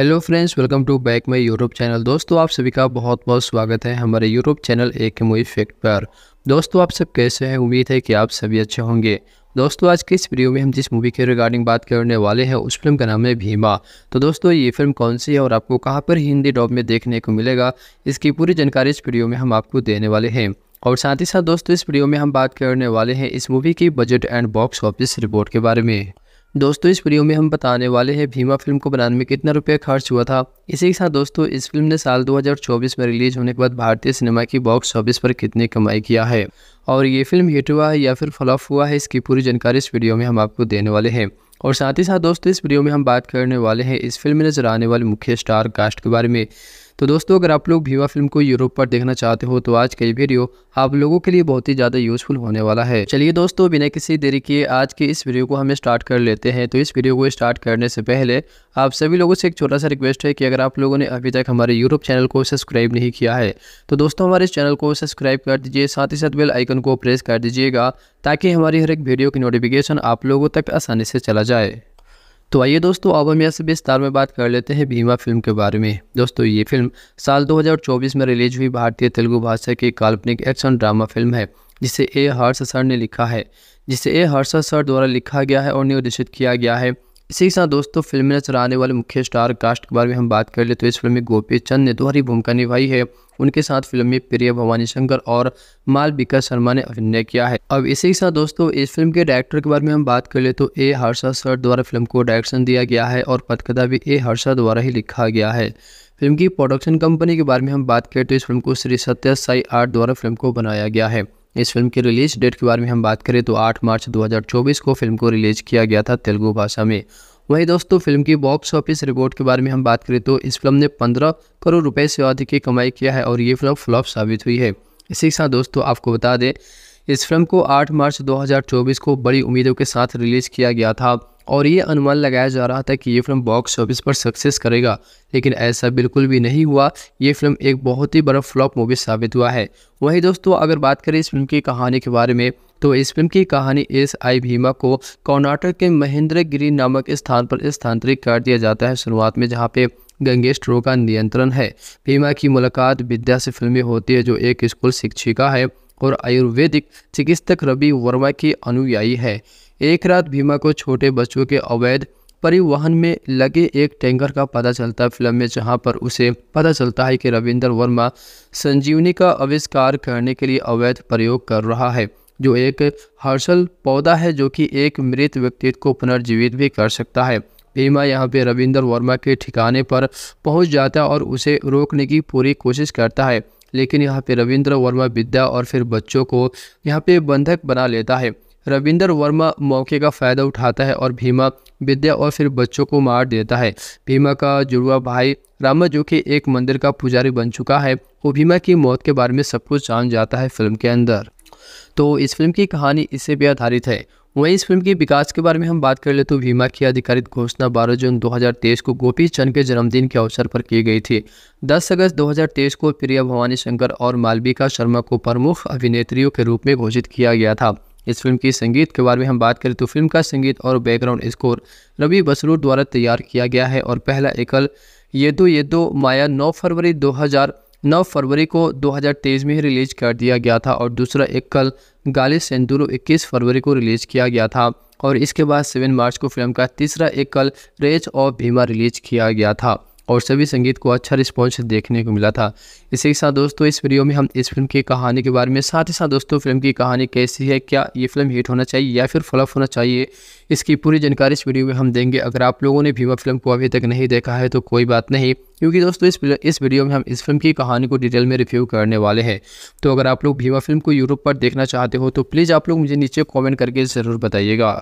hello friends welcome to back my YouTube channel दोस्तों आप सभी का बहुत बहुत स्वागत है हमारे यूट्यूब चैनल एक मूवी फैक्ट पर दोस्तों आप सब कैसे हैं उम्मीद है कि आप सभी अच्छे होंगे दोस्तों आज के इस वीडियो में हम जिस मूवी के रिगार्डिंग बात करने वाले हैं उस फिल्म का नाम है भीमा तो दोस्तों ये फिल्म कौन सी है और आपको कहाँ पर हिंदी डॉब में देखने को मिलेगा इसकी पूरी जानकारी इस वीडियो में हम आपको देने वाले हैं और साथ ही साथ दोस्तों इस वीडियो में हम बात करने वाले हैं इस मूवी की budget and box office report के बारे में दोस्तों इस वीडियो में हम बताने वाले हैं भीमा फिल्म को बनाने में कितना रुपया खर्च हुआ था इसी के साथ दोस्तों इस फिल्म ने साल 2024 में रिलीज होने के बाद भारतीय सिनेमा की बॉक्स ऑफिस पर कितनी कमाई किया है और ये फिल्म हिट हुआ है या फिर फ्लॉप हुआ है इसकी पूरी जानकारी इस वीडियो में हम आपको देने वाले हैं और साथ ही साथ दोस्तों इस वीडियो में हम बात करने वाले हैं इस फिल्म में नजर आने वाले मुख्य स्टार कास्ट के बारे में तो दोस्तों अगर आप लोग भीवा फिल्म को यूरोप पर देखना चाहते हो तो आज का ये वीडियो आप लोगों के लिए बहुत ही ज़्यादा यूजफुल होने वाला है चलिए दोस्तों बिना किसी देरी के आज के इस वीडियो को हम स्टार्ट कर लेते हैं तो इस वीडियो को स्टार्ट करने से पहले आप सभी लोगों से एक छोटा सा रिक्वेस्ट है कि अगर आप लोगों ने अभी तक हमारे यूरोप चैनल को सब्सक्राइब नहीं किया है तो दोस्तों हमारे इस चैनल को सब्सक्राइब कर दीजिए साथ ही साथ बेल आइकन को प्रेस कर दीजिएगा ताकि हमारी हर एक वीडियो की नोटिफिकेशन आप लोगों तक आसानी से चला जाए तो आइए दोस्तों अब हम यहाँ से विस्तार में बात कर लेते हैं भीमा फिल्म के बारे में दोस्तों ये फिल्म साल 2024 में रिलीज हुई भारतीय तेलुगु भाषा की काल्पनिक एक्शन ड्रामा फिल्म है जिसे ए हर्ष सर ने लिखा है जिसे ए हर्ष सर द्वारा लिखा गया है और निर्देशित किया गया है इसी के साथ दोस्तों फिल्म में नजर आने वाले मुख्य स्टार कास्ट के बारे में हम बात कर ले तो इस फिल्म में गोपी चंद ने दोहरी भूमिका निभाई है उनके साथ फिल्म में प्रिय भवानी शंकर और मालविका शर्मा ने अभिनय किया है अब इसी के साथ दोस्तों इस फिल्म के डायरेक्टर के बारे में हम बात कर ले तो ए हर्षा सर द्वारा फिल्म को डायरेक्शन दिया गया है और पदकथा भी ए हर्षा द्वारा ही लिखा गया है फिल्म की प्रोडक्शन कंपनी के बारे में हम बात करें तो इस फिल्म को श्री सत्या साई आर्ट द्वारा फिल्म को बनाया गया है इस फिल्म की रिलीज डेट के बारे में हम बात करें तो 8 मार्च 2024 को फिल्म को रिलीज किया गया था तेलुगु भाषा में वहीं दोस्तों फिल्म की बॉक्स ऑफिस रिपोर्ट के बारे में हम बात करें तो इस फिल्म ने 15 करोड़ रुपए से अधिक की कमाई किया है और ये फिल्म फ्लॉप साबित हुई है इसी के साथ दोस्तों आपको बता दें इस फिल्म को आठ मार्च दो को बड़ी उम्मीदों के साथ रिलीज़ किया गया था और ये अनुमान लगाया जा रहा था कि ये फिल्म बॉक्स ऑफिस पर सक्सेस करेगा लेकिन ऐसा बिल्कुल भी नहीं हुआ ये फिल्म एक बहुत ही बड़ा फ्लॉप मूवी साबित हुआ है वहीं दोस्तों अगर बात करें इस फिल्म की कहानी के बारे में तो इस फिल्म की कहानी एस आई भीमा को कर्नाटक के महेंद्र गिरी नामक स्थान पर स्थानांतरित कर दिया जाता है शुरुआत में जहाँ पे गंगेश ट्रो का नियंत्रण है भीमा की मुलाकात विद्या से फिल्मी होती है जो एक स्कूल शिक्षिका है और आयुर्वेदिक चिकित्सक रवि वर्मा की अनुयायी है एक रात भीमा को छोटे बच्चों के अवैध परिवहन में लगे एक टैंकर का पता चलता है फिल्म में जहां पर उसे पता चलता है कि रविंदर वर्मा संजीवनी का आविष्कार करने के लिए अवैध प्रयोग कर रहा है जो एक हर्षल पौधा है जो कि एक मृत व्यक्ति को पुनर्जीवित भी कर सकता है भीमा यहाँ पे रविंद्र वर्मा के ठिकाने पर पहुँच जाता है और उसे रोकने की पूरी कोशिश करता है लेकिन यहाँ पे रविंद्र वर्मा विद्या और फिर बच्चों को यहाँ पे बंधक बना लेता है रविंद्र वर्मा मौके का फ़ायदा उठाता है और भीमा विद्या और फिर बच्चों को मार देता है भीमा का जुड़वा भाई रामा जो कि एक मंदिर का पुजारी बन चुका है वो भीमा की मौत के बारे में सब कुछ जान जाता है फिल्म के अंदर तो इस फिल्म की कहानी इससे भी आधारित है वहीं इस फिल्म के विकास के बारे में हम बात कर ले तो भीमा की आधिकारिक घोषणा 12 जून 2023 को गोपी चंद के जन्मदिन के अवसर पर की गई थी 10 अगस्त 2023 को प्रिया भवानी शंकर और मालविका शर्मा को प्रमुख अभिनेत्रियों के रूप में घोषित किया गया था इस फिल्म की संगीत के बारे में हम बात करें तो फिल्म का संगीत और बैकग्राउंड स्कोर रवि बसरूर द्वारा तैयार किया गया है और पहला एकल ये दो ये दो माया नौ फरवरी दो नौ फरवरी को 2023 में ही रिलीज कर दिया गया था और दूसरा एक कल गाली सेंदुरो 21 फरवरी को रिलीज किया गया था और इसके बाद 7 मार्च को फिल्म का तीसरा एक कल रेज ऑफ भीमा रिलीज किया गया था और सभी संगीत को अच्छा रिस्पॉन्स देखने को मिला था इसी के साथ दोस्तों इस वीडियो में हम इस फिल्म की कहानी के बारे में साथ ही साथ दोस्तों फिल्म की कहानी कैसी है क्या ये फिल्म हिट होना चाहिए या फिर फ्लॉप होना चाहिए इसकी पूरी जानकारी इस वीडियो में हम देंगे अगर आप लोगों ने भीवा फिल्म को अभी तक नहीं देखा है तो कोई बात नहीं क्योंकि दोस्तों इस इस वीडियो में हम इस फिल्म की कहानी को डिटेल में रिव्यू करने वाले हैं तो अगर आप लोग भीवा फिल्म को यूट्यूब पर देखना चाहते हो तो प्लीज़ आप लोग मुझे नीचे कॉमेंट करके ज़रूर बताइएगा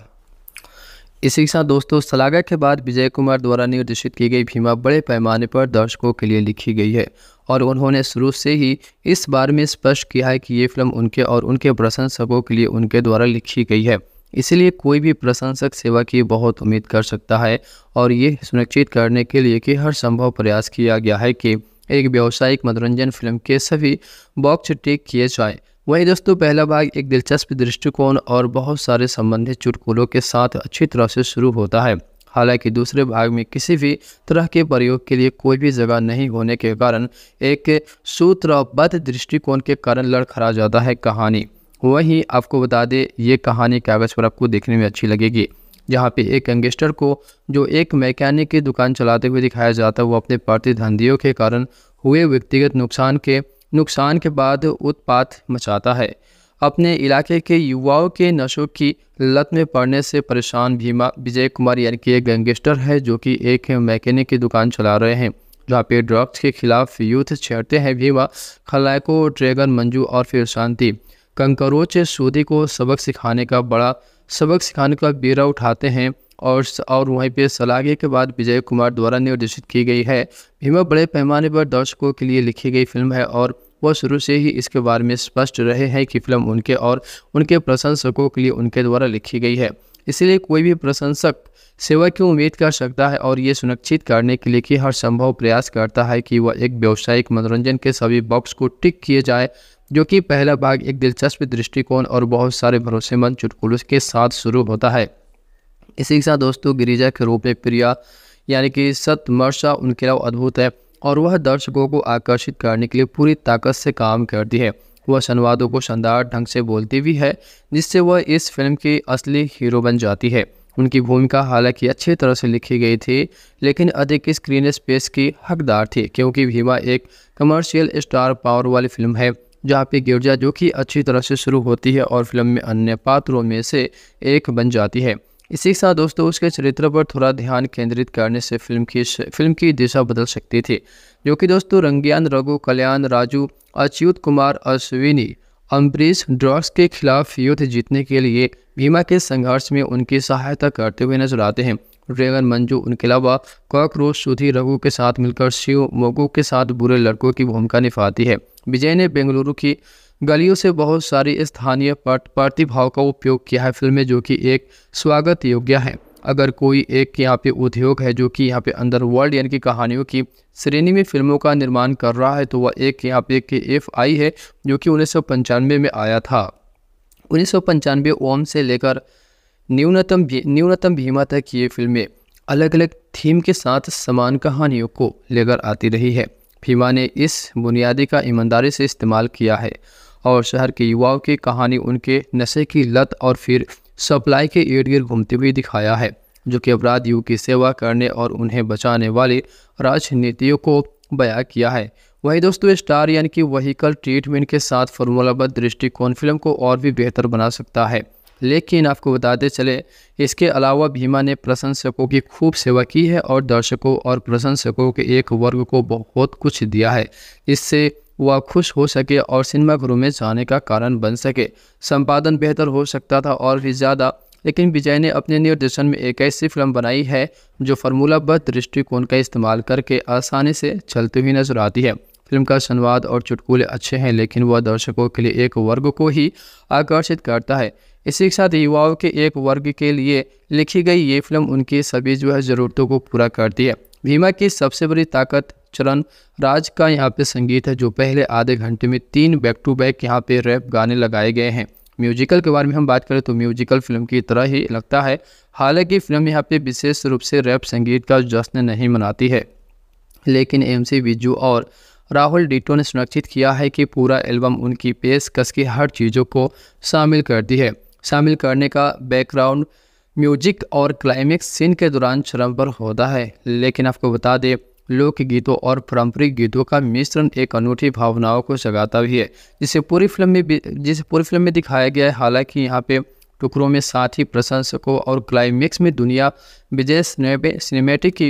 इसी के साथ दोस्तों सलागा के बाद विजय कुमार द्वारा निर्देशित की गई भीमा बड़े पैमाने पर दर्शकों के लिए लिखी गई है और उन्होंने शुरू से ही इस बारे में स्पष्ट किया है कि ये फिल्म उनके और उनके प्रशंसकों के लिए उनके द्वारा लिखी गई है इसलिए कोई भी प्रशंसक सेवा की बहुत उम्मीद कर सकता है और ये सुनिश्चित करने के लिए कि हर संभव प्रयास किया गया है कि एक व्यावसायिक मनोरंजन फिल्म के सभी बॉक्स टिक किए जाएँ वहीं दोस्तों पहला भाग एक दिलचस्प दृष्टिकोण और बहुत सारे संबंधित चुटकुलों के साथ अच्छी तरह से शुरू होता है हालांकि दूसरे भाग में किसी भी तरह के प्रयोग के लिए कोई भी जगह नहीं होने के कारण एक सूत्रबद्ध दृष्टिकोण के कारण लड़खड़ा जाता है कहानी वहीं आपको बता दें ये कहानी कागज़ पर आपको देखने में अच्छी लगेगी जहाँ पे एक यंगेस्टर को जो एक मैकेनिक की दुकान चलाते हुए दिखाया जाता है वो अपने बढ़ते धंधियों के कारण हुए व्यक्तिगत नुकसान के नुकसान के बाद उत्पात मचाता है अपने इलाके के युवाओं के नशों की लत में पड़ने से परेशान भीमा विजय कुमार यानी कि एक गैंगस्टर है जो कि एक मैकेनिक की दुकान चला रहे हैं जहाँ पे ड्रग्स के खिलाफ यूथ छेड़ते हैं भीमा खलायको ड्रैगन मंजू और फिर शांति कंकरोच सूदी को सबक सिखाने का बड़ा सबक सिखाने का बीरा उठाते हैं और और वहीं पे सलागे के बाद विजय कुमार द्वारा निर्देशित की गई है भीमा बड़े पैमाने पर दर्शकों के लिए लिखी गई फिल्म है और वह शुरू से ही इसके बारे में स्पष्ट रहे हैं कि फिल्म उनके और उनके प्रशंसकों के लिए उनके द्वारा लिखी गई है इसलिए कोई भी प्रशंसक सेवा की उम्मीद कर सकता है और ये सुनिश्चित करने के लिए कि हर संभव प्रयास करता है कि वह एक व्यावसायिक मनोरंजन के सभी बॉक्स को टिक किए जाए जो कि पहला भाग एक दिलचस्प दृष्टिकोण और बहुत सारे भरोसेमंद चुटकुलों के साथ शुरू होता है इसी के साथ दोस्तों गिरिजा के रूप में प्रिया यानी कि सतमर्शा उनके अलावा अद्भुत है और वह दर्शकों को आकर्षित करने के लिए पूरी ताकत से काम करती है वह संवादों को शानदार ढंग से बोलती भी है जिससे वह इस फिल्म की असली हीरो बन जाती है उनकी भूमिका हालांकि अच्छी तरह से लिखी गई थी लेकिन अधिक स्क्रीन स्पेस की हकदार थी क्योंकि भीमा एक कमर्शियल स्टार पावर वाली फिल्म है जहाँ पे गिरजा जो कि अच्छी तरह से शुरू होती है और फिल्म में अन्य पात्रों में से एक बन जाती है इसी के साथ दोस्तों उसके चरित्र पर थोड़ा ध्यान केंद्रित करने से फिल्म की फिल्म की दिशा बदल सकती थी जो कि दोस्तों रंगियान रघु कल्याण राजू अच्युत कुमार अश्विनी अम्बरीश ड्रग्स के खिलाफ युद्ध जीतने के लिए भीमा के संघर्ष में उनकी सहायता करते हुए नजर आते हैं रेगन मंजू उनके अलावा कॉकरोच सुधी रघु के साथ मिलकर शिव मोगू के साथ बुरे लड़कों की भूमिका निभाती है विजय ने बेंगलुरु की गलियों से बहुत सारी स्थानीय पट प्रतिभाव का उपयोग किया है फिल्में जो कि एक स्वागत योग्य है अगर कोई एक यहाँ पे उद्योग है जो कि यहाँ पे अंदर वर्ल्ड यानी कि कहानियों की श्रेणी में फिल्मों का निर्माण कर रहा है तो वह एक यहाँ पे के एफ आई है जो कि उन्नीस में आया था उन्नीस ओम से लेकर न्यूनतम भी, न्यूनतम भीमा तक ये फिल्में अलग अलग थीम के साथ समान कहानियों को लेकर आती रही है फीमा ने इस बुनियादी का ईमानदारी से इस्तेमाल किया है और शहर के युवाओं की कहानी उनके नशे की लत और फिर सप्लाई के इर्द गिर्द घूमते हुए दिखाया है जो कि अपराधियों की सेवा करने और उन्हें बचाने वाली राजनीतियों को बयां किया है वही दोस्तों स्टार यानी कि वहीकल ट्रीटमेंट के साथ फॉर्मूलाबद्ध दृष्टिकोण फिल्म को और भी बेहतर बना सकता है लेकिन आपको बताते चले इसके अलावा भीमा ने प्रशंसकों की खूब सेवा की है और दर्शकों और प्रशंसकों के एक वर्ग को बहुत कुछ दिया है इससे वह खुश हो सके और सिनेमा घरों में जाने का कारण बन सके संपादन बेहतर हो सकता था और भी ज़्यादा लेकिन विजय ने अपने निर्देशन में एक ऐसी फिल्म बनाई है जो फार्मूलाबद्ध दृष्टिकोण का इस्तेमाल करके आसानी से चलती हुई नजर आती है फिल्म का संवाद और चुटकुले अच्छे हैं लेकिन वह दर्शकों के लिए एक वर्ग को ही आकर्षित करता है इसी के साथ युवाओं के एक वर्ग के लिए लिखी गई ये फिल्म उनकी सभी जो है ज़रूरतों को पूरा करती है भीमा की सबसे बड़ी ताकत चरण राज का यहाँ पे संगीत है जो पहले आधे घंटे में तीन बैक टू बैक यहाँ पे रैप गाने लगाए गए हैं म्यूजिकल के बारे में हम बात करें तो म्यूजिकल फिल्म की तरह ही लगता है हालांकि फिल्म यहाँ पे विशेष रूप से रैप संगीत का जश्न नहीं मनाती है लेकिन एम सी और राहुल डिटो ने सुनिश्चित किया है कि पूरा एल्बम उनकी पेशकश की हर चीज़ों को शामिल करती है शामिल करने का बैकग्राउंड म्यूजिक और क्लाइमेक्स सीन के दौरान चरम पर होता है लेकिन आपको बता दें लोक गीतों और पारंपरिक गीतों का मिश्रण एक अनूठी भावनाओं को जगाता भी है जिसे पूरी फिल्म में जिसे पूरी फिल्म में दिखाया गया है हालांकि यहाँ पे टुकड़ों में साथ ही प्रशंसकों और क्लाइमेक्स में दुनिया विजय सिनेमेटिक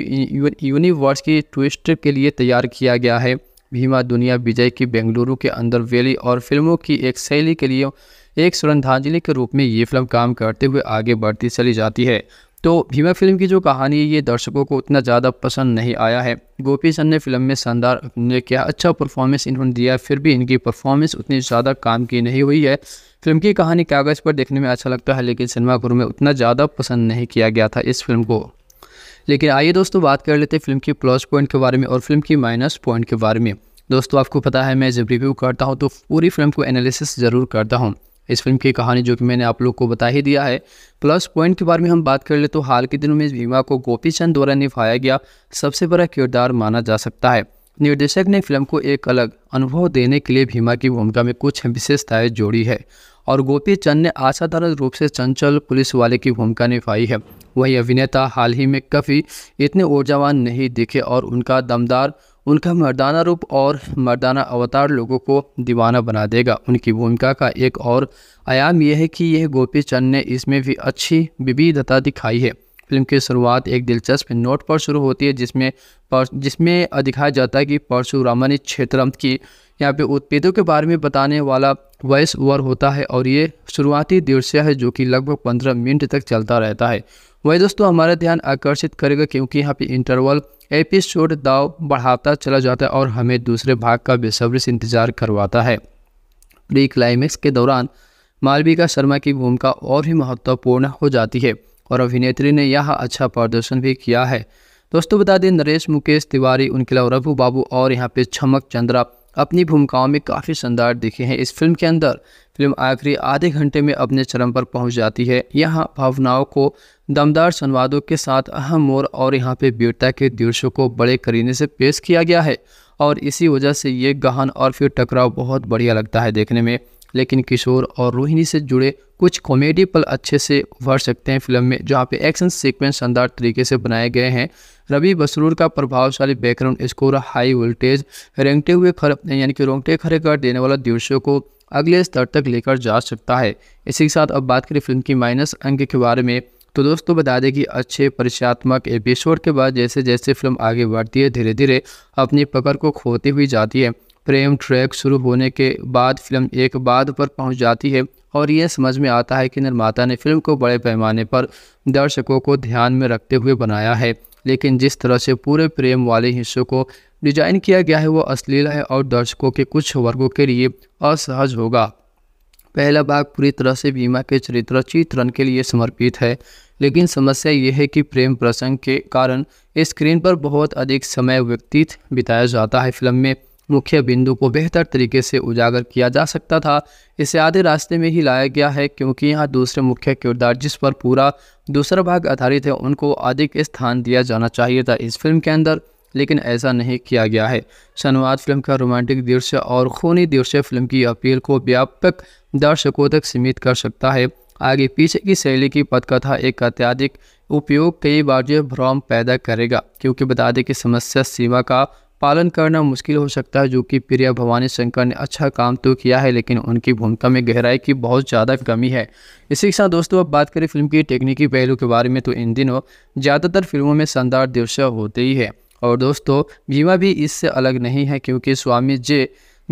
यूनिवर्स की ट्विस्ट के लिए तैयार किया गया है भीमा दुनिया विजय की बेंगलुरु के अंदर वैली और फिल्मों की एक शैली के लिए एक श्रद्धांजलि के रूप में ये फिल्म काम करते हुए आगे बढ़ती चली जाती है तो भीमा फिल्म की जो कहानी है ये दर्शकों को उतना ज़्यादा पसंद नहीं आया है गोपी चंद ने फिल्म में शानदार अभिनय किया अच्छा परफॉर्मेंस इन्होंने दिया फिर भी इनकी परफॉर्मेंस उतनी ज़्यादा काम की नहीं हुई है फिल्म की कहानी कागज़ पर देखने में अच्छा लगता है लेकिन सिनेमाघरों में उतना ज़्यादा पसंद नहीं किया गया था इस फिल्म को लेकिन आइए दोस्तों बात कर लेते हैं फिल्म की प्लस पॉइंट के बारे में और फिल्म की माइनस पॉइंट के बारे में दोस्तों आपको पता है मैं जब रिव्यू करता हूँ तो पूरी फिल्म को एनालिसिस ज़रूर करता हूँ इस फिल्म की कहानी जो कि मैंने आप लोग को बता ही दिया है प्लस पॉइंट के बारे में हम बात कर ले तो हाल के दिनों में इस भीमा को गोपी चंद द्वारा निभाया गया सबसे बड़ा किरदार माना जा सकता है निर्देशक ने फिल्म को एक अलग अनुभव देने के लिए भीमा की भूमिका में कुछ विशेषताएँ जोड़ी है और गोपी चंद ने असाधारण रूप से चंचल पुलिस वाले की भूमिका निभाई है वही अभिनेता हाल ही में कभी इतने ऊर्जावान नहीं दिखे और उनका दमदार उनका मर्दाना रूप और मर्दाना अवतार लोगों को दीवाना बना देगा उनकी भूमिका का एक और आयाम यह है कि यह गोपी चंद ने इसमें भी अच्छी विविधता दिखाई है फिल्म की शुरुआत एक दिलचस्प नोट पर शुरू होती है जिसमें पर जिसमें दिखाया जाता है कि परशुरामन क्षेत्रम की यहाँ पे उत्पेदों के बारे में बताने वाला वॉइस ओवर होता है और ये शुरुआती दृश्य है जो कि लगभग पंद्रह मिनट तक चलता रहता है वही दोस्तों हमारा ध्यान आकर्षित करेगा क्योंकि यहाँ पे इंटरवल एपिसोड दाव बढ़ाता चला जाता है और हमें दूसरे भाग का बेसब्री से इंतजार करवाता है प्री क्लाइमेक्स के दौरान मालविका शर्मा की भूमिका और भी महत्वपूर्ण हो जाती है और अभिनेत्री ने यह अच्छा प्रदर्शन भी किया है दोस्तों बता दें नरेश मुकेश तिवारी उनके अलावा रघु बाबू और यहाँ पे छमक चंद्रा अपनी भूमिकाओं में काफ़ी शानदार दिखे हैं इस फिल्म के अंदर फिल्म आखिरी आधे घंटे में अपने चरम पर पहुंच जाती है यहां भावनाओं को दमदार संवादों के साथ अहम मोर और यहाँ पे वीरता के दृश्यों को बड़े करीने से पेश किया गया है और इसी वजह से ये गहन और फिर टकराव बहुत बढ़िया लगता है देखने में लेकिन किशोर और रोहिणी से जुड़े कुछ कॉमेडी पल अच्छे से भर सकते हैं फिल्म में जहाँ पे एक्शन सीक्वेंस शानदार तरीके से बनाए गए हैं रवि बसरूर का प्रभावशाली बैकग्राउंड स्कोर हाई वोल्टेज रेंगते हुए खर यानी कि रोंगटे खड़े कर देने वाला दृश्यों को अगले स्तर तक लेकर जा सकता है इसी के साथ अब बात करें फिल्म की माइनस अंक के बारे में तो दोस्तों बता दें कि अच्छे परिचयात्मक एपिसोड के बाद जैसे जैसे फिल्म आगे बढ़ती है धीरे धीरे अपनी पकड़ को खोती हुई जाती है प्रेम ट्रैक शुरू होने के बाद फिल्म एक बाद पर पहुंच जाती है और यह समझ में आता है कि निर्माता ने फिल्म को बड़े पैमाने पर दर्शकों को ध्यान में रखते हुए बनाया है लेकिन जिस तरह से पूरे प्रेम वाले हिस्सों को डिजाइन किया गया है वह अश्लील है और दर्शकों के कुछ वर्गों के लिए असहज होगा पहला भाग पूरी तरह से भीमा के चरित्र चित्रण के लिए समर्पित है लेकिन समस्या यह है कि प्रेम प्रसंग के कारण स्क्रीन पर बहुत अधिक समय व्यतीत बिताया जाता है फिल्म में मुख्य बिंदु को बेहतर तरीके से उजागर किया जा सकता था इसे आधे रास्ते में ही लाया गया है क्योंकि यहाँ दूसरे मुख्य किरदार जिस पर पूरा दूसरा भाग आधारित है उनको अधिक स्थान दिया जाना चाहिए था इस फिल्म के अंदर लेकिन ऐसा नहीं किया गया है शनवाद फिल्म का रोमांटिक दृश्य और खूनी दृश्य फिल्म की अपील को व्यापक दर्शकों तक सीमित कर सकता है आगे पीछे की शैली की पथकथा एक अत्याधिक उपयोग कई बार जो भ्रम पैदा करेगा क्योंकि बता दें कि समस्या सीमा का पालन करना मुश्किल हो सकता है जो कि प्रिया भवानी शंकर ने अच्छा काम तो किया है लेकिन उनकी भूमिका में गहराई की बहुत ज़्यादा कमी है इसी के साथ दोस्तों अब बात करें फिल्म की टेक्निकी पहलू के बारे में तो इन दिनों ज़्यादातर फिल्मों में शानदार दृश्य होते ही है और दोस्तों भीमा भी इससे अलग नहीं है क्योंकि स्वामी जे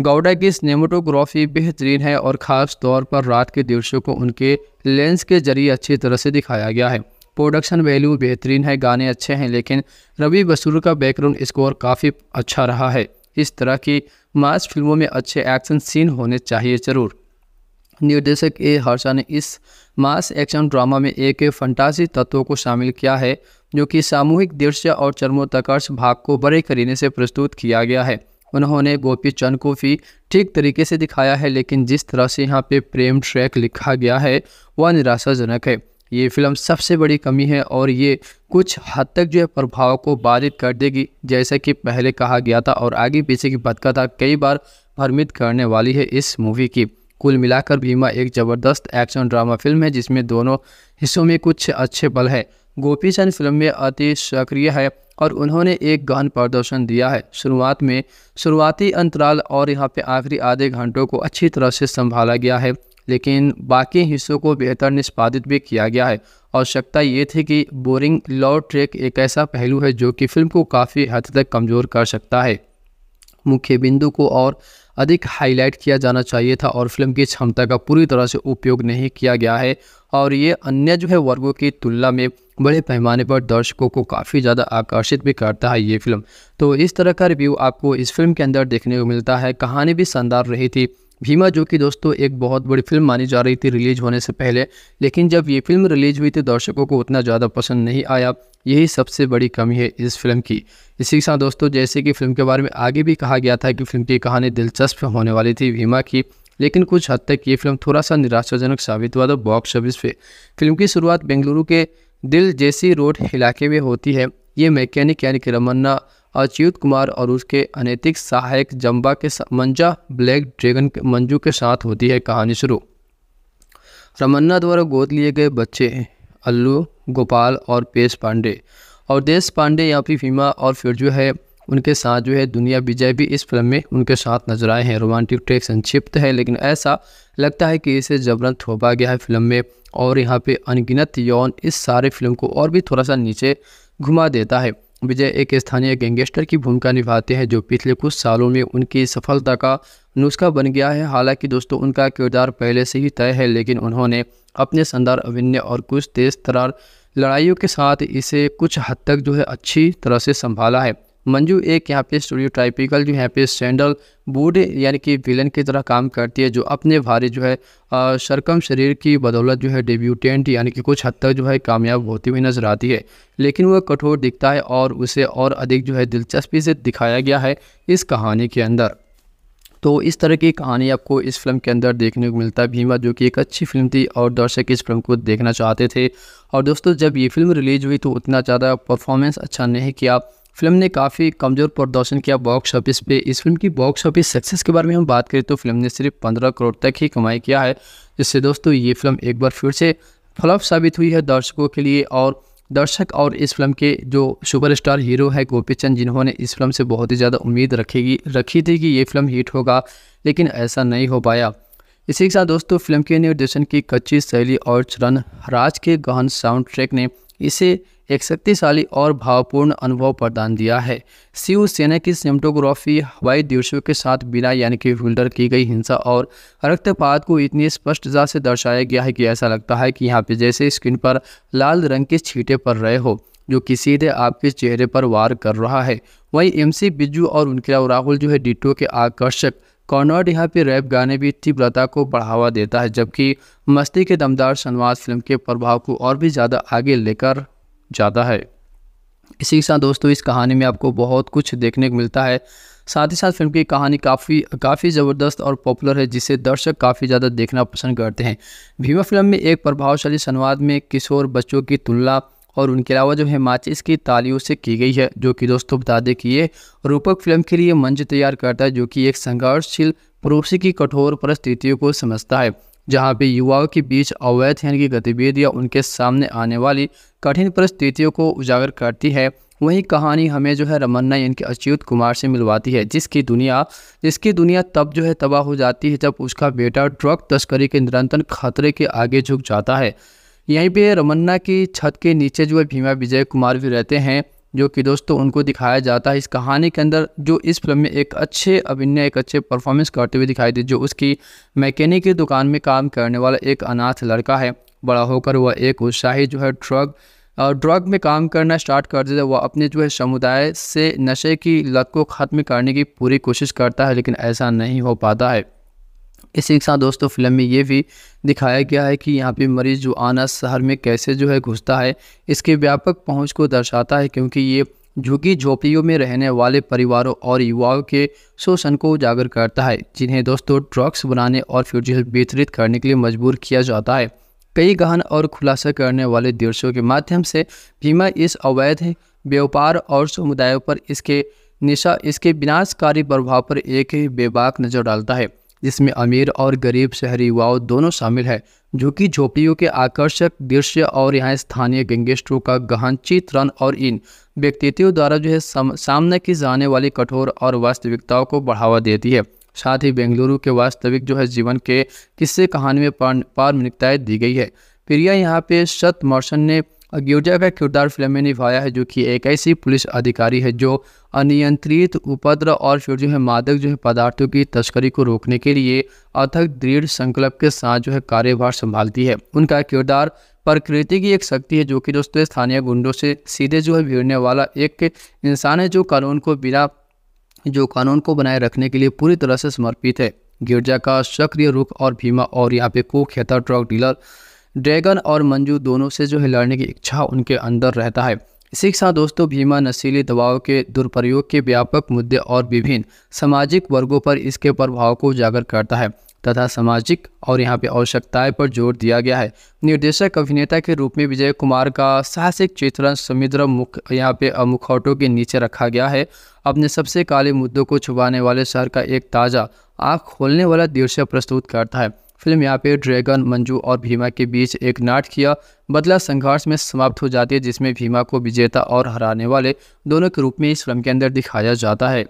गौडा की सिनेमाटोग्राफी बेहतरीन है और ख़ास तौर पर रात के दृश्यों को उनके लेंस के जरिए अच्छी तरह से दिखाया गया है प्रोडक्शन वैल्यू बेहतरीन है गाने अच्छे हैं लेकिन रवि बसूर का बैकग्राउंड स्कोर काफ़ी अच्छा रहा है इस तरह की मास फिल्मों में अच्छे एक्शन सीन होने चाहिए ज़रूर निर्देशक ए हर्षा ने इस मास एक्शन ड्रामा में एक फंटासी तत्वों को शामिल किया है जो कि सामूहिक दृश्य और चर्मोत्कर्ष भाग को बड़े करीने से प्रस्तुत किया गया है उन्होंने गोपी चंद को भी ठीक तरीके से दिखाया है लेकिन जिस तरह से यहाँ पे प्रेम ट्रैक लिखा गया है वह निराशाजनक है ये फिल्म सबसे बड़ी कमी है और ये कुछ हद तक जो है प्रभाव को बाधित कर देगी जैसे कि पहले कहा गया था और आगे पीछे की पदकथा तो कई बार भ्रमित करने वाली है इस मूवी की कुल मिलाकर भीमा एक ज़बरदस्त एक्शन ड्रामा फिल्म है जिसमें दोनों हिस्सों में कुछ अच्छे पल है गोपी चंद फिल्म में अति सक्रिय है और उन्होंने एक गहन प्रदर्शन दिया है शुरुआत में शुरुआती अंतराल और यहाँ पे आखिरी आधे घंटों को अच्छी तरह से संभाला गया है लेकिन बाकी हिस्सों को बेहतर निष्पादित भी किया गया है आवश्यकता ये थी कि बोरिंग लॉ ट्रैक एक ऐसा पहलू है जो कि फिल्म को काफ़ी हद तक कमज़ोर कर सकता है मुख्य बिंदु को और अधिक हाईलाइट किया जाना चाहिए था और फिल्म की क्षमता का पूरी तरह से उपयोग नहीं किया गया है और ये अन्य जो है वर्गों की तुलना में बड़े पैमाने पर दर्शकों को काफ़ी ज़्यादा आकर्षित भी करता है ये फिल्म तो इस तरह का रिव्यू आपको इस फिल्म के अंदर देखने को मिलता है कहानी भी शानदार रही थी भीमा जो कि दोस्तों एक बहुत बड़ी फिल्म मानी जा रही थी रिलीज होने से पहले लेकिन जब ये फिल्म रिलीज हुई तो दर्शकों को उतना ज़्यादा पसंद नहीं आया यही सबसे बड़ी कमी है इस फिल्म की इसी के साथ दोस्तों जैसे कि फिल्म के बारे में आगे भी कहा गया था कि फिल्म की कहानी दिलचस्प होने वाली थी भीमा की लेकिन कुछ हद तक ये फिल्म थोड़ा सा निराशाजनक साबित हुआ था बॉक्स ऑफिस पे फिल्म की शुरुआत बेंगलुरु के दिल जैसी रोड इलाके में होती है ये मैकेनिक यानी कि रमन्ना अच्युत कुमार और उसके अनैतिक सहायक जम्बा के मंजा ब्लैक ड्रैगन के मंजू के साथ होती है कहानी शुरू रमन्ना द्वारा गोद लिए गए बच्चे अल्लू गोपाल और पेश पांडे और देश पांडे या फिर फीमा और फिर जो है उनके साथ जो है दुनिया विजय भी इस फिल्म में उनके साथ नजर आए हैं रोमांटिक ट्रैक संक्षिप्त है लेकिन ऐसा लगता है कि इसे जबरन थोपा गया है फिल्म में और यहाँ पे अनगिनत यौन इस सारे फिल्म को और भी थोड़ा सा नीचे घुमा देता है विजय एक स्थानीय गैंगस्टर की भूमिका निभाते हैं जो पिछले कुछ सालों में उनकी सफलता का नुस्खा बन गया है हालांकि दोस्तों उनका किरदार पहले से ही तय है लेकिन उन्होंने अपने शानदार अभिनय और कुछ तेज तरार लड़ाइयों के साथ इसे कुछ हद तक जो है अच्छी तरह से संभाला है मंजू एक यहाँ पे स्टूडियो टाइपिकल जो यहाँ पे सैंडल बूढ़े यानी कि विलन की तरह काम करती है जो अपने भारी जो है सरकम शरीर की बदौलत जो है डेब्यूटेंट यानी कि कुछ हद तक जो है कामयाब होती हुई नजर आती है लेकिन वह कठोर दिखता है और उसे और अधिक जो है दिलचस्पी से दिखाया गया है इस कहानी के अंदर तो इस तरह की कहानी आपको इस फिल्म के अंदर देखने को मिलता है भीमा जो कि एक अच्छी फिल्म थी और दर्शक इस फिल्म को देखना चाहते थे और दोस्तों जब ये फिल्म रिलीज़ हुई तो उतना ज़्यादा परफॉर्मेंस अच्छा नहीं किया फिल्म ने काफ़ी कमज़ोर प्रदर्शन किया बॉक्स ऑफिस पे इस फिल्म की बॉक्स ऑफिस सक्सेस के बारे में हम बात करें तो फिल्म ने सिर्फ पंद्रह करोड़ तक ही कमाई किया है जिससे दोस्तों ये फिल्म एक बार फिर से फ्लॉप साबित हुई है दर्शकों के लिए और दर्शक और इस फिल्म के जो सुपरस्टार हीरो है गोपी चंद जिन्होंने इस फिल्म से बहुत ही ज़्यादा उम्मीद रखेगी रखी थी कि ये फिल्म हिट होगा लेकिन ऐसा नहीं हो पाया इसी के साथ दोस्तों फिल्म के निर्देशन की कच्ची शैली और चरण राज के गहन साउंड ट्रैक ने इसे एक शक्तिशाली और भावपूर्ण अनुभव प्रदान दिया है शिवसेना की सिनेमटोग्राफी हवाई दिवसों के साथ बिना यानी कि फिल्टर की गई हिंसा और रक्तपात को इतनी स्पष्टता से दर्शाया गया है कि ऐसा लगता है कि यहाँ पे जैसे स्क्रीन पर लाल रंग के छीटे पड़ रहे हो जो कि सीधे आपके चेहरे पर वार कर रहा है वहीं एमसी बिजू और उनके राहुल जो है डिटो के आकर्षक कॉनर्ड यहाँ पे रैप गाने भी तीव्रता को बढ़ावा देता है जबकि मस्ती के दमदार सनवास फिल्म के प्रभाव को और भी ज़्यादा आगे लेकर जाता है इसी के साथ दोस्तों इस कहानी में आपको बहुत कुछ देखने को मिलता है साथ ही साथ फिल्म की कहानी काफ़ी काफ़ी ज़बरदस्त और पॉपुलर है जिसे दर्शक काफ़ी ज़्यादा देखना पसंद करते हैं भीमा फिल्म में एक प्रभावशाली संवाद में किशोर बच्चों की तुलना और उनके अलावा जो है माचिस की तालियों से की गई है जो कि दोस्तों बता दें कि ये रूपक फिल्म के लिए मंच तैयार करता है जो कि एक संघर्षशील पड़ोसी की कठोर परिस्थितियों को समझता है जहाँ पे युवाओं के बीच अवैध यानी की गतिविधियाँ उनके सामने आने वाली कठिन परिस्थितियों को उजागर करती है वही कहानी हमें जो है रमन्ना इनके अच्युत कुमार से मिलवाती है जिसकी दुनिया जिसकी दुनिया तब जो है तबाह हो जाती है जब उसका बेटा ड्रग तस्करी के निरंतर खतरे के आगे झुक जाता है यहीं पे रमन्ना की छत के नीचे जो है भीमा विजय कुमार भी रहते हैं जो कि दोस्तों उनको दिखाया जाता है इस कहानी के अंदर जो इस फिल्म में एक अच्छे अभिनय एक अच्छे परफॉर्मेंस करते हुए दिखाई दे जो उसकी मैकेनिक की दुकान में काम करने वाला एक अनाथ लड़का है बड़ा होकर वह एक उत्साही जो है ड्रग ड्रग में काम करना स्टार्ट कर देता है वह अपने जो है समुदाय से नशे की लत को ख़त्म करने की पूरी कोशिश करता है लेकिन ऐसा नहीं हो पाता है इसी के साथ दोस्तों फिल्म में ये भी दिखाया गया है कि यहाँ पे मरीज जो आना शहर में कैसे जो है घुसता है इसके व्यापक पहुँच को दर्शाता है क्योंकि ये झुकी झोपड़ियों में रहने वाले परिवारों और युवाओं के शोषण को उजागर करता है जिन्हें दोस्तों ड्रग्स बनाने और फ्यूजल वितरित करने के लिए मजबूर किया जाता है कई गहन और खुलासा करने वाले दृश्यों के माध्यम से भीमा इस अवैध व्यापार और समुदायों पर इसके निशा इसके विनाशकारी प्रभाव पर एक ही बेबाक नज़र डालता है जिसमें अमीर और गरीब शहरी युवाओं दोनों शामिल है जो कि झोपड़ियों के आकर्षक दृश्य और यहाँ स्थानीय गैंगस्टरों का गहन चित्रण और इन व्यक्तित्वों द्वारा जो है सामने की जाने वाली कठोर और वास्तविकताओं को बढ़ावा देती है साथ ही बेंगलुरु के वास्तविक जो है जीवन के किस्से कहानी में पार दी गई है प्रिया यहाँ पे सत मर्सन ने अग्योजा का किरदार फिल्म में निभाया है जो कि एक ऐसी पुलिस अधिकारी है जो अनियंत्रित उपद्र और फिर जो है मादक जो है पदार्थों की तस्करी को रोकने के लिए अथक दृढ़ संकल्प के साथ जो है कार्यभार संभालती है उनका किरदार प्रकृति की एक शक्ति है जो कि दोस्तों स्थानीय गुंडों से सीधे जो है भिड़ने वाला एक इंसान है जो कानून को बिना जो कानून को बनाए रखने के लिए पूरी तरह से समर्पित है गिरजा का सक्रिय रूप और भीमा और यहाँ पे कुख्याता ड्रग डीलर ड्रैगन और मंजू दोनों से जो है लड़ने की इच्छा उनके अंदर रहता है इसी के साथ दोस्तों भीमा नशीली दवाओं के दुरुपयोग के व्यापक मुद्दे और विभिन्न सामाजिक वर्गों पर इसके प्रभाव को उजागर करता है तथा सामाजिक और यहाँ पे आवश्यकताएं पर जोर दिया गया है निर्देशक अभिनेता के रूप में विजय कुमार का साहसिक चित्रण समुद्र मुख यहाँ पे मुखौटों के नीचे रखा गया है अपने सबसे काले मुद्दों को छुपाने वाले शहर का एक ताज़ा आँख खोलने वाला दृश्य प्रस्तुत करता है फिल्म यहाँ पे ड्रैगन मंजू और भीमा के बीच एक नाट किया बदला संघर्ष में समाप्त हो जाती है जिसमें भीमा को विजेता और हराने वाले दोनों के रूप में इस फिल्म के अंदर दिखाया जाता है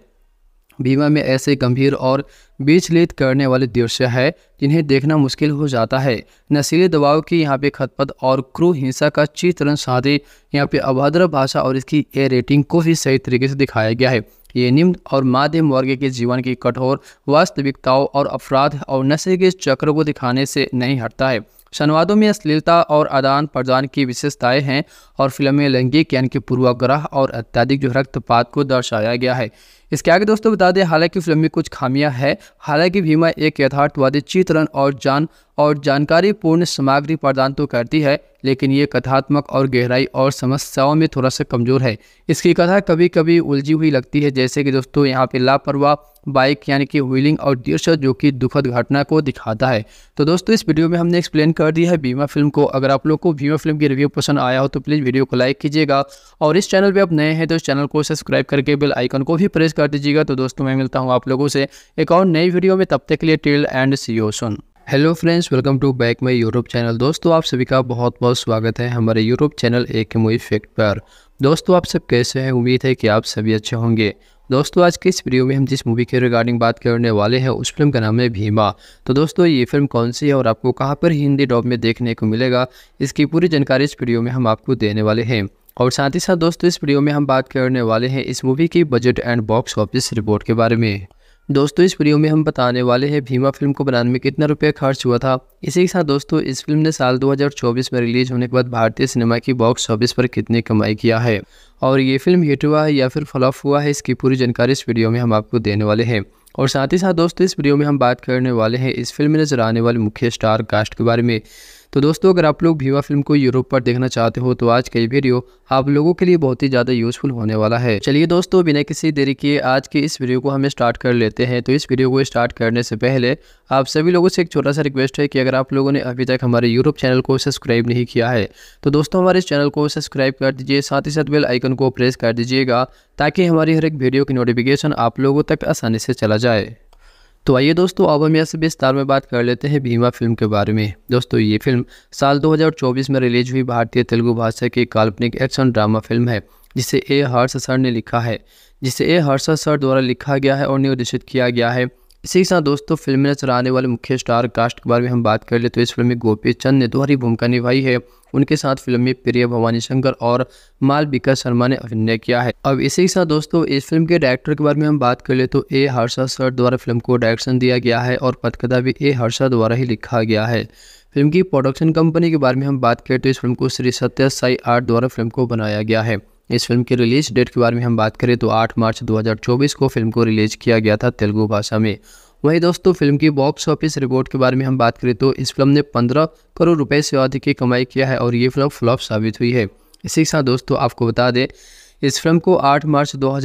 भीमा में ऐसे गंभीर और बीचलित करने वाले दृश्य है जिन्हें देखना मुश्किल हो जाता है नशीले दबाव की यहाँ पे खतपत और क्रू हिंसा का चित्रण साथ ही यहाँ पे अभद्र भाषा और इसकी ए रेटिंग को भी सही तरीके से दिखाया गया है ये निम्न और माध्यम वर्ग के जीवन की कठोर वास्तविकताओं और अपराध और नशे के चक्र को दिखाने से नहीं हटता है संवादों में अश्लीलता और आदान प्रदान की विशेषताएं हैं और फिल्म में लैंगिक ज्ञान के पूर्वाग्रह और अत्याधिक जो रक्तपात को दर्शाया गया है इसके आगे दोस्तों बता दें हालांकि फिल्म में कुछ खामियां हैं हालांकि भीमा एक यथार्थवादी चित्रण और जान और जानकारी पूर्ण सामग्री प्रदान तो करती है लेकिन ये कथात्मक और गहराई और समस्याओं में थोड़ा सा कमज़ोर है इसकी कथा कभी कभी उलझी हुई लगती है जैसे कि दोस्तों यहाँ पे लापरवाह बाइक यानी कि व्हीलिंग और दृश्य जो कि दुखद घटना को दिखाता है तो दोस्तों इस वीडियो में हमने एक्सप्लेन कर दिया है बीमा फिल्म को अगर आप लोग को बीमा फिल्म की रिव्यू पसंद आया हो तो प्लीज़ वीडियो को लाइक कीजिएगा और इस चैनल पर आप नए हैं तो इस चैनल को सब्सक्राइब करके बिल आइकन को भी प्रेस कर दीजिएगा तो दोस्तों मैं मिलता हूँ आप लोगों से एक और नई वीडियो में तब तक के लिए till and see soon hello friends welcome to back my YouTube channel दोस्तों आप सभी का बहुत बहुत स्वागत है हमारे यूट्यूब चैनल एक मूवी फैक्ट पर दोस्तों आप सब कैसे हैं उम्मीद है कि आप सभी अच्छे होंगे दोस्तों आज के इस वीडियो में हम जिस मूवी के रिगार्डिंग बात करने वाले हैं उस फिल्म का नाम है भीमा तो दोस्तों ये फिल्म कौन सी है और आपको कहाँ पर हिंदी डॉब में देखने को मिलेगा इसकी पूरी जानकारी इस वीडियो में हम आपको देने वाले हैं और साथ ही साथ दोस्तों इस वीडियो में हम बात करने वाले हैं इस मूवी की budget and box office report के बारे में दोस्तों इस वीडियो में हम बताने वाले हैं भीमा फिल्म को बनाने में कितना रुपया खर्च हुआ था इसी के साथ दोस्तों इस फिल्म ने साल 2024 में रिलीज होने के बाद भारतीय सिनेमा की बॉक्स ऑफिस पर कितनी कमाई किया है और ये फिल्म हिट हुआ है या फिर फ्लॉप हुआ है इसकी पूरी जानकारी इस वीडियो में हम आपको देने वाले हैं और साथ ही साथ दोस्तों इस वीडियो में हम बात करने वाले हैं इस फिल्म में नजर आने वाले मुख्य स्टार कास्ट के बारे में तो दोस्तों अगर आप लोग भीवा फिल्म को यूरोप पर देखना चाहते हो तो आज का ये वीडियो आप लोगों के लिए बहुत ही ज़्यादा यूजफुल होने वाला है चलिए दोस्तों बिना किसी देरी के आज के इस वीडियो को हम स्टार्ट कर लेते हैं तो इस वीडियो को स्टार्ट करने से पहले आप सभी लोगों से एक छोटा सा रिक्वेस्ट है कि अगर आप लोगों ने अभी तक हमारे यूट्यूब चैनल को सब्सक्राइब नहीं किया है तो दोस्तों हमारे इस चैनल को सब्सक्राइब कर दीजिए साथ ही साथ बेल आइकन को प्रेस कर दीजिएगा ताकि हमारी हर एक वीडियो की नोटिफिकेशन आप लोगों तक आसानी से चला जाए तो आइए दोस्तों अब हम यहाँ से विस्तार में बात कर लेते हैं भीमा फिल्म के बारे में दोस्तों ये फिल्म साल 2024 में रिलीज हुई भारतीय तेलुगु भाषा की काल्पनिक एक्शन ड्रामा फिल्म है जिसे ए हर्ष सर ने लिखा है जिसे ए हर्ष सर द्वारा लिखा गया है और निर्देशित किया गया है इसी के साथ दोस्तों फिल्म में नजर आने वाले मुख्य स्टार कास्ट के बारे में हम बात कर ले तो इस फिल्म में गोपी चंद ने दोहरी भूमिका निभाई है उनके साथ फिल्म में प्रिय भवानी शंकर और मालविका शर्मा ने अभिनय किया है अब इसी के साथ दोस्तों इस फिल्म के डायरेक्टर के बारे में हम बात कर ले तो ए हर्षा सर द्वारा फिल्म को डायरेक्शन दिया गया है और पथकथा भी ए हर्षा द्वारा ही लिखा गया है फिल्म की प्रोडक्शन कंपनी के बारे में हम बात करें तो इस फिल्म को श्री सत्य साई आर्ट द्वारा फिल्म को बनाया गया है इस फिल्म की रिलीज डेट के बारे में हम बात करें तो 8 मार्च 2024 को फिल्म को रिलीज किया गया था तेलुगु भाषा में वहीं दोस्तों फिल्म की बॉक्स ऑफिस रिपोर्ट के बारे में हम बात करें तो इस फिल्म ने 15 करोड़ रुपए से अधिक की कमाई किया है और ये फिल्म फ्लॉप साबित हुई है इसी के साथ दोस्तों आपको बता दें इस फिल्म को आठ मार्च दो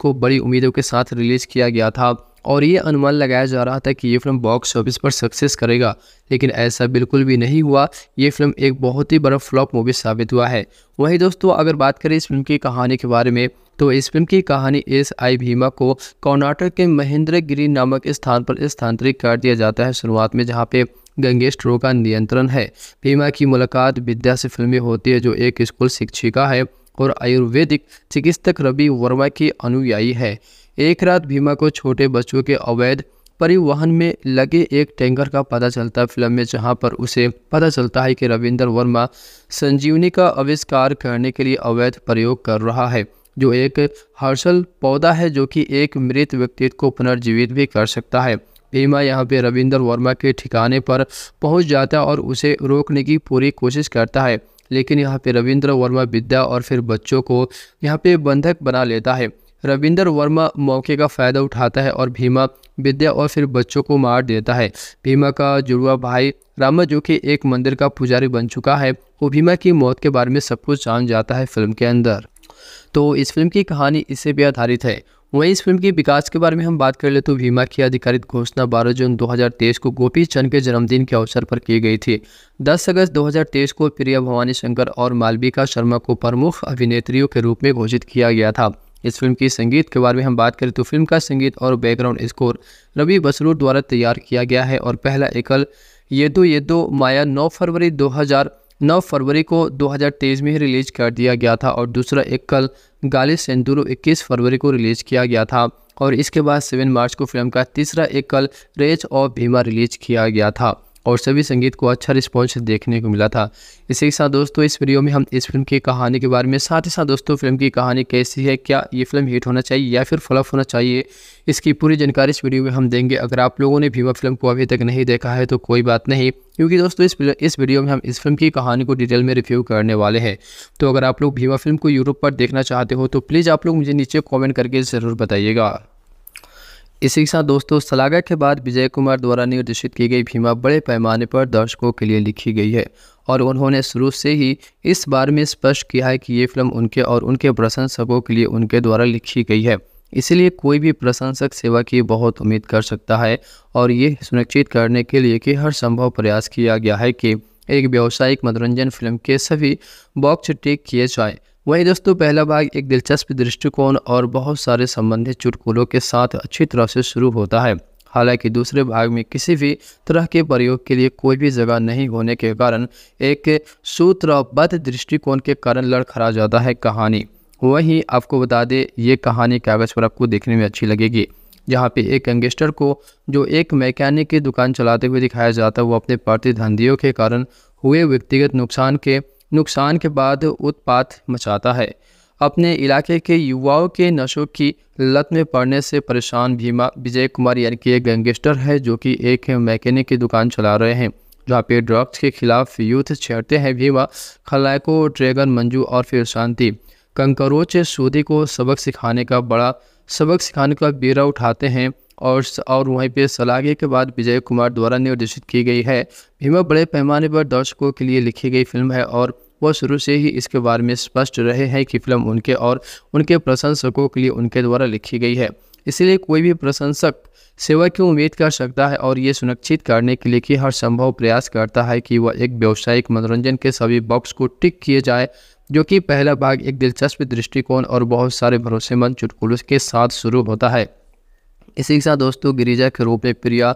को बड़ी उम्मीदों के साथ रिलीज किया गया था और ये अनुमान लगाया जा रहा था कि ये फिल्म बॉक्स ऑफिस पर सक्सेस करेगा लेकिन ऐसा बिल्कुल भी नहीं हुआ ये फिल्म एक बहुत ही बड़ा फ्लॉप मूवी साबित हुआ है वहीं दोस्तों अगर बात करें इस फिल्म की कहानी के बारे में तो इस फिल्म की कहानी एस आई भीमा को कर्नाटक के महेंद्र गिरी नामक स्थान पर स्थानांतरित कर दिया जाता है शुरुआत में जहाँ पे गंगेश ट्रो का नियंत्रण है भीमा की मुलाकात विद्या से फिल्मी होती है जो एक स्कूल शिक्षिका है और आयुर्वेदिक चिकित्सक रवि वर्मा की अनुयायी है एक रात भीमा को छोटे बच्चों के अवैध परिवहन में लगे एक टैंकर का पता चलता है फिल्म में जहां पर उसे पता चलता है कि रविंद्र वर्मा संजीवनी का आविष्कार करने के लिए अवैध प्रयोग कर रहा है जो एक हर्षल पौधा है जो कि एक मृत व्यक्ति को पुनर्जीवित भी कर सकता है भीमा यहाँ पर रविंद्र वर्मा के ठिकाने पर पहुँच जाता है और उसे रोकने की पूरी कोशिश करता है लेकिन यहाँ पर रविंद्र वर्मा विद्या और फिर बच्चों को यहाँ पे बंधक बना लेता है रविंदर वर्मा मौके का फ़ायदा उठाता है और भीमा विद्या और फिर बच्चों को मार देता है भीमा का जुड़वा भाई रामा जो कि एक मंदिर का पुजारी बन चुका है वो भीमा की मौत के बारे में सब कुछ जान जाता है फिल्म के अंदर तो इस फिल्म की कहानी इससे भी आधारित है वहीं इस फिल्म के विकास के बारे में हम बात कर ले तो भीमा की आधिकारिक घोषणा 12 जून 2023 को गोपी चंद के जन्मदिन के अवसर पर की गई थी 10 अगस्त 2023 को प्रिया भवानी शंकर और मालविका शर्मा को प्रमुख अभिनेत्रियों के रूप में घोषित किया गया था इस फिल्म की संगीत के बारे में हम बात करें तो फिल्म का संगीत और बैकग्राउंड स्कोर रवि बसरूर द्वारा तैयार किया गया है और पहला एकल ये दो ये दो माया 9 फरवरी 2009 फरवरी को 2023 में ही रिलीज कर दिया गया था और दूसरा एकल गाली सेंदुरो 21 फरवरी को रिलीज किया गया था और इसके बाद सेवन मार्च को फिल्म का तीसरा एकल रेज ऑफ भीमा रिलीज किया गया था और सभी संगीत को अच्छा रिस्पॉन्स देखने को मिला था इसी के साथ दोस्तों इस वीडियो में हम इस फिल्म की कहानी के बारे में साथ ही साथ दोस्तों फिल्म की कहानी कैसी है क्या ये फिल्म हिट होना चाहिए या फिर फ्लॉप होना चाहिए इसकी पूरी जानकारी इस वीडियो में हम देंगे अगर आप लोगों ने भीमा फिल्म को अभी तक नहीं देखा है तो कोई बात नहीं क्योंकि दोस्तों इस इस वीडियो में हम इस फिल्म की कहानी को डिटेल में रिव्यू करने वाले हैं तो अगर आप लोग भीमा फिल्म को यूरोप पर देखना चाहते हो तो प्लीज़ आप लोग मुझे नीचे कॉमेंट करके ज़रूर बताइएगा इसी के साथ दोस्तों सलागा के बाद विजय कुमार द्वारा निर्देशित की गई भीमा बड़े पैमाने पर दर्शकों के लिए लिखी गई है और उन्होंने शुरू से ही इस बारे में स्पष्ट किया है कि ये फिल्म उनके और उनके प्रशंसकों के लिए उनके द्वारा लिखी गई है इसलिए कोई भी प्रशंसक सेवा की बहुत उम्मीद कर सकता है और ये सुनिश्चित करने के लिए कि हर संभव प्रयास किया गया है कि एक व्यावसायिक मनोरंजन फिल्म के सभी बॉक्स टेक किए जाएँ वहीं दोस्तों पहला भाग एक दिलचस्प दृष्टिकोण और बहुत सारे संबंधित चुटकुलों के साथ अच्छी तरह से शुरू होता है हालांकि दूसरे भाग में किसी भी तरह के प्रयोग के लिए कोई भी जगह नहीं होने के कारण एक सूत्रबद्ध दृष्टिकोण के कारण लड़खड़ा जाता है कहानी वही आपको बता दें ये कहानी कागज़ पर आपको देखने में अच्छी लगेगी जहाँ पे एक यंगेस्टर को जो एक मैकेनिक की दुकान चलाते हुए दिखाया जाता है वो अपने पार्टी धंधियों के कारण हुए व्यक्तिगत नुकसान के नुकसान के बाद उत्पात मचाता है अपने इलाके के युवाओं के नशों की लत में पड़ने से परेशान भीमा विजय कुमार यानी कि एक गैंगस्टर है जो कि एक मैकेनिक की दुकान चला रहे हैं जहाँ पे ड्रग्स के खिलाफ यूथ छेड़ते हैं भीमा खलायको ड्रैगन मंजू और फिर शांति कंकरोच सूदी को सबक सिखाने का बड़ा सबक सिखाने का बीरा उठाते हैं और और वहीं पे सलागे के बाद विजय कुमार द्वारा निर्देशित की गई है भीमा बड़े पैमाने पर दर्शकों के लिए लिखी गई फिल्म है और वह शुरू से ही इसके बारे में स्पष्ट रहे हैं कि फिल्म उनके और उनके प्रशंसकों के लिए उनके द्वारा लिखी गई है इसलिए कोई भी प्रशंसक सेवा की उम्मीद कर सकता है और ये सुनिश्चित करने के लिए कि हर संभव प्रयास करता है कि वह एक व्यावसायिक मनोरंजन के सभी बॉक्स को टिक किए जाए जो कि पहला भाग एक दिलचस्प दृष्टिकोण और बहुत सारे भरोसेमंद चुटकुलों के साथ शुरू होता है इसी के साथ दोस्तों गिरिजा के रूप में प्रिया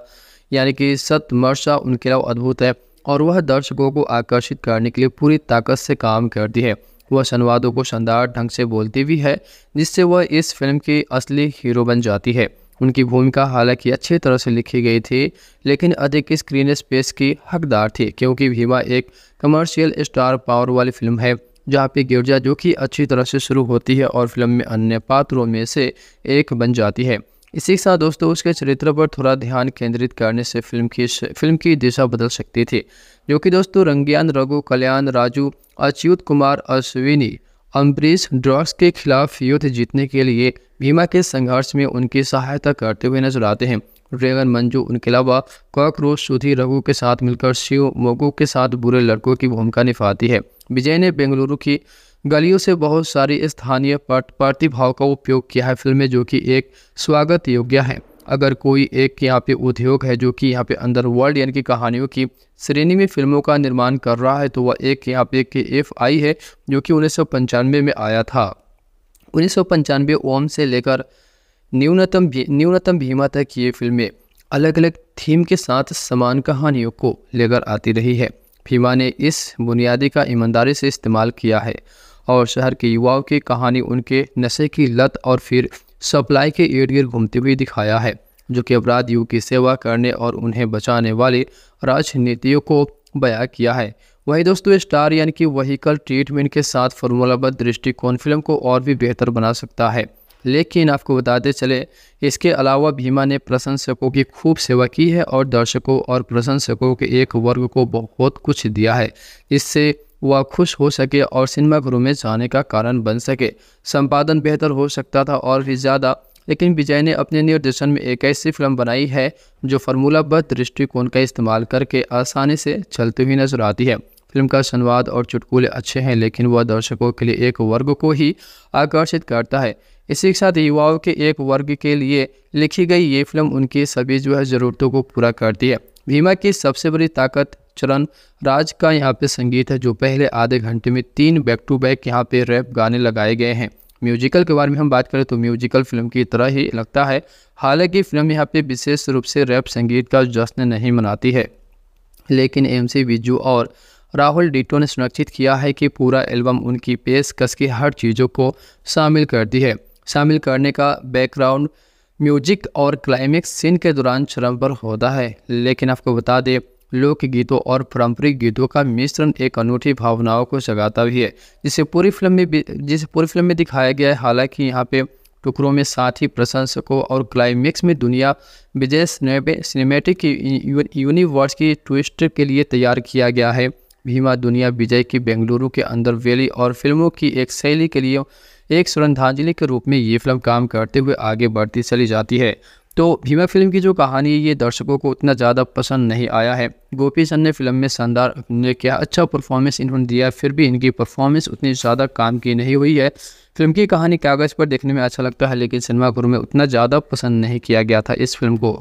यानी कि सतमर्शा उनके लिए अद्भुत है और वह दर्शकों को आकर्षित करने के लिए पूरी ताकत से काम करती है वह संवादों को शानदार ढंग से बोलती भी है जिससे वह इस फिल्म की असली हीरो बन जाती है उनकी भूमिका हालांकि अच्छी तरह से लिखी गई थी लेकिन अधिक स्क्रीन स्पेस की हकदार थी क्योंकि भीमा एक कमर्शियल स्टार पावर वाली फिल्म है जहाँ पे गिरजा जो कि अच्छी तरह से शुरू होती है और फिल्म में अन्य पात्रों में से एक बन जाती है इसी के साथ दोस्तों उसके चरित्र पर थोड़ा ध्यान केंद्रित करने से फिल्म की फिल्म की दिशा बदल सकती थी जो कि दोस्तों रंग्यान रघु कल्याण राजू अच्युत कुमार अश्विनी अम्बरीश ड्रग्स के खिलाफ युद्ध जीतने के लिए भीमा के संघर्ष में उनकी सहायता करते हुए नजर आते हैं ड्रैगन मंजू उनके अलावा कॉकरोच सुधी रघु के साथ मिलकर शिव मोगू के साथ बुरे लड़कों की भूमिका निभाती है विजय ने बेंगलुरु की गलियों से बहुत सारी स्थानीय प्रतिभाव का उपयोग किया है फिल्म में जो कि एक स्वागत योग्य है अगर कोई एक यहाँ पे उद्योग है जो कि यहाँ पे अंदर वर्ल्ड यानी कि कहानियों की श्रेणी में फिल्मों का निर्माण कर रहा है तो वह एक यहाँ पे के एफ आई है जो कि उन्नीस में आया था उन्नीस ओम से लेकर न्यूनतम भी, न्यूनतम भीमा तक ये फिल्में अलग अलग थीम के साथ समान कहानियों को लेकर आती रही है भीमा ने इस बुनियादी का ईमानदारी से इस्तेमाल किया है और शहर के युवाओं की कहानी उनके नशे की लत और फिर सप्लाई के इर्द गिर्द घूमते हुए दिखाया है जो कि अपराध युग की सेवा करने और उन्हें बचाने वाले राजनीतियों को बयां किया है वही दोस्तों स्टार यानी कि वहीकल ट्रीटमेंट के साथ फॉर्मूलाबद्ध दृष्टिकोण फिल्म को और भी बेहतर बना सकता है लेकिन आपको बताते चले इसके अलावा भीमा ने प्रशंसकों की खूब सेवा की है और दर्शकों और प्रशंसकों के एक वर्ग को बहुत कुछ दिया है इससे वह खुश हो सके और सिनेमाघरों में जाने का कारण बन सके संपादन बेहतर हो सकता था और भी ज़्यादा लेकिन विजय ने अपने निर्देशन में एक ऐसी फिल्म बनाई है जो फार्मूलाबद्ध दृष्टिकोण का इस्तेमाल करके आसानी से चलती हुई नजर आती है फिल्म का संवाद और चुटकुले अच्छे हैं लेकिन वह दर्शकों के लिए एक वर्ग को ही आकर्षित करता है इसी के साथ युवाओं के एक वर्ग के लिए लिखी गई ये फिल्म उनकी सभी जो है ज़रूरतों को पूरा करती है भीमा की सबसे बड़ी ताकत चरण राज का यहाँ पे संगीत है जो पहले आधे घंटे में तीन बैक टू बैक यहाँ पे रैप गाने लगाए गए हैं म्यूजिकल के बारे में हम बात करें तो म्यूजिकल फिल्म की तरह ही लगता है हालांकि फिल्म यहाँ पे विशेष रूप से रैप संगीत का जश्न नहीं मनाती है लेकिन एम सी विजू और राहुल डिटो ने सुनिश्चित किया है कि पूरा एल्बम उनकी पेशकश की हर चीज़ों को शामिल करती है शामिल करने का बैकग्राउंड म्यूजिक और क्लाइमेक्स सीन के दौरान चरम पर होता है लेकिन आपको बता दें लोक गीतों और पारंपरिक गीतों का मिश्रण एक अनूठी भावनाओं को जगाता भी है जिसे पूरी फिल्म में जिसे पूरी फिल्म में दिखाया गया है हालांकि यहाँ पे टुकड़ों में साथ ही प्रशंसकों और क्लाइमेक्स में दुनिया विजय सिनेमेटिक यूनिवर्स की ट्विस्ट के लिए तैयार किया गया है भीमा दुनिया विजय की बेंगलुरु के अंदर वैली और फिल्मों की एक शैली के लिए एक श्रद्धांजलि के रूप में ये फिल्म काम करते हुए आगे बढ़ती चली जाती है तो भीमा फिल्म की जो कहानी है ये दर्शकों को उतना ज़्यादा पसंद नहीं आया है गोपी चंद ने फिल्म में शानदार ने किया अच्छा परफॉर्मेंस इन्होंने दिया फिर भी इनकी परफॉर्मेंस उतनी ज़्यादा काम की नहीं हुई है फिल्म की कहानी कागज़ पर देखने में अच्छा लगता है लेकिन सिनेमाघरों में उतना ज़्यादा पसंद नहीं किया गया था इस फिल्म को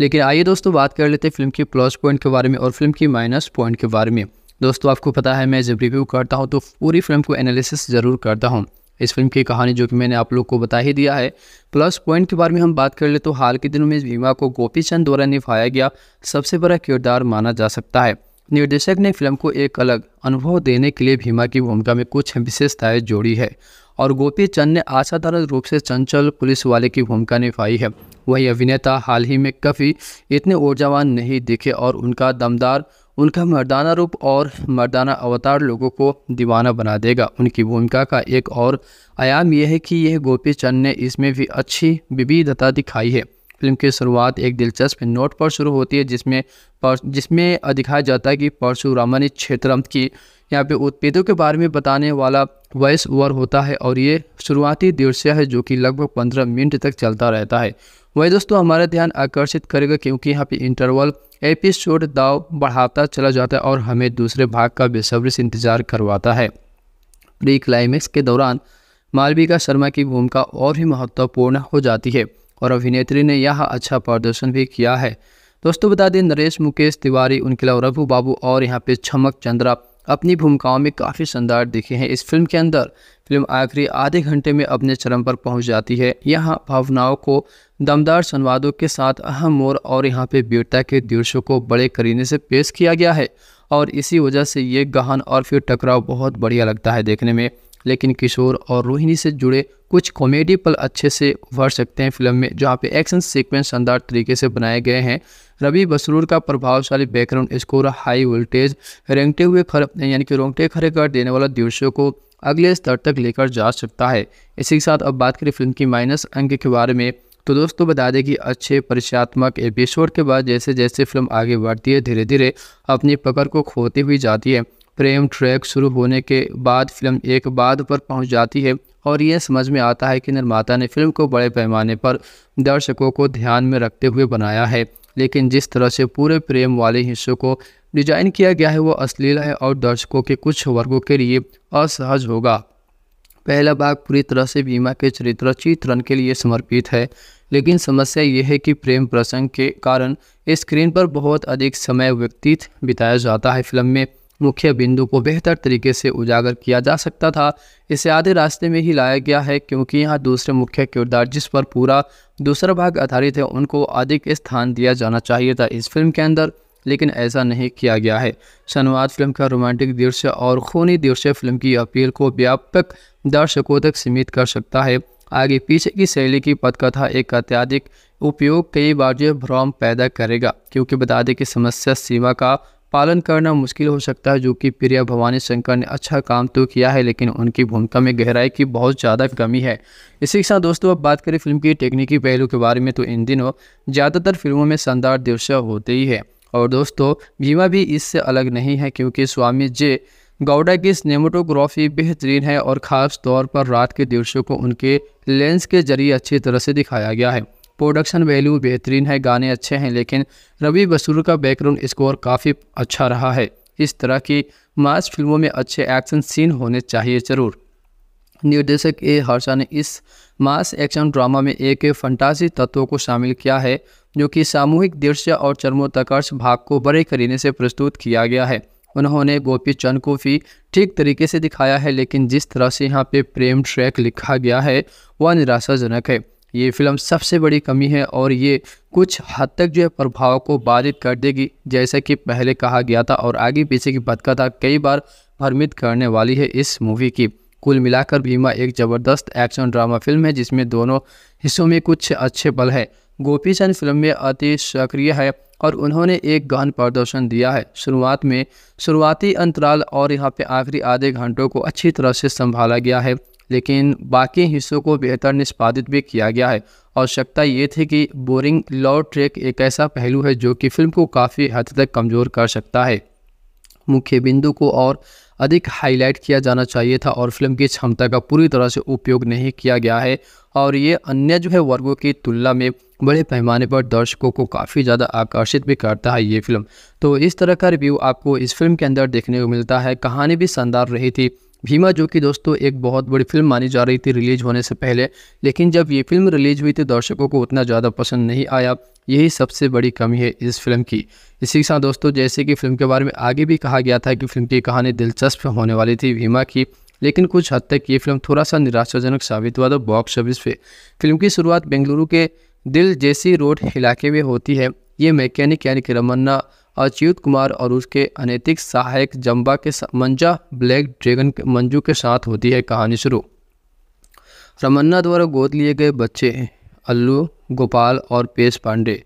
लेकिन आइए दोस्तों बात कर लेते हैं फिल्म की प्लस पॉइंट के बारे में और फिल्म की माइनस पॉइंट के बारे में दोस्तों आपको पता है मैं जब रिव्यू करता हूँ तो पूरी फिल्म को एनालिसिस ज़रूर करता हूँ इस फिल्म की कहानी जो कि मैंने आप लोग को बता ही दिया है प्लस पॉइंट के बारे में हम बात कर ले तो हाल के दिनों में इस भीमा को गोपी चंद द्वारा निभाया गया सबसे बड़ा किरदार माना जा सकता है निर्देशक ने फिल्म को एक अलग अनुभव देने के लिए भीमा की भूमिका में कुछ विशेषताएं जोड़ी है और गोपी चंद ने असाधारण रूप से चंचल पुलिस वाले की भूमिका निभाई है वही अभिनेता हाल ही में कभी इतने ऊर्जावान नहीं दिखे और उनका दमदार उनका मर्दाना रूप और मर्दाना अवतार लोगों को दीवाना बना देगा उनकी भूमिका का एक और आयाम यह है कि यह गोपी चंद ने इसमें भी अच्छी विविधता दिखाई है फिल्म की शुरुआत एक दिलचस्प नोट पर शुरू होती है जिसमें पर जिसमें दिखाया जाता है कि परशुरामा ने क्षेत्रम की यहाँ पे उत्पेदों के बारे में बताने वाला वॉइस ओवर होता है और ये शुरुआती दृश्य है जो कि लगभग पंद्रह मिनट तक चलता रहता है वही दोस्तों हमारा ध्यान आकर्षित करेगा क्योंकि यहाँ पे इंटरवल एपिसोड दाव बढ़ाता चला जाता है और हमें दूसरे भाग का बेसब्री से इंतजार करवाता है प्री क्लाइमेक्स के दौरान मालविका शर्मा की भूमिका और भी महत्वपूर्ण हो जाती है और अभिनेत्री ने यह अच्छा प्रदर्शन भी किया है दोस्तों बता दें नरेश मुकेश तिवारी उनके अलावा रघु बाबू और यहाँ पे छमक चंद्रा अपनी भूमिकाओं में काफ़ी शानदार दिखे हैं इस फिल्म के अंदर फिल्म आखिरी आधे घंटे में अपने चरम पर पहुंच जाती है यहाँ भावनाओं को दमदार संवादों के साथ अहम मोर और यहाँ पे वीरता के दृश्यों को बड़े करीने से पेश किया गया है और इसी वजह से ये गहन और फिर टकराव बहुत बढ़िया लगता है देखने में लेकिन किशोर और रोहिणी से जुड़े कुछ कॉमेडी पल अच्छे से उभर सकते हैं फिल्म में जहाँ पे एक्शन सीक्वेंस शानदार तरीके से बनाए गए हैं रवि बसरूर का प्रभावशाली बैकग्राउंड स्कोर हाई वोल्टेज रेंगते हुए खड़े यानी कि रोंगटे खड़े कर देने वाला दिवसों को अगले स्तर तक लेकर जा सकता है इसी के साथ अब बात करें फिल्म की माइनस अंक के बारे में तो दोस्तों बता दें कि अच्छे परिचयात्मक एपिसोड के बाद जैसे जैसे फिल्म आगे बढ़ती है धीरे धीरे अपनी पकड़ को खोती हुई जाती है प्रेम ट्रैक शुरू होने के बाद फिल्म एक बाद पर पहुंच जाती है और यह समझ में आता है कि निर्माता ने फिल्म को बड़े पैमाने पर दर्शकों को ध्यान में रखते हुए बनाया है लेकिन जिस तरह से पूरे प्रेम वाले हिस्सों को डिजाइन किया गया है वह अश्लील है और दर्शकों के कुछ वर्गों के लिए असहज होगा पहला भाग पूरी तरह से बीमा के चरित्र चित्रण के लिए समर्पित है लेकिन समस्या यह है कि प्रेम प्रसंग के कारण स्क्रीन पर बहुत अधिक समय व्यतीत बिताया जाता है फिल्म में मुख्य बिंदु को बेहतर तरीके से उजागर किया जा सकता था इसे आधे रास्ते में ही लाया गया है क्योंकि यहाँ दूसरे मुख्य किरदार जिस पर पूरा दूसरा भाग आधारित है उनको अधिक स्थान दिया जाना चाहिए था इस फिल्म के अंदर लेकिन ऐसा नहीं किया गया है शनवाद फिल्म का रोमांटिक दृश्य और खूनी दृश्य फिल्म की अपील को व्यापक दर्शकों तक सीमित कर सकता है आगे पीछे की शैली की पदकथा एक अत्याधिक उपयोग कई बार जो भ्रम पैदा करेगा क्योंकि बता दें कि समस्या सीमा का पालन करना मुश्किल हो सकता है जो कि प्रिया भवानी शंकर ने अच्छा काम तो किया है लेकिन उनकी भूमिका में गहराई की बहुत ज़्यादा कमी है इसी के साथ दोस्तों अब बात करें फिल्म की टेक्निकी पहलू के बारे में तो इन दिनों ज़्यादातर फिल्मों में शानदार दृश्य होते ही है और दोस्तों भीमा भी इससे अलग नहीं है क्योंकि स्वामी जे गौडा की सिनेमाटोग्राफी बेहतरीन है और ख़ास तौर पर रात के दृश्यों को उनके लेंस के जरिए अच्छी तरह से दिखाया गया है प्रोडक्शन वैल्यू बेहतरीन है गाने अच्छे हैं लेकिन रवि बसूर का बैकग्राउंड स्कोर काफ़ी अच्छा रहा है इस तरह की मास फिल्मों में अच्छे एक्शन सीन होने चाहिए ज़रूर निर्देशक ए हर्षा ने इस मास एक्शन ड्रामा में एक फंटासी तत्वों को शामिल किया है जो कि सामूहिक दृश्य और चर्मोत्कर्ष भाग को बड़े करीने से प्रस्तुत किया गया है उन्होंने गोपी चंद को भी ठीक तरीके से दिखाया है लेकिन जिस तरह से यहाँ पे प्रेम ट्रैक लिखा गया है वह निराशाजनक है ये फिल्म सबसे बड़ी कमी है और ये कुछ हद तक जो है प्रभाव को बाधित कर देगी जैसा कि पहले कहा गया था और आगे पीछे की पदकथा कई बार भ्रमित करने वाली है इस मूवी की कुल मिलाकर भीमा एक ज़बरदस्त एक्शन ड्रामा फिल्म है जिसमें दोनों हिस्सों में कुछ अच्छे पल है गोपी चंद फिल्म में अति सक्रिय है और उन्होंने एक गहन प्रदर्शन दिया है शुरुआत में शुरुआती अंतराल और यहाँ पे आखिरी आधे घंटों को अच्छी तरह से संभाला गया है लेकिन बाकी हिस्सों को बेहतर निष्पादित भी किया गया है आवश्यकता ये थी कि बोरिंग लॉ ट्रैक एक ऐसा पहलू है जो कि फिल्म को काफ़ी हद तक कमज़ोर कर सकता है मुख्य बिंदु को और अधिक हाईलाइट किया जाना चाहिए था और फिल्म की क्षमता का पूरी तरह से उपयोग नहीं किया गया है और ये अन्य जो है वर्गों की तुलना में बड़े पैमाने पर दर्शकों को काफ़ी ज़्यादा आकर्षित भी करता है ये फिल्म तो इस तरह का रिव्यू आपको इस फिल्म के अंदर देखने को मिलता है कहानी भी शानदार रही थी भीमा जो कि दोस्तों एक बहुत बड़ी फिल्म मानी जा रही थी रिलीज होने से पहले लेकिन जब ये फिल्म रिलीज हुई तो दर्शकों को उतना ज़्यादा पसंद नहीं आया यही सबसे बड़ी कमी है इस फिल्म की इसी के साथ दोस्तों जैसे कि फिल्म के बारे में आगे भी कहा गया था कि फिल्म की कहानी दिलचस्प होने वाली थी भीमा की लेकिन कुछ हद तक ये फिल्म थोड़ा सा निराशाजनक साबित हुआ तो बॉक्स ऑफिस पे फिल्म की शुरुआत बेंगलुरु के दिल जैसी रोड इलाके में होती है ये मैकेनिक यानी कि रमन्ना अच्युत कुमार और उसके अनैतिक सहायक जम्बा के मंजा ब्लैक ड्रैगन मंजू के साथ होती है कहानी शुरू रमन्ना द्वारा गोद लिए गए बच्चे अल्लू गोपाल और पेश पांडे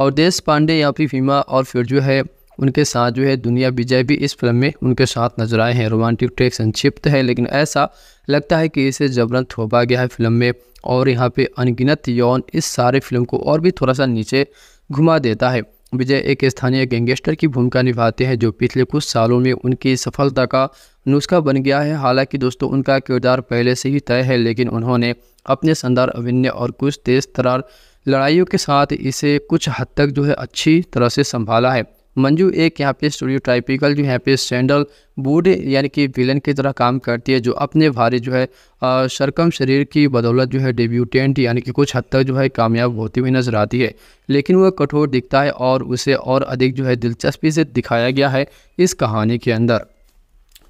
और देश पांडे या फिर फीमा और फिर जो है उनके साथ जो है दुनिया विजय भी इस फिल्म में उनके साथ नजर आए हैं रोमांटिक ट्रैक संक्षिप्त है लेकिन ऐसा लगता है कि इसे जबरन थोपा गया है फिल्म में और यहाँ पे अनगिनत यौन इस सारे फिल्म को और भी थोड़ा सा नीचे घुमा देता है विजय एक स्थानीय गैंगस्टर की भूमिका निभाते हैं जो पिछले कुछ सालों में उनकी सफलता का नुस्खा बन गया है हालांकि दोस्तों उनका किरदार पहले से ही तय है लेकिन उन्होंने अपने शानदार अभिनय और कुछ तेज तरार लड़ाइयों के साथ इसे कुछ हद तक जो है अच्छी तरह से संभाला है मंजू एक यहाँ पे स्टूडियो टाइपिकल जो यहाँ पे सैंडल बूड यानी कि विलन की तरह काम करती है जो अपने भारी जो है सरकम शरीर की बदौलत जो है डेब्यूटेंट यानी कि कुछ हद तक जो है कामयाब होती हुई नज़र आती है लेकिन वह कठोर दिखता है और उसे और अधिक जो है दिलचस्पी से दिखाया गया है इस कहानी के अंदर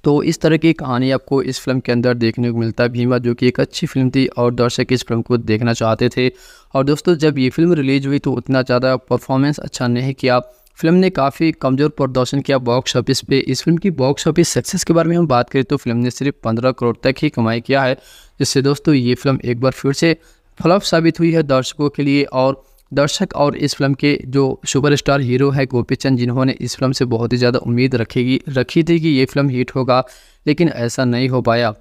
तो इस तरह की कहानी आपको इस फिल्म के अंदर देखने को मिलता है भीमा जो कि एक अच्छी फिल्म थी और दर्शक इस फिल्म को देखना चाहते थे और दोस्तों जब ये फिल्म रिलीज़ हुई तो उतना ज़्यादा परफॉर्मेंस अच्छा नहीं किया फिल्म ने काफ़ी कमज़ोर प्रदर्शन किया बॉक्स ऑफिस पे इस फिल्म की बॉक्स ऑफिस सक्सेस के बारे में हम बात करें तो फिल्म ने सिर्फ पंद्रह करोड़ तक ही कमाई किया है जिससे दोस्तों ये फिल्म एक बार फिर से फ्लॉप साबित हुई है दर्शकों के लिए और दर्शक और इस फिल्म के जो सुपरस्टार हीरो है गोपी चंद जिन्होंने इस फिल्म से बहुत ही ज़्यादा उम्मीद रखेगी रखी थी कि ये फिल्म हिट होगा लेकिन ऐसा नहीं हो पाया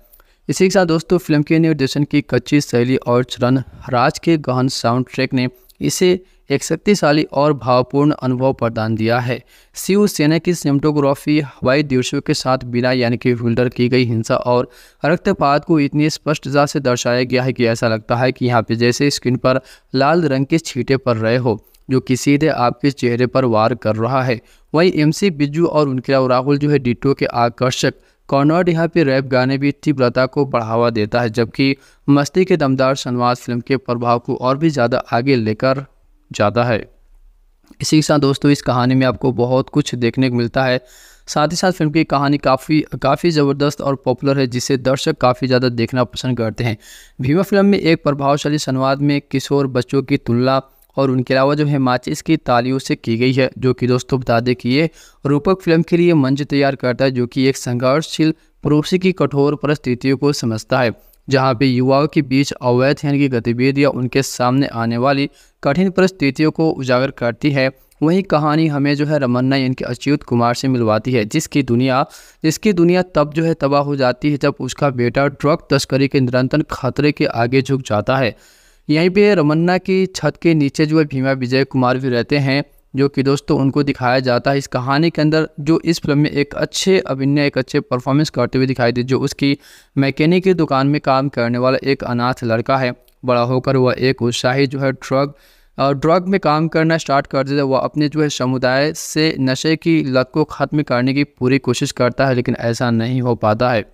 इसी के साथ दोस्तों फिल्म के निर्देशन की कच्ची शैली और चरण राज के गहन साउंड ट्रैक ने इसे एक शक्तिशाली और भावपूर्ण अनुभव प्रदान दिया है शिवसेना की सिनेमटोग्राफी हवाई दिवसों के साथ बिना यानी कि फिल्टर की गई हिंसा और रक्तपात को इतनी स्पष्टता से दर्शाया गया है कि ऐसा लगता है कि यहाँ पे जैसे स्क्रीन पर लाल रंग के छीटे पड़ रहे हो जो कि सीधे आपके चेहरे पर वार कर रहा है वहीं एमसी बिजू और उनके राहुल जो है डिटो के आकर्षक कॉनॉर्ड यहाँ पे रैप गाने भी तीव्रता को बढ़ावा देता है जबकि मस्ती के दमदार शनवाद फिल्म के प्रभाव को और भी ज़्यादा आगे लेकर जाता है इसी के साथ दोस्तों इस कहानी में आपको बहुत कुछ देखने को मिलता है साथ ही साथ फिल्म की कहानी काफ़ी काफ़ी ज़बरदस्त और पॉपुलर है जिसे दर्शक काफ़ी ज़्यादा देखना पसंद करते हैं भीमा फिल्म में एक प्रभावशाली संवाद में किशोर बच्चों की तुलना और उनके अलावा जो है माचिस की तालियों से की गई है जो कि दोस्तों बता दें कि ये रूपक फिल्म के लिए मंच तैयार करता है जो कि एक संघर्षशील पड़ोसी की कठोर परिस्थितियों को समझता है जहाँ पे युवाओं के बीच अवैध हैं की गतिविधियाँ उनके सामने आने वाली कठिन परिस्थितियों को उजागर करती है वही कहानी हमें जो है रमन्ना इनके अच्युत कुमार से मिलवाती है जिसकी दुनिया जिसकी दुनिया तब जो है तबाह हो जाती है जब उसका बेटा ड्रग तस्करी के निरंतर खतरे के आगे झुक जाता है यहीं पे रमन्ना की छत के नीचे जो है भीमा विजय कुमार भी रहते हैं जो कि दोस्तों उनको दिखाया जाता है इस कहानी के अंदर जो इस फिल्म में एक अच्छे अभिनय एक अच्छे परफॉर्मेंस करते हुए दिखाई दे जो उसकी मैकेनिक की दुकान में काम करने वाला एक अनाथ लड़का है बड़ा होकर वह एक उत्साही जो है ड्रग और ड्रग में काम करना स्टार्ट कर देता है वह अपने जो है समुदाय से नशे की लत को ख़त्म करने की पूरी कोशिश करता है लेकिन ऐसा नहीं हो पाता है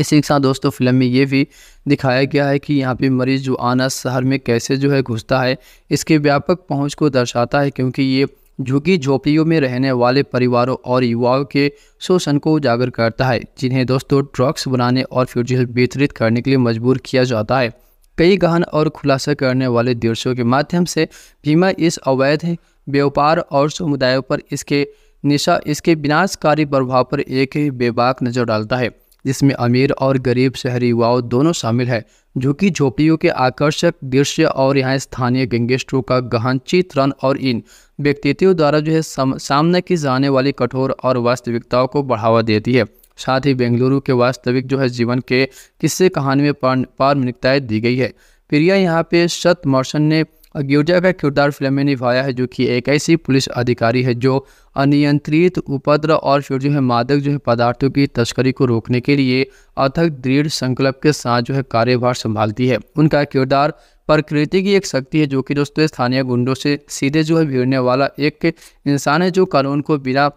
इसी के साथ दोस्तों फिल्म में ये भी दिखाया गया है कि यहाँ पे मरीज जो आना शहर में कैसे जो है घुसता है इसके व्यापक पहुँच को दर्शाता है क्योंकि ये झुकी झोपड़ियों में रहने वाले परिवारों और युवाओं के शोषण को उजागर करता है जिन्हें दोस्तों ड्रग्स बनाने और फिर जो वितरित करने के लिए मजबूर किया जाता है कई गहन और खुलासा करने वाले दृश्यों के माध्यम से भीमा इस अवैध व्यापार और समुदायों पर इसके निशा इसके विनाशकारी प्रभाव पर एक बेबाक नजर डालता है जिसमें अमीर और गरीब शहरी युवाओं दोनों शामिल है जो कि झोपड़ियों के आकर्षक दृश्य और यहाँ स्थानीय गैंगस्टरों का गहन चित्रण और इन व्यक्तित्वों द्वारा जो है सामने की जाने वाली कठोर और वास्तविकताओं को बढ़ावा देती है साथ ही बेंगलुरु के वास्तविक जो है जीवन के किस्से कहानी में पारमनिकताएँ दी गई है प्रिया यहाँ पे शत मर्शन ने अग्योजा का किरदार फिल्म में निभाया है जो कि एक ऐसी पुलिस अधिकारी है जो अनियंत्रित उपद्र और फिर जो है मादक जो है पदार्थों की तस्करी को रोकने के लिए अथक दृढ़ संकल्प के साथ जो है कार्यभार संभालती है उनका किरदार प्रकृति की एक शक्ति है जो कि दोस्तों स्थानीय गुंडों से सीधे जो है भिड़ने वाला एक इंसान है जो कानून को बिना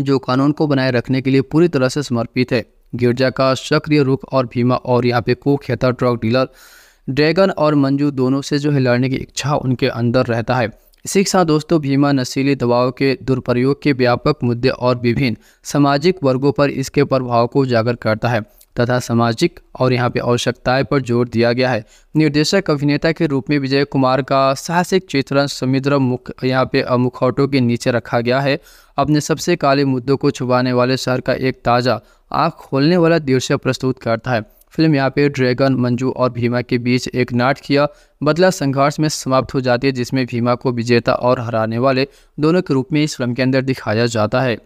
जो कानून को बनाए रखने के लिए पूरी तरह से समर्पित है गिरजा का सक्रिय रुख और भीमा और यहाँ पे कुख्याता ड्रग डीलर ड्रैगन और मंजू दोनों से जो है लड़ने की इच्छा उनके अंदर रहता है इसी के साथ दोस्तों भीमा नशीली दवाओं के दुरुपयोग के व्यापक मुद्दे और विभिन्न सामाजिक वर्गों पर इसके प्रभाव को उजागर करता है तथा सामाजिक और यहाँ पे आवश्यकताएं पर जोर दिया गया है निर्देशक अभिनेता के रूप में विजय कुमार का साहसिक चित्रण समुद्र मुख यहाँ पे मुखौटों के नीचे रखा गया है अपने सबसे काले मुद्दों को छुपाने वाले शहर का एक ताज़ा आँख खोलने वाला दृश्य प्रस्तुत करता है फिल्म यहाँ पे ड्रैगन मंजू और भीमा के बीच एक नाटकीय बदला संघर्ष में समाप्त हो जाती है जिसमें भीमा को विजेता और हराने वाले दोनों के रूप में इस फिल्म के अंदर दिखाया जाता है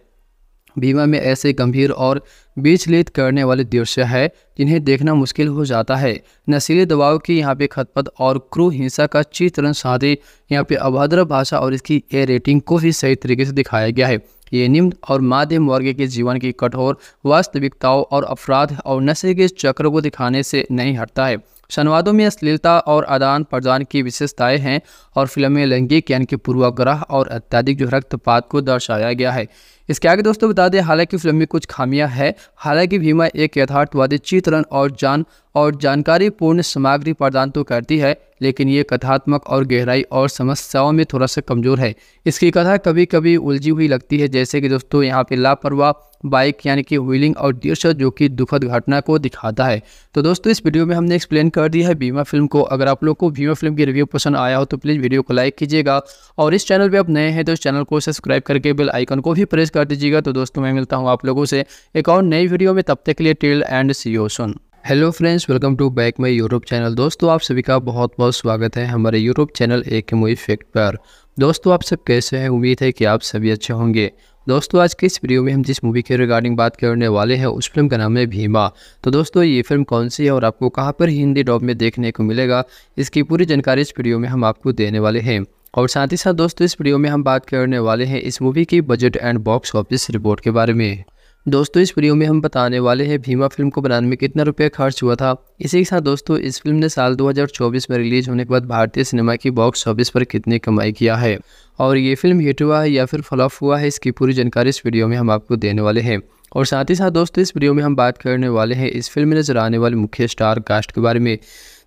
बीमा में ऐसे गंभीर और विचलित करने वाले दृश्य है जिन्हें देखना मुश्किल हो जाता है नशीले दबाव की यहाँ पे खतपत और क्रू हिंसा का चित्रण शादी यहाँ पे अभद्र भाषा और इसकी ए रेटिंग को ही सही तरीके से दिखाया गया है ये निम्न और माध्यम वर्ग के जीवन की कठोर वास्तविकताओं और अपराध और नशे के चक्र को दिखाने से नहीं हटता है संवादों में अश्लीलता और आदान प्रदान की विशेषताएं हैं और फिल्म में लैंगिक यानी कि पूर्वाग्रह और अत्याधिक जो रक्तपात को दर्शाया गया है इसके आगे दोस्तों बता दें हालांकि फिल्म में कुछ खामियां है हालांकि भीमा एक यथार्थवादी चित्रण और जान और जानकारी पूर्ण सामग्री प्रदान तो करती है लेकिन ये कथात्मक और गहराई और समस्याओं में थोड़ा सा कमज़ोर है इसकी कथा कभी कभी उलझी हुई लगती है जैसे कि दोस्तों यहाँ पे लापरवाह बाइक यानी कि व्हीलिंग और दृश्य जो कि दुखद घटना को दिखाता है तो दोस्तों इस वीडियो में हमने एक्सप्लेन कर दिया है बीमा फिल्म को अगर आप लोग को बीमा फिल्म की रिव्यू पसंद आया हो तो प्लीज़ वीडियो को लाइक कीजिएगा और इस चैनल पर आप नए हैं तो इस चैनल को सब्सक्राइब करके बिल आइकन को भी प्रेस कर दीजिएगा तो दोस्तों मैं मिलता हूँ आप लोगों से एक और नई वीडियो में तब तक के लिए tell and see you soon hello friends welcome to back my YouTube channel दोस्तों आप सभी का बहुत बहुत स्वागत है हमारे यूट्यूब चैनल एक मूवी फैक्ट पर दोस्तों आप सब कैसे हैं उम्मीद है कि आप सभी अच्छे होंगे दोस्तों आज के इस वीडियो में हम जिस मूवी के रिगार्डिंग बात करने वाले हैं उस फिल्म का नाम है भीमा तो दोस्तों ये फिल्म कौन सी है और आपको कहाँ पर हिंदी डॉब में देखने को मिलेगा इसकी पूरी जानकारी इस वीडियो में हम आपको देने वाले हैं और साथ ही साथ दोस्तों इस वीडियो में हम बात करने वाले हैं इस मूवी की budget and box office report के बारे में दोस्तों इस वीडियो में हम बताने वाले हैं भीमा फिल्म को बनाने में कितना रुपया खर्च हुआ था इसी के साथ दोस्तों इस फिल्म ने साल 2024 में रिलीज होने के बाद भारतीय सिनेमा की बॉक्स ऑफिस पर कितनी कमाई किया है और ये फिल्म हिट हुआ है या फिर फ्लॉप हुआ है इसकी पूरी जानकारी इस वीडियो में हम आपको देने वाले हैं और साथ ही साथ दोस्तों इस वीडियो में हम बात करने वाले हैं इस फिल्म में नजर आने वाले मुख्य स्टार कास्ट के बारे में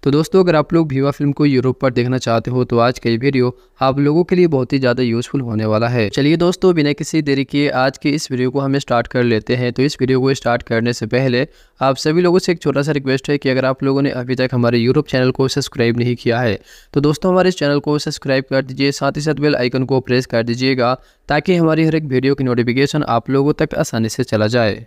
तो दोस्तों अगर आप लोग भीवा फिल्म को यूरोप पर देखना चाहते हो तो आज का ये वीडियो आप लोगों के लिए बहुत ही ज़्यादा यूजफुल होने वाला है चलिए दोस्तों बिना किसी देरी के आज के इस वीडियो को हम स्टार्ट कर लेते हैं तो इस वीडियो को स्टार्ट करने से पहले आप सभी लोगों से एक छोटा सा रिक्वेस्ट है कि अगर आप लोगों ने अभी तक हमारे यूट्यूब चैनल को सब्सक्राइब नहीं किया है तो दोस्तों हमारे इस चैनल को सब्सक्राइब कर दीजिए साथ ही साथ बेल आइकन को प्रेस कर दीजिएगा ताकि हमारी हर एक वीडियो की नोटिफिकेशन आप लोगों तक आसानी से चला जाए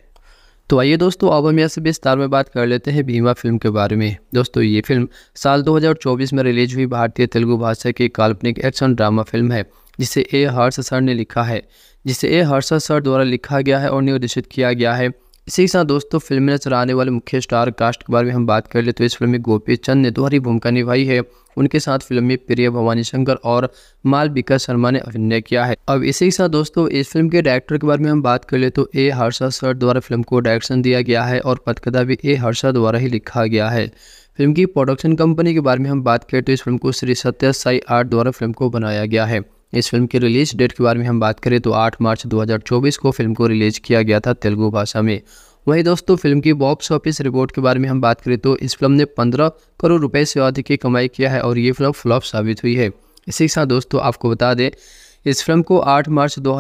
तो आइए दोस्तों अब हम यहाँ से विस्तार में बात कर लेते हैं भीमा फिल्म के बारे में दोस्तों ये फिल्म साल 2024 में रिलीज हुई भारतीय तेलुगु भाषा की काल्पनिक एक्शन ड्रामा फिल्म है जिसे ए हर्ष सर ने लिखा है जिसे ए हर्ष सर द्वारा लिखा गया है और निर्देशित किया गया है इसी के साथ दोस्तों फिल्म में नजर आने वाले मुख्य स्टार कास्ट के बारे में हम बात कर ले तो इस फिल्म में गोपी चंद ने दोहरी भूमिका निभाई है उनके साथ फिल्म में प्रिय भवानी शंकर और मालविका शर्मा ने अभिनय किया है अब इसी के साथ दोस्तों इस फिल्म के डायरेक्टर के बारे में हम बात कर ले तो ए हर्षा सर द्वारा फिल्म को डायरेक्शन दिया गया है और पथकथा भी ए हर्षा द्वारा ही लिखा गया है फिल्म की प्रोडक्शन कंपनी के बारे में हम बात करें तो इस फिल्म को श्री सत्य साई आर्ट द्वारा फिल्म को बनाया गया है इस फिल्म की रिलीज डेट के बारे में हम बात करें तो 8 मार्च 2024 को फिल्म को रिलीज किया गया था तेलुगु भाषा में वहीं दोस्तों फिल्म की बॉक्स ऑफिस रिपोर्ट के बारे में हम बात करें तो इस फिल्म ने 15 करोड़ रुपए से अधिक की कमाई किया है और ये फिल्म फ्लॉप साबित हुई है इसी के साथ दोस्तों आपको बता दें इस फिल्म को आठ मार्च दो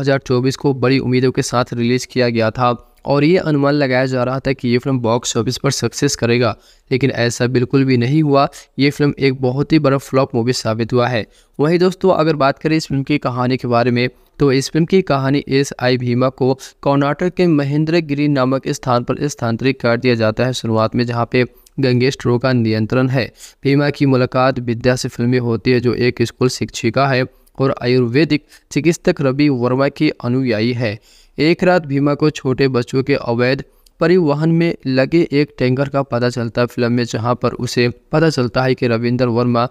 को बड़ी उम्मीदों के साथ रिलीज़ किया गया था और ये अनुमान लगाया जा रहा था कि ये फिल्म बॉक्स ऑफिस पर सक्सेस करेगा लेकिन ऐसा बिल्कुल भी नहीं हुआ ये फिल्म एक बहुत ही बड़ा फ्लॉप मूवी साबित हुआ है वहीं दोस्तों अगर बात करें इस फिल्म की कहानी के बारे में तो इस फिल्म की कहानी एस आई भीमा को कर्नाटक के महेंद्र गिरी नामक स्थान पर स्थानांतरित कर दिया जाता है शुरुआत में जहाँ पे गंगेश ट्रो का नियंत्रण है भीमा की मुलाकात विद्या से फिल्म में होती है जो एक स्कूल शिक्षिका है और आयुर्वेदिक चिकित्सक रवि वर्मा की अनुयायी है एक रात भीमा को छोटे बच्चों के अवैध परिवहन में लगे एक टैंकर का पता चलता है फिल्म में जहां पर उसे पता चलता है कि रविंद्र वर्मा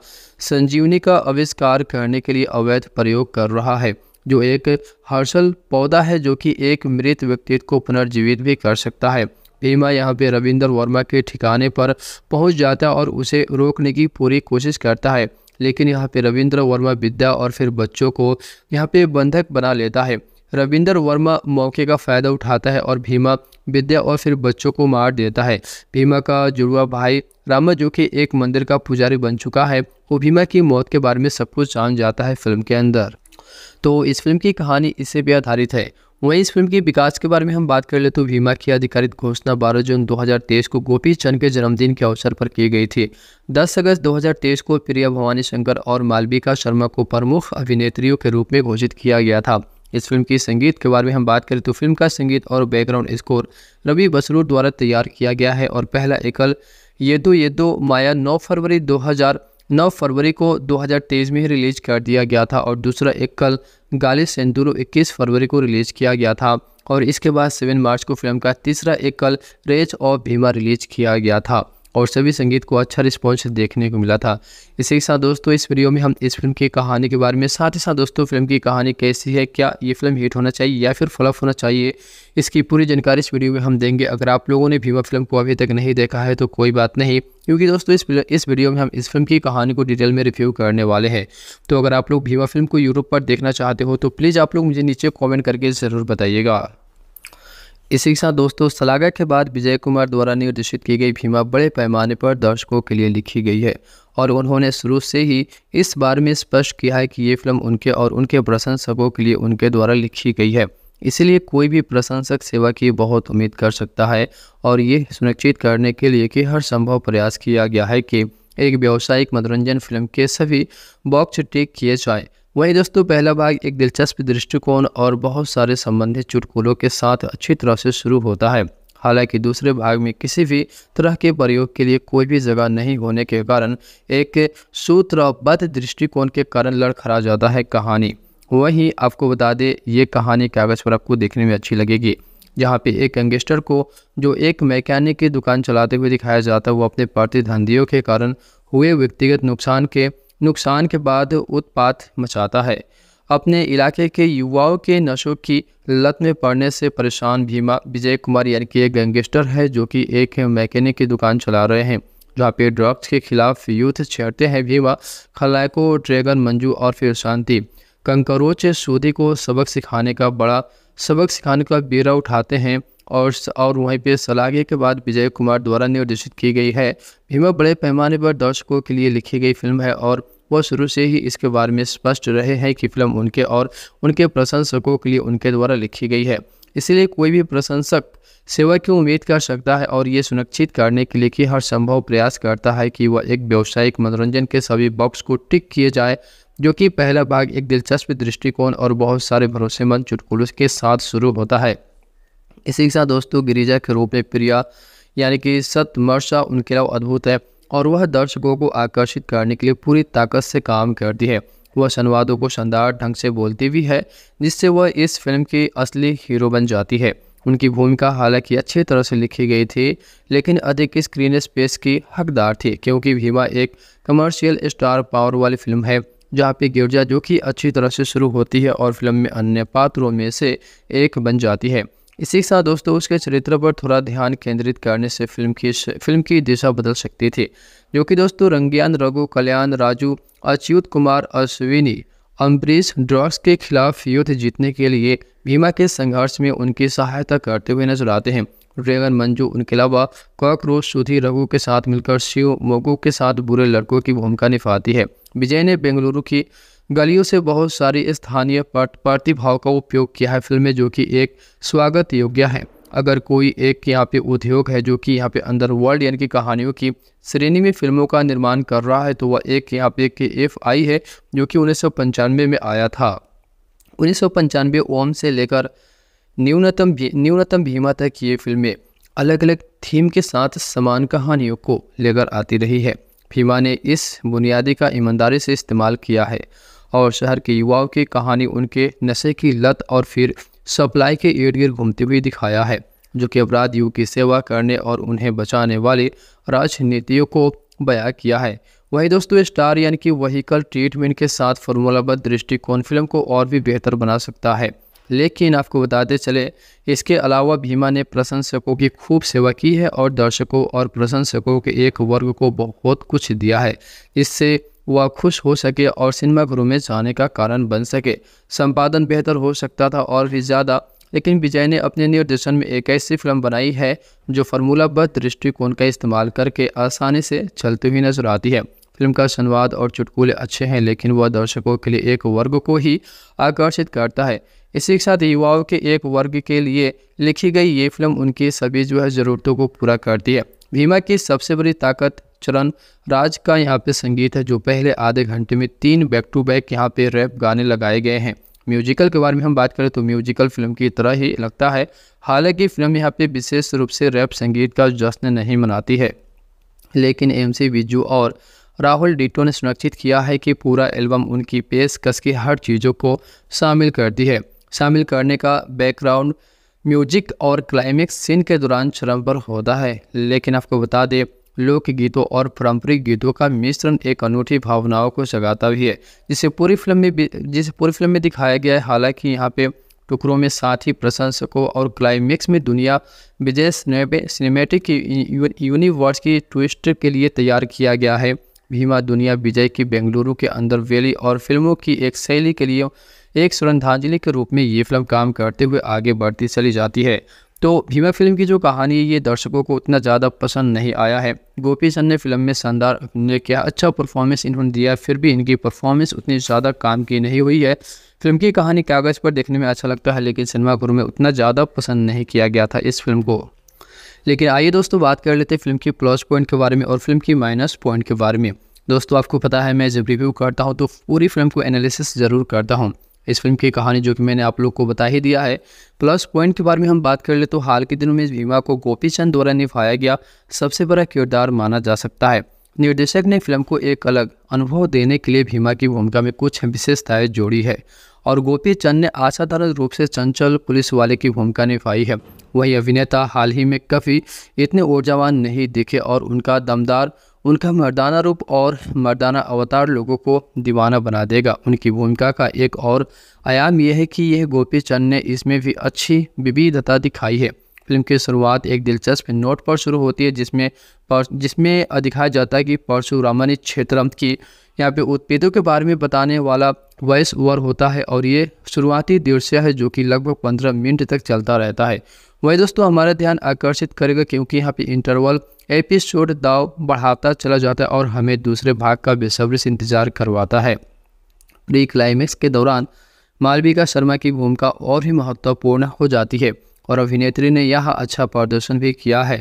संजीवनी का आविष्कार करने के लिए अवैध प्रयोग कर रहा है जो एक हर्षल पौधा है जो कि एक मृत व्यक्ति को पुनर्जीवित भी कर सकता है भीमा यहाँ पे रविंद्र वर्मा के ठिकाने पर पहुँच जाता है और उसे रोकने की पूरी कोशिश करता है लेकिन यहाँ पर रविंद्र वर्मा विद्या और फिर बच्चों को यहाँ पे बंधक बना लेता है रविंदर वर्मा मौके का फ़ायदा उठाता है और भीमा विद्या और फिर बच्चों को मार देता है भीमा का जुड़वा भाई रामा जो कि एक मंदिर का पुजारी बन चुका है वो भीमा की मौत के बारे में सब कुछ जान जाता है फिल्म के अंदर तो इस फिल्म की कहानी इससे भी आधारित है वहीं इस फिल्म के विकास के बारे में हम बात कर ले तो भीमा की आधिकारिक घोषणा 12 जून 2023 को गोपी चंद के जन्मदिन के अवसर पर की गई थी 10 अगस्त 2023 को प्रिया भवानी शंकर और मालविका शर्मा को प्रमुख अभिनेत्रियों के रूप में घोषित किया गया था इस फिल्म की संगीत के बारे में हम बात करें तो फिल्म का संगीत और बैकग्राउंड स्कोर रवि बसरूर द्वारा तैयार किया गया है और पहला एकल ये दो ये दो माया 9 फरवरी 2009 फरवरी को 2023 में ही रिलीज कर दिया गया था और दूसरा एकल गाली सेंदुरो 21 फरवरी को रिलीज किया गया था और इसके बाद 7 मार्च को फिल्म का तीसरा एकल रेच ऑफ भीमा रिलीज किया गया था और सभी संगीत को अच्छा रिस्पॉन्स देखने को मिला था इसी के साथ दोस्तों इस वीडियो में हम इस फिल्म की कहानी के बारे में साथ ही साथ दोस्तों फिल्म की कहानी कैसी है क्या ये फिल्म हिट होना चाहिए या फिर फ्लॉप होना चाहिए इसकी पूरी जानकारी इस वीडियो में हम देंगे अगर आप लोगों ने भीवा फिल्म को अभी तक नहीं देखा है तो कोई बात नहीं क्योंकि दोस्तों इस इस वीडियो में हम इस फिल्म की कहानी को डिटेल में रिव्यू करने वाले हैं तो अगर आप लोग भीवा फिल्म को यूट्यूब पर देखना चाहते हो तो प्लीज़ आप लोग मुझे नीचे कॉमेंट करके ज़रूर बताइएगा इसी के साथ दोस्तों सलागा के बाद विजय कुमार द्वारा निर्देशित की गई भीमा बड़े पैमाने पर दर्शकों के लिए लिखी गई है और उन्होंने शुरू से ही इस बारे में स्पष्ट किया है कि ये फिल्म उनके और उनके प्रशंसकों के लिए उनके द्वारा लिखी गई है इसलिए कोई भी प्रशंसक सेवा की बहुत उम्मीद कर सकता है और ये सुनिश्चित करने के लिए कि हर संभव प्रयास किया गया है कि एक व्यावसायिक मनोरंजन फिल्म के सभी बॉक्स टेक किए जाएँ वहीं दोस्तों पहला भाग एक दिलचस्प दृष्टिकोण और बहुत सारे संबंधित चुटकुलों के साथ अच्छी तरह से शुरू होता है हालांकि दूसरे भाग में किसी भी तरह के प्रयोग के लिए कोई भी जगह नहीं होने के कारण एक सूत्रबद्ध दृष्टिकोण के कारण लड़खड़ा जाता है कहानी वहीं आपको बता दें ये कहानी कागज़ पर आपको देखने में अच्छी लगेगी जहाँ पे एक यंगेस्टर को जो एक मैकेनिक की दुकान चलाते हुए दिखाया जाता है वो अपने प्रतिद्वंदियों के कारण हुए व्यक्तिगत नुकसान के नुकसान के बाद उत्पात मचाता है अपने इलाके के युवाओं के नशों की लत में पड़ने से परेशान भीमा विजय कुमार यानी कि एक गैंगस्टर है जो कि एक मैकेनिक की दुकान चला रहे हैं जहाँ पे ड्रग्स के खिलाफ यूथ छेड़ते हैं भीमा खलायको ड्रैगन मंजू और फिर शांति कंकरोच सूदी को सबक सिखाने का बड़ा सबक सिखाने का बीरा उठाते हैं और और वहीं पे सलागे के बाद विजय कुमार द्वारा निर्देशित की गई है भीमा बड़े पैमाने पर दर्शकों के लिए लिखी गई फिल्म है और वो शुरू से ही इसके बारे में स्पष्ट रहे हैं कि फिल्म उनके और उनके प्रशंसकों के लिए उनके द्वारा लिखी गई है इसलिए कोई भी प्रशंसक सेवा की उम्मीद कर सकता है और ये सुनिश्चित करने के लिए कि हर संभव प्रयास करता है कि वह एक व्यावसायिक मनोरंजन के सभी बॉक्स को टिक किए जाए जो कि पहला भाग एक दिलचस्प दृष्टिकोण और बहुत सारे भरोसेमंद चुटकुलों के साथ शुरू होता है इसी के साथ दोस्तों गिरिजा के रूप में प्रिया यानी कि सतमर्शा उनके अलावा अद्भुत है और वह दर्शकों को आकर्षित करने के लिए पूरी ताकत से काम करती है वह संवादों को शानदार ढंग से बोलती भी है जिससे वह इस फिल्म की असली हीरो बन जाती है उनकी भूमिका हालांकि अच्छी तरह से लिखी गई थी लेकिन अधिक स्क्रीन स्पेस की हकदार थी क्योंकि भीमा एक कमर्शियल स्टार पावर वाली फिल्म है जहाँ पे गिरजा जो कि अच्छी तरह से शुरू होती है और फिल्म में अन्य पात्रों में से एक बन जाती है इसी के साथ दोस्तों उसके चरित्र पर थोड़ा ध्यान केंद्रित करने से फिल्म की फिल्म की दिशा बदल सकती थी जो कि दोस्तों रंगियान रघु कल्याण राजू अच्युत कुमार अश्विनी अम्बरीश ड्रग्स के खिलाफ युद्ध जीतने के लिए भीमा के संघर्ष में उनकी सहायता करते हुए नजर आते हैं ड्रैगन मंजू उनके अलावा कॉकरोच सुधी रघु के साथ मिलकर शिव मोगू के साथ बुरे लड़कों की भूमिका निभाती है विजय ने बेंगलुरु की गलियों से बहुत सारी स्थानीय प्रतिभाव का उपयोग किया है फिल्म में जो कि एक स्वागत योग्य है अगर कोई एक यहाँ पे उद्योग है जो कि यहाँ पे अंदर वर्ल्ड यानी कि कहानियों की श्रेणी में फिल्मों का निर्माण कर रहा है तो वह एक यहाँ पे के एफ आई है जो कि उन्नीस में आया था उन्नीस ओम से लेकर न्यूनतम भी, न्यूनतम भीमा तक ये फिल्में अलग अलग थीम के साथ समान कहानियों को लेकर आती रही है भीमा ने इस बुनियादी का ईमानदारी से इस्तेमाल किया है और शहर के युवाओं की कहानी उनके नशे की लत और फिर सप्लाई के इर्द गिर्द घूमती हुई दिखाया है जो कि अपराधियों की सेवा करने और उन्हें बचाने वाले राजनीतियों को बयां किया है वही दोस्तों स्टार यानी कि वहीकल ट्रीटमेंट के साथ फॉर्मूलाबद्ध दृष्टिकोण फिल्म को और भी बेहतर बना सकता है लेकिन आपको बताते चले इसके अलावा भीमा ने प्रशंसकों की खूब सेवा की है और दर्शकों और प्रशंसकों के एक वर्ग को बहुत कुछ दिया है इससे वह खुश हो सके और सिनेमाघरों में जाने का कारण बन सके संपादन बेहतर हो सकता था और भी ज़्यादा लेकिन विजय ने अपने निर्देशन में एक ऐसी फिल्म बनाई है जो फार्मूलाबद्ध दृष्टिकोण का इस्तेमाल करके आसानी से चलती हुई नजर आती है फिल्म का संवाद और चुटकुले अच्छे हैं लेकिन वह दर्शकों के लिए एक वर्ग को ही आकर्षित करता है इसी के साथ युवाओं के एक वर्ग के लिए लिखी गई ये फिल्म उनकी सभी जो है ज़रूरतों को पूरा करती है भीमा की सबसे बड़ी ताकत चरण राज का यहाँ पे संगीत है जो पहले आधे घंटे में तीन बैक टू बैक यहाँ पे रैप गाने लगाए गए हैं म्यूजिकल के बारे में हम बात करें तो म्यूजिकल फिल्म की तरह ही लगता है हालांकि फिल्म यहाँ पे विशेष रूप से रैप संगीत का जश्न नहीं मनाती है लेकिन एम सी और राहुल डिटो ने सुनिश्चित किया है कि पूरा एल्बम उनकी पेशकश की हर चीज़ों को शामिल करती है शामिल करने का बैकग्राउंड म्यूजिक और क्लाइमेक्स सीन के दौरान चरम पर होता है लेकिन आपको बता दें लोक गीतों और पारंपरिक गीतों का मिश्रण एक अनूठी भावनाओं को जगाता भी है जिसे पूरी फिल्म में जिसे पूरी फिल्म में दिखाया गया है हालांकि यहाँ पे टुकड़ों में साथ ही प्रशंसकों और क्लाइमेक्स में दुनिया विजय सिनेमेटिक यूनिवर्स की ट्विस्ट के लिए तैयार किया गया है भीमा दुनिया विजय की बेंगलुरु के अंदर वैली और फिल्मों की एक शैली के लिए एक श्रद्धांजलि के रूप में ये फिल्म काम करते हुए आगे बढ़ती चली जाती है तो भीमा फिल्म की जो कहानी है ये दर्शकों को उतना ज़्यादा पसंद नहीं आया है गोपी चंद ने फिल्म में शानदार ने किया अच्छा परफॉर्मेंस इन्होंने दिया फिर भी इनकी परफॉर्मेंस उतनी ज़्यादा काम की नहीं हुई है फिल्म की कहानी कागज़ पर देखने में अच्छा लगता है लेकिन सिनेमाघरों में उतना ज़्यादा पसंद नहीं किया गया था इस फिल्म को लेकिन आइए दोस्तों बात कर लेते हैं फिल्म की प्लस पॉइंट के बारे में और फिल्म की माइनस पॉइंट के बारे में दोस्तों आपको पता है मैं जब रिव्यू करता हूँ तो पूरी फिल्म को एनालिसिस ज़रूर करता हूँ इस फिल्म की कहानी जो कि मैंने आप लोग को बता ही दिया है प्लस पॉइंट के बारे में हम बात कर ले तो हाल के दिनों में इस भीमा को गोपी चंद द्वारा निभाया गया सबसे बड़ा किरदार माना जा सकता है निर्देशक ने फिल्म को एक अलग अनुभव देने के लिए भीमा की भूमिका में कुछ विशेषताएं जोड़ी है और गोपी चंद ने असाधारण रूप से चंचल पुलिस वाले की भूमिका निभाई है वही अभिनेता हाल ही में कभी इतने ऊर्जावान नहीं दिखे और उनका दमदार उनका मर्दाना रूप और मर्दाना अवतार लोगों को दीवाना बना देगा उनकी भूमिका का एक और आयाम यह है कि यह गोपी चंद ने इसमें भी अच्छी विविधता दिखाई है फिल्म की शुरुआत एक दिलचस्प नोट पर शुरू होती है जिसमें पर, जिसमें दिखाया जाता है कि परशुरामन क्षेत्रम की यहाँ पे उत्पेदों के बारे में बताने वाला वॉइस ओवर होता है और ये शुरुआती दृश्य है जो कि लगभग पंद्रह मिनट तक चलता रहता है वही दोस्तों हमारा ध्यान आकर्षित करेगा क्योंकि यहाँ पे इंटरवल एपिसोड दाव बढ़ाता चला जाता है और हमें दूसरे भाग का बेसब्री से इंतजार करवाता है प्री क्लाइमेक्स के दौरान मालविका शर्मा की भूमिका और भी महत्वपूर्ण हो जाती है और अभिनेत्री ने यह अच्छा प्रदर्शन भी किया है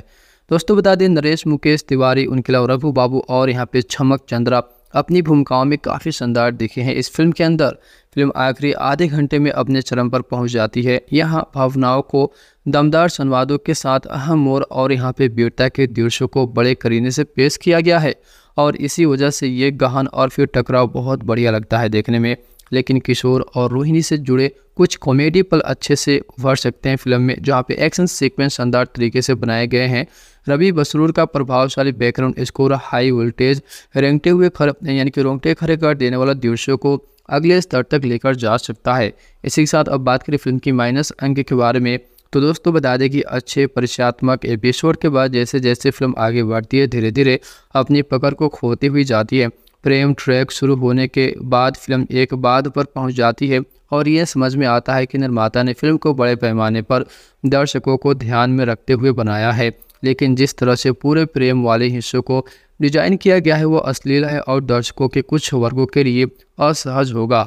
दोस्तों बता दें नरेश मुकेश तिवारी उनके अलावा रघु बाबू और यहाँ पे छमक चंद्रा अपनी भूमिकाओं में काफ़ी शानदार दिखे हैं इस फिल्म के अंदर फिल्म आखिरी आधे घंटे में अपने चरम पर पहुंच जाती है यहां भावनाओं को दमदार संवादों के साथ अहम मोड़ और यहाँ पे वीरता के दृश्यों को बड़े करीने से पेश किया गया है और इसी वजह से ये गहन और फिर टकराव बहुत बढ़िया लगता है देखने में लेकिन किशोर और रोहिणी से जुड़े कुछ कॉमेडी पल अच्छे से उभर सकते हैं फिल्म में जहाँ पे एक्शन सीक्वेंस शानदार तरीके से बनाए गए हैं रवि बसरूर का प्रभावशाली बैकग्राउंड स्कोर हाई वोल्टेज रेंगते हुए खड़े यानी कि रोंगटे खड़े कर देने वाला दृश्यों को अगले स्तर तक लेकर जा सकता है इसी के साथ अब बात करें फिल्म की माइनस अंक के बारे में तो दोस्तों बता दें कि अच्छे परिचयात्मक एपिसोड के बाद जैसे जैसे फिल्म आगे बढ़ती है धीरे धीरे अपनी पकड़ को खोती हुई जाती है प्रेम ट्रैक शुरू होने के बाद फिल्म एक बाद पर पहुंच जाती है और यह समझ में आता है कि निर्माता ने फिल्म को बड़े पैमाने पर दर्शकों को ध्यान में रखते हुए बनाया है लेकिन जिस तरह से पूरे प्रेम वाले हिस्सों को डिजाइन किया गया है वो अश्लील है और दर्शकों के कुछ वर्गों के लिए असहज होगा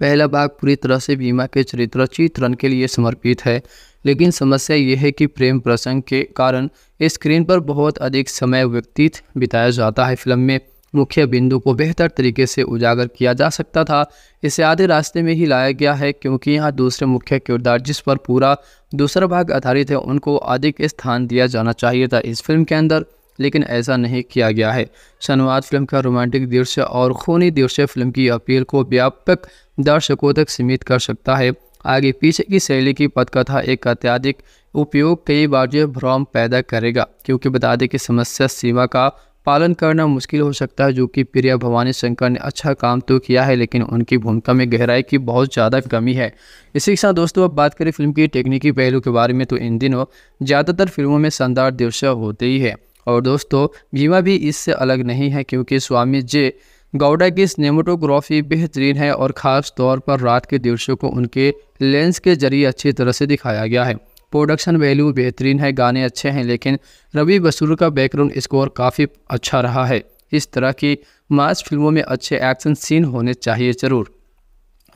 पहला भाग पूरी तरह से बीमा के चरित्र चित्रण के लिए समर्पित है लेकिन समस्या यह है कि प्रेम प्रसंग के कारण स्क्रीन पर बहुत अधिक समय व्यतीत बिताया जाता है फिल्म में मुख्य बिंदु को बेहतर तरीके से उजागर किया जा सकता था इसे आधे रास्ते में ही लाया गया है क्योंकि यहाँ दूसरे मुख्य किरदार जिस पर पूरा दूसरा भाग आधारित है उनको अधिक स्थान दिया जाना चाहिए था इस फिल्म के अंदर लेकिन ऐसा नहीं किया गया है शनवाद फिल्म का रोमांटिक दृश्य और खूनी दृश्य फिल्म की अपील को व्यापक दर्शकों तक सीमित कर सकता है आगे पीछे की शैली की पदकथा एक अत्याधिक उपयोग कई बार जो भ्रम पैदा करेगा क्योंकि बता दें कि समस्या सीमा का पालन करना मुश्किल हो सकता है जो कि प्रिया भवानी शंकर ने अच्छा काम तो किया है लेकिन उनकी भूमिका में गहराई की बहुत ज़्यादा कमी है इसी के साथ दोस्तों अब बात करें फिल्म की टेक्निकी पहलू के बारे में तो इन दिनों ज़्यादातर फिल्मों में शानदार दृश्य होते ही है और दोस्तों भीमा भी इससे अलग नहीं है क्योंकि स्वामी जे गौडा की सिनेमाटोग्राफी बेहतरीन है और ख़ास तौर पर रात के दृश्यों को उनके लेंस के जरिए अच्छी तरह से दिखाया गया है प्रोडक्शन वैल्यू बेहतरीन है गाने अच्छे हैं लेकिन रवि बसूर का बैकग्राउंड स्कोर काफ़ी अच्छा रहा है इस तरह की मास फिल्मों में अच्छे एक्शन सीन होने चाहिए ज़रूर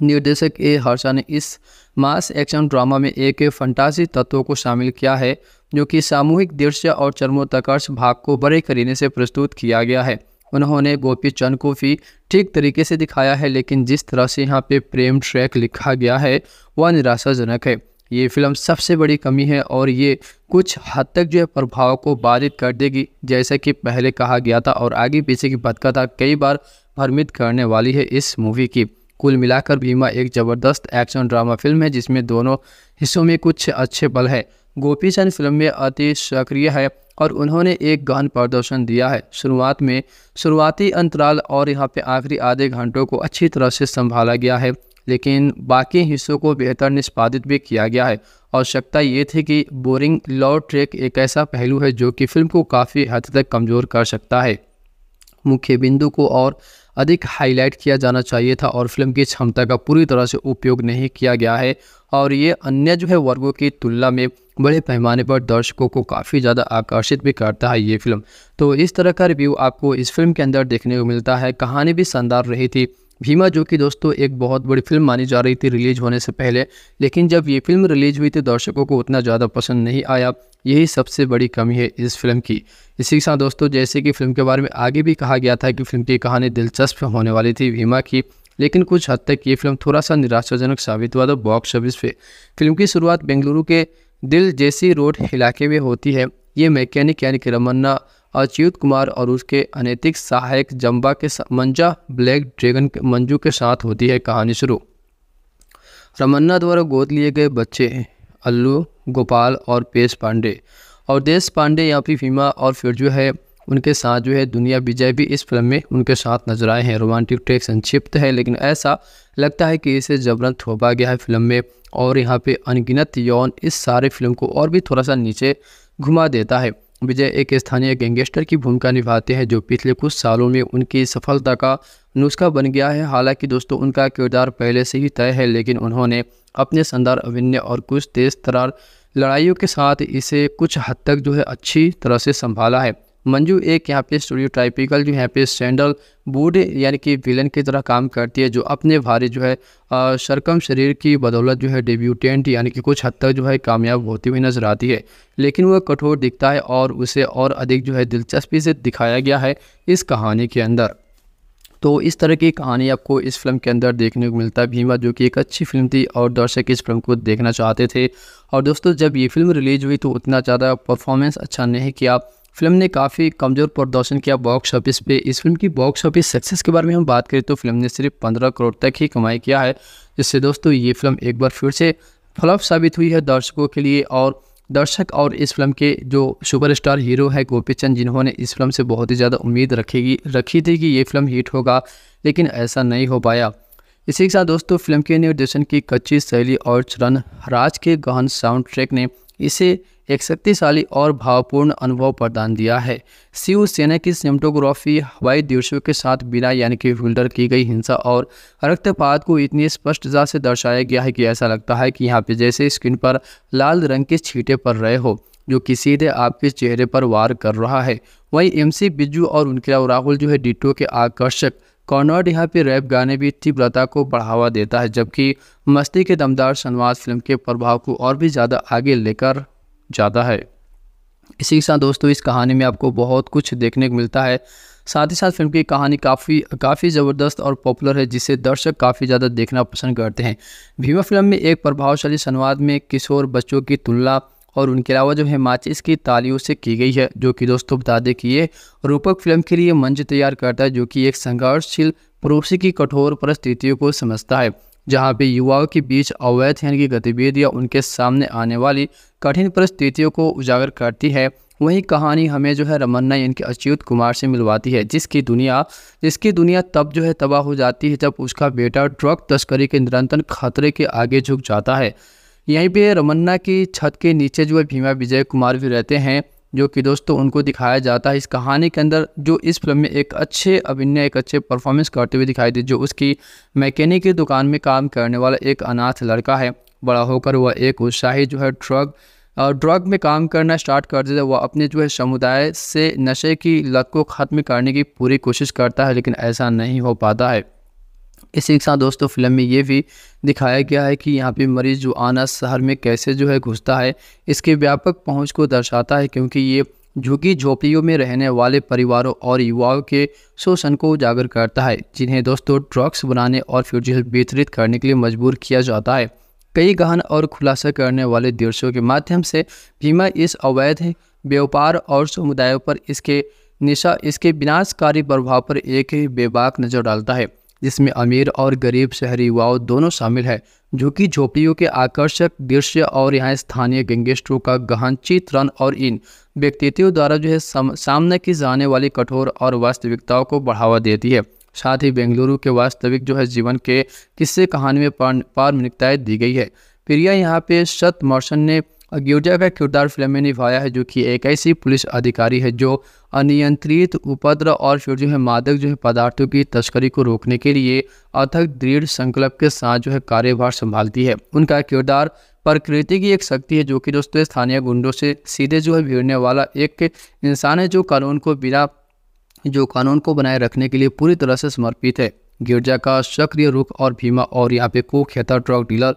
निर्देशक ए हर्षा ने इस मास एक्शन ड्रामा में एक फंटासी तत्वों को शामिल किया है जो कि सामूहिक दृश्य और चर्मोत्कर्ष भाग को बड़े करीने से प्रस्तुत किया गया है उन्होंने गोपी चंद को भी ठीक तरीके से दिखाया है लेकिन जिस तरह से यहाँ पे प्रेम ट्रैक लिखा गया है वह निराशाजनक है ये फिल्म सबसे बड़ी कमी है और ये कुछ हद तक जो है प्रभाव को बाधित कर देगी जैसा कि पहले कहा गया था और आगे पीछे की बदकथा कई बार भ्रमित करने वाली है इस मूवी की कुल मिलाकर भीमा एक ज़बरदस्त एक्शन ड्रामा फिल्म है जिसमें दोनों हिस्सों में कुछ अच्छे पल है गोपी चंद फिल्म में अति सक्रिय है और उन्होंने एक गहन प्रदर्शन दिया है शुरुआत में शुरुआती अंतराल और यहाँ पे आखिरी आधे घंटों को अच्छी तरह से संभाला गया है लेकिन बाकी हिस्सों को बेहतर निष्पादित भी किया गया है आवश्यकता ये थी कि बोरिंग लॉ ट्रैक एक ऐसा पहलू है जो कि फिल्म को काफ़ी हद तक कमज़ोर कर सकता है मुख्य बिंदु को और अधिक हाईलाइट किया जाना चाहिए था और फिल्म की क्षमता का पूरी तरह से उपयोग नहीं किया गया है और ये अन्य जो है वर्गों की तुलना में बड़े पैमाने पर दर्शकों को काफ़ी ज़्यादा आकर्षित भी करता है ये फिल्म तो इस तरह का रिव्यू आपको इस फिल्म के अंदर देखने को मिलता है कहानी भी शानदार रही थी भीमा जो कि दोस्तों एक बहुत बड़ी फिल्म मानी जा रही थी रिलीज होने से पहले लेकिन जब ये फिल्म रिलीज हुई तो दर्शकों को उतना ज़्यादा पसंद नहीं आया यही सबसे बड़ी कमी है इस फिल्म की इसी के साथ दोस्तों जैसे कि फिल्म के बारे में आगे भी कहा गया था कि फिल्म की कहानी दिलचस्प होने वाली थी भीमा की लेकिन कुछ हद तक ये फिल्म थोड़ा सा निराशाजनक साबित हुआ था बॉक्स ऑफिस पे फिल्म की शुरुआत बेंगलुरु के दिल जैसी रोड इलाके में होती है ये मैकेनिक यानी कि रमन्ना अच्युत कुमार और उसके अनैतिक सहायक जम्बा के मंजा ब्लैक ड्रैगन के मंजू के साथ होती है कहानी शुरू रमन्ना द्वारा गोद लिए गए बच्चे अल्लू गोपाल और पेश पांडे और देश पांडे यहाँ फिर फीमा और फिर जो है उनके साथ जो है दुनिया विजय भी इस फिल्म में उनके साथ नजर आए हैं रोमांटिक ट्रैक संक्षिप्त है लेकिन ऐसा लगता है कि इसे जबरन थोपा गया है फिल्म में और यहाँ पे अनगिनत यौन इस सारे फिल्म को और भी थोड़ा सा नीचे घुमा देता है विजय एक स्थानीय गैंगस्टर की भूमिका निभाते हैं जो पिछले कुछ सालों में उनकी सफलता का नुस्खा बन गया है हालांकि दोस्तों उनका किरदार पहले से ही तय है लेकिन उन्होंने अपने शानदार अभिनय और कुछ तेज तरार लड़ाइयों के साथ इसे कुछ हद तक जो है अच्छी तरह से संभाला है मंजू एक यहाँ पे स्टूडियो टाइपिकल जो यहाँ पे सैंडल बूढ़ यानी कि विलन की तरह काम करती है जो अपने भारी जो है सरकम शरीर की बदौलत जो है डेब्यूटेंट यानी कि कुछ हद तक जो है कामयाब होती हुई नजर आती है लेकिन वह कठोर दिखता है और उसे और अधिक जो है दिलचस्पी से दिखाया गया है इस कहानी के अंदर तो इस तरह की कहानी आपको इस फिल्म के अंदर देखने को मिलता है भीमा जो कि एक अच्छी फिल्म थी और दर्शक इस फिल्म को देखना चाहते थे और दोस्तों जब ये फिल्म रिलीज़ हुई तो उतना ज़्यादा परफॉर्मेंस अच्छा नहीं किया फिल्म ने काफ़ी कमज़ोर प्रदर्शन किया बॉक्स ऑफिस पे इस फिल्म की बॉक्स ऑफिस सक्सेस के बारे में हम बात करें तो फिल्म ने सिर्फ पंद्रह करोड़ तक ही कमाई किया है जिससे दोस्तों ये फिल्म एक बार फिर से फ्लॉप साबित हुई है दर्शकों के लिए और दर्शक और इस फिल्म के जो सुपरस्टार हीरो है गोपी चंद जिन्होंने इस फिल्म से बहुत ही ज़्यादा उम्मीद रखेगी रखी थी कि ये फिल्म हिट होगा लेकिन ऐसा नहीं हो पाया इसी के साथ दोस्तों फिल्म के निर्देशन की कच्ची शैली और चरण राज के गहन साउंड ट्रैक ने इसे एक शक्तिशाली और भावपूर्ण अनुभव प्रदान दिया है शिवसेना की सिनेमटोग्राफी हवाई दिवसों के साथ बिना यानी कि फिल्टर की गई हिंसा और रक्तपात को इतनी स्पष्टता से दर्शाया गया है कि ऐसा लगता है कि यहाँ पे जैसे स्क्रीन पर लाल रंग के छीटे पड़ रहे हो जो कि सीधे आपके चेहरे पर वार कर रहा है वहीं एमसी बिजू और उनके राहुल जो है डिटो के आकर्षक कॉर्नर्ड यहाँ पे रैप गाने भी तीव्रता को बढ़ावा देता है जबकि मस्ती के दमदार संवाद फिल्म के प्रभाव को और भी ज़्यादा आगे लेकर जाता है इसी के साथ दोस्तों इस कहानी में आपको बहुत कुछ देखने को मिलता है साथ ही साथ फिल्म की कहानी काफ़ी काफ़ी ज़बरदस्त और पॉपुलर है जिसे दर्शक काफ़ी ज़्यादा देखना पसंद करते हैं भीमा फिल्म में एक प्रभावशाली संवाद में किशोर बच्चों की तुलना और उनके अलावा जो है माचिस की तालियों से की गई है जो कि दोस्तों बता दें कि ये रूपक फिल्म के लिए मंच तैयार करता है जो कि एक संघर्षशील पड़ोसी की कठोर परिस्थितियों को समझता है जहाँ पे युवाओं के बीच अवैध हैं की गतिविधियाँ उनके सामने आने वाली कठिन परिस्थितियों को उजागर करती है वही कहानी हमें जो है रमन्ना यानी अच्युत कुमार से मिलवाती है जिसकी दुनिया जिसकी दुनिया तब जो है तबाह हो जाती है जब उसका बेटा ड्रग तस्करी के निरंतर खतरे के आगे झुक जाता है यहीं पे रमन्ना की छत के नीचे जो है भीमा विजय कुमार भी रहते हैं जो कि दोस्तों उनको दिखाया जाता है इस कहानी के अंदर जो इस फिल्म में एक अच्छे अभिनय एक अच्छे परफॉर्मेंस करते हुए दिखाई दे जो उसकी मैकेनिक की दुकान में काम करने वाला एक अनाथ लड़का है बड़ा होकर वह एक उत्साही जो है ड्रग और ड्रग में काम करना स्टार्ट कर देता है वह अपने जो है समुदाय से नशे की लत को ख़त्म करने की पूरी कोशिश करता है लेकिन ऐसा नहीं हो पाता है इसी के साथ दोस्तों फिल्म में ये भी दिखाया गया है कि यहाँ पे मरीज जो आना शहर में कैसे जो है घुसता है इसके व्यापक पहुँच को दर्शाता है क्योंकि ये झुकी झोपड़ियों में रहने वाले परिवारों और युवाओं के शोषण को उजागर करता है जिन्हें दोस्तों ड्रग्स बनाने और फ्यूजल वितरित करने के लिए मजबूर किया जाता है कई गहन और खुलासा करने वाले दृश्यों के माध्यम से भीमा इस अवैध व्यापार और समुदायों पर इसके निशा इसके विनाशकारी प्रभाव पर एक बेबाक नज़र डालता है जिसमें अमीर और गरीब शहरी युवाओं दोनों शामिल है जो कि झोपड़ियों के आकर्षक दृश्य और यहाँ स्थानीय गैंगस्टरों का गहन चित्रण और इन व्यक्तित्वों द्वारा जो है सामने की जाने वाली कठोर और वास्तविकताओं को बढ़ावा देती है साथ ही बेंगलुरु के वास्तविक जो है जीवन के किस्से कहानी में पारमनिकताएँ दी गई है प्रिया यहाँ पे शत मौसन ने अग्योजा का किरदार फिल्म में निभाया है जो कि एक ऐसी पुलिस अधिकारी है जो अनियंत्रित उपद्र और फिर जो है मादक जो है पदार्थों की तस्करी को रोकने के लिए अथक दृढ़ संकल्प के साथ जो है कार्यभार संभालती है उनका किरदार प्रकृति की एक शक्ति है जो कि दोस्तों स्थानीय गुंडों से सीधे जो है भिड़ने वाला एक इंसान है जो कानून को बिना जो कानून को बनाए रखने के लिए पूरी तरह से समर्पित है गिरजा का सक्रिय रुख और भीमा और यहाँ पे कुख्याता ड्रग डीलर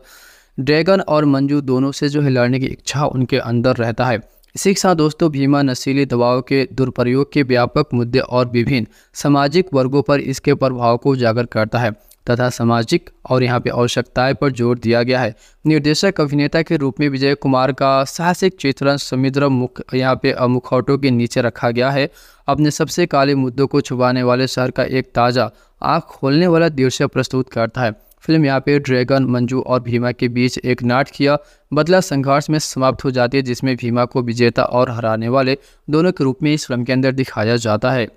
ड्रैगन और मंजू दोनों से जो है लड़ने की इच्छा उनके अंदर रहता है इसी के साथ दोस्तों भीमा नशीली दवाओं के दुरुपयोग के व्यापक मुद्दे और विभिन्न सामाजिक वर्गों पर इसके प्रभाव को उजागर करता है तथा सामाजिक और यहाँ पे आवश्यकताएं पर जोर दिया गया है निर्देशक अभिनेता के रूप में विजय कुमार का साहसिक चित्रण समुद्र मुख यहाँ पे मुखौटों के नीचे रखा गया है अपने सबसे काले मुद्दों को छुपाने वाले शहर का एक ताज़ा आँख खोलने वाला दृश्य प्रस्तुत करता है फिल्म यहाँ पे ड्रैगन मंजू और भीमा के बीच एक नाटकीय बदला संघर्ष में समाप्त हो जाती है जिसमें भीमा को विजेता और हराने वाले दोनों के रूप में इस फिल्म के अंदर दिखाया जाता है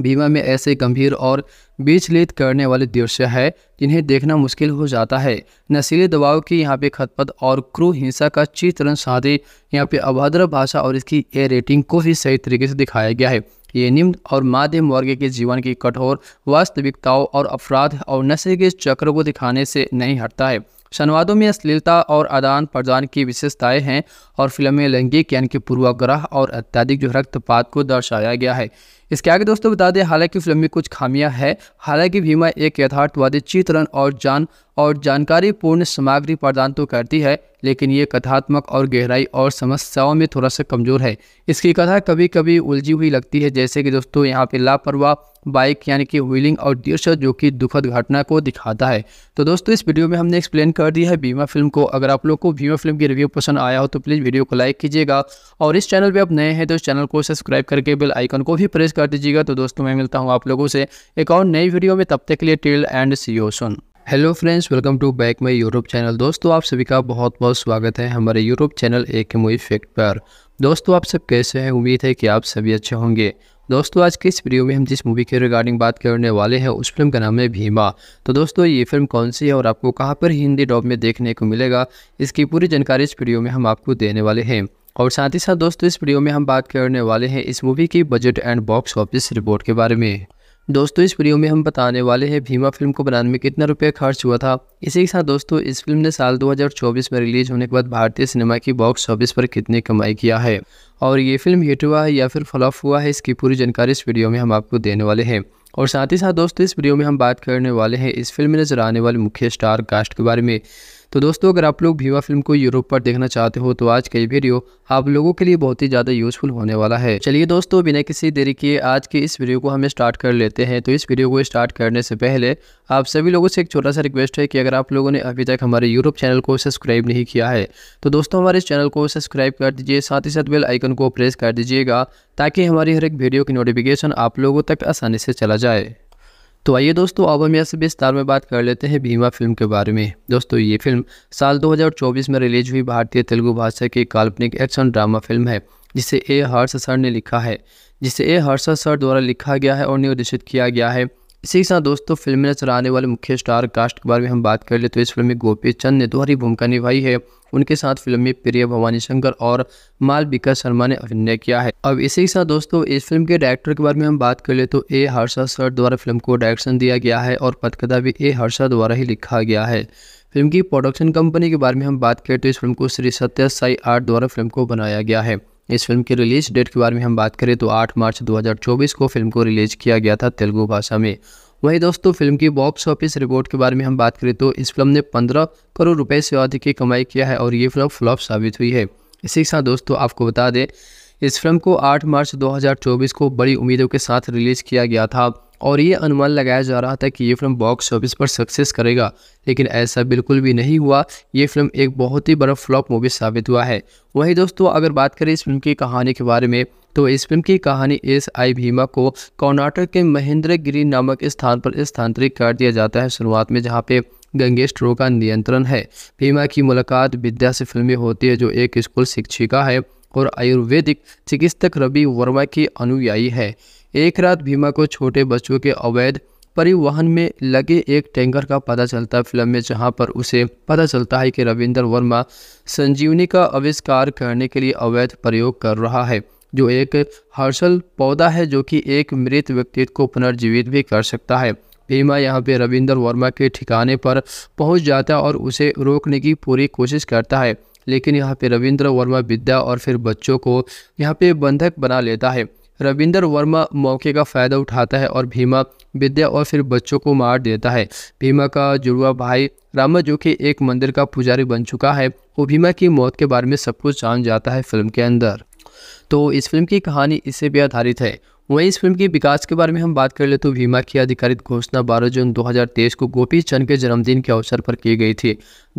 भीमा में ऐसे गंभीर और बीचलित करने वाले दृश्य है जिन्हें देखना मुश्किल हो जाता है नशीले दबाव की यहाँ पे खतपत और क्रू हिंसा का चित्रण साधे यहाँ पे अभद्र भाषा और इसकी ए रेटिंग को भी सही तरीके से दिखाया गया है ये निम्न और माध्यम वर्ग के जीवन की कठोर वास्तविकताओं और अपराध और नशे के चक्र को दिखाने से नहीं हटता है संवादों में अश्लीलता और आदान प्रदान की विशेषताएं हैं और फिल्म में लैंगिक यानी कि पूर्वाग्रह और अत्यधिक जो रक्तपात को दर्शाया गया है इसके आगे दोस्तों बता दें हालांकि फिल्म में कुछ खामियां हैं हालांकि भीमा एक यथार्थवादी चित्रण और जान और जानकारी पूर्ण सामग्री प्रदान तो करती है लेकिन ये कथात्मक और गहराई और समस्याओं में थोड़ा सा कमज़ोर है इसकी कथा कभी कभी उलझी हुई लगती है जैसे कि दोस्तों यहाँ पे लापरवाह बाइक यानी कि व्हीलिंग और दृश्य जो कि दुखद घटना को दिखाता है तो दोस्तों इस वीडियो में हमने एक्सप्लेन कर दिया है बीमा फिल्म को अगर आप लोग को बीमा फिल्म की रिव्यू पसंद आया हो तो प्लीज़ वीडियो को लाइक कीजिएगा और इस चैनल पर आप नए हैं तो इस चैनल को सब्सक्राइब करके बिल आइकन को भी प्रेस कर दीजिएगा तो दोस्तों मैं मिलता हूँ आप लोगों से एक और नई वीडियो में तब तक के लिए tell and see you soon hello friends welcome to back my YouTube channel दोस्तों आप सभी का बहुत बहुत स्वागत है हमारे यूट्यूब चैनल एक मूवी फैक्ट पर दोस्तों आप सब कैसे हैं उम्मीद है कि आप सभी अच्छे होंगे दोस्तों आज के इस वीडियो में हम जिस मूवी के रिगार्डिंग बात करने वाले हैं उस फिल्म का नाम है भीमा तो दोस्तों ये फिल्म कौन सी है और आपको कहाँ पर हिंदी डॉब में देखने को मिलेगा इसकी पूरी जानकारी इस वीडियो में हम आपको देने वाले हैं और साथ ही साथ दोस्तों इस वीडियो में हम बात करने वाले हैं इस मूवी की budget and box office report के बारे में दोस्तों इस वीडियो में हम बताने वाले हैं भीमा फिल्म को बनाने में कितना रुपया खर्च हुआ था इसी के साथ दोस्तों इस फिल्म ने साल 2024 में रिलीज होने के बाद भारतीय सिनेमा की बॉक्स ऑफिस पर कितनी कमाई किया है और ये फिल्म हिट हुआ है या फिर फ्लॉप हुआ है इसकी पूरी जानकारी इस वीडियो में हम आपको देने वाले हैं और साथ ही साथ दोस्तों इस वीडियो में हम बात करने वाले हैं इस फिल्म में नजर आने वाले मुख्य स्टार कास्ट के बारे में तो दोस्तों अगर आप लोग भीवा फिल्म को यूरोप पर देखना चाहते हो तो आज का ये वीडियो आप लोगों के लिए बहुत ही ज़्यादा यूजफुल होने वाला है चलिए दोस्तों बिना किसी देरी के आज के इस वीडियो को हम स्टार्ट कर लेते हैं तो इस वीडियो को स्टार्ट करने से पहले आप सभी लोगों से एक छोटा सा रिक्वेस्ट है कि अगर आप लोगों ने अभी तक हमारे यूरोप चैनल को सब्सक्राइब नहीं किया है तो दोस्तों हमारे इस चैनल को सब्सक्राइब कर दीजिए साथ ही साथ बेल आइकन को प्रेस कर दीजिएगा ताकि हमारी हर एक वीडियो की नोटिफिकेशन आप लोगों तक आसानी से चला जाए तो आइए दोस्तों अब हम यहाँ से विस्तार में बात कर लेते हैं भीमा फिल्म के बारे में दोस्तों ये फिल्म साल 2024 में रिलीज हुई भारतीय तेलुगु भाषा की काल्पनिक एक्शन ड्रामा फिल्म है जिसे ए हर्ष सर ने लिखा है जिसे ए हर्ष सर द्वारा लिखा गया है और निर्देशित किया गया है इसी के साथ दोस्तों फिल्म में नजर आने वाले मुख्य स्टार कास्ट के बारे में हम बात कर ले तो इस फिल्म में गोपी चंद ने दोहरी भूमिका निभाई है उनके साथ फिल्म में प्रिय भवानी शंकर और मालविका शर्मा ने अभिनय किया है अब इसी के साथ दोस्तों इस फिल्म के डायरेक्टर के बारे में हम बात कर ले तो ए हर्षा सर द्वारा फिल्म को डायरेक्शन दिया गया है और पथकथा भी ए हर्षा द्वारा ही लिखा गया है फिल्म की प्रोडक्शन कंपनी के बारे में हम बात करें तो इस फिल्म को श्री सत्या साई आर्ट द्वारा फिल्म को बनाया गया है इस फिल्म के रिलीज डेट के बारे में हम बात करें तो 8 मार्च 2024 को फिल्म को रिलीज किया गया था तेलुगु भाषा में वहीं दोस्तों फिल्म की बॉक्स ऑफिस रिपोर्ट के बारे में हम बात करें तो इस फिल्म ने 15 करोड़ रुपए से अधिक की कमाई किया है और ये फिल्म फ्लॉप साबित हुई है इसी के साथ दोस्तों आपको बता दें इस फिल्म को आठ मार्च दो को बड़ी उम्मीदों के साथ रिलीज़ किया गया था और ये अनुमान लगाया जा रहा था कि ये फिल्म बॉक्स ऑफिस पर सक्सेस करेगा लेकिन ऐसा बिल्कुल भी नहीं हुआ ये फिल्म एक बहुत ही बड़ा फ्लॉप मूवी साबित हुआ है वहीं दोस्तों अगर बात करें इस फिल्म की कहानी के बारे में तो इस फिल्म की कहानी एस आई भीमा को कर्नाटक के महेंद्र गिरी नामक स्थान पर स्थानांतरित कर दिया जाता है शुरुआत में जहाँ पे गंगेश ट्रो का नियंत्रण है भीमा की मुलाकात विद्या से फिल्मी होती है जो एक स्कूल शिक्षिका है और आयुर्वेदिक चिकित्सक रवि वर्मा की अनुयायी है एक रात भीमा को छोटे बच्चों के अवैध परिवहन में लगे एक टैंकर का पता चलता है फिल्म में जहां पर उसे पता चलता है कि रविंद्र वर्मा संजीवनी का आविष्कार करने के लिए अवैध प्रयोग कर रहा है जो एक हर्षल पौधा है जो कि एक मृत व्यक्ति को पुनर्जीवित भी कर सकता है भीमा यहाँ पे रविंद्र वर्मा के ठिकाने पर पहुँच जाता है और उसे रोकने की पूरी कोशिश करता है लेकिन यहाँ पे रविंद्र वर्मा विद्या और फिर बच्चों को यहाँ पे बंधक बना लेता है रविंदर वर्मा मौके का फ़ायदा उठाता है और भीमा विद्या और फिर बच्चों को मार देता है भीमा का जुड़वा भाई रामा जो कि एक मंदिर का पुजारी बन चुका है वो भीमा की मौत के बारे में सब कुछ जान जाता है फिल्म के अंदर तो इस फिल्म की कहानी इससे भी आधारित है वहीं इस फिल्म के विकास के बारे में हम बात कर ले तो भीमा की आधिकारिक घोषणा 12 जून 2023 को गोपी चंद के जन्मदिन के अवसर पर की गई थी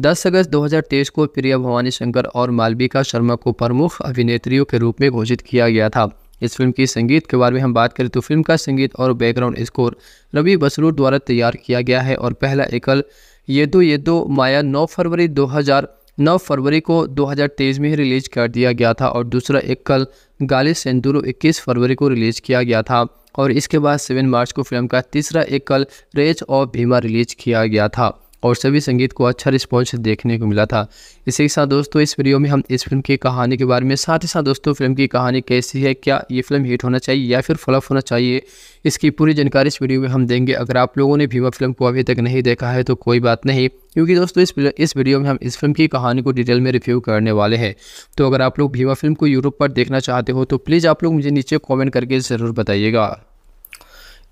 10 अगस्त 2023 को प्रिया भवानी शंकर और मालविका शर्मा को प्रमुख अभिनेत्रियों के रूप में घोषित किया गया था इस फिल्म की संगीत के बारे में हम बात करें तो फिल्म का संगीत और बैकग्राउंड स्कोर रवि बसरूर द्वारा तैयार किया गया है और पहला एकल ये दो ये दो माया नौ फरवरी 2009 फरवरी को 2023 में ही रिलीज कर दिया गया था और दूसरा एकल गाली सेंदूर 21 फरवरी को रिलीज किया गया था और इसके बाद सेवन मार्च को फिल्म का तीसरा एकल रेज और भीमा रिलीज किया गया था और सभी संगीत को अच्छा रिस्पॉन्स देखने को मिला था इसी के साथ दोस्तों इस वीडियो में हम इस फिल्म की कहानी के बारे में साथ ही साथ दोस्तों फिल्म की कहानी कैसी है क्या ये फिल्म हिट होना चाहिए या फिर फ्लॉप होना चाहिए इसकी पूरी जानकारी इस वीडियो में हम देंगे अगर आप लोगों ने भीवा फिल्म को अभी तक नहीं देखा है तो कोई बात नहीं क्योंकि दोस्तों इस इस वीडियो में हम इस फिल्म की कहानी को डिटेल में रिव्यू करने वाले हैं तो अगर आप लोग भीवा फिल्म को यूट्यूब पर देखना चाहते हो तो प्लीज़ आप लोग मुझे नीचे कॉमेंट करके ज़रूर बताइएगा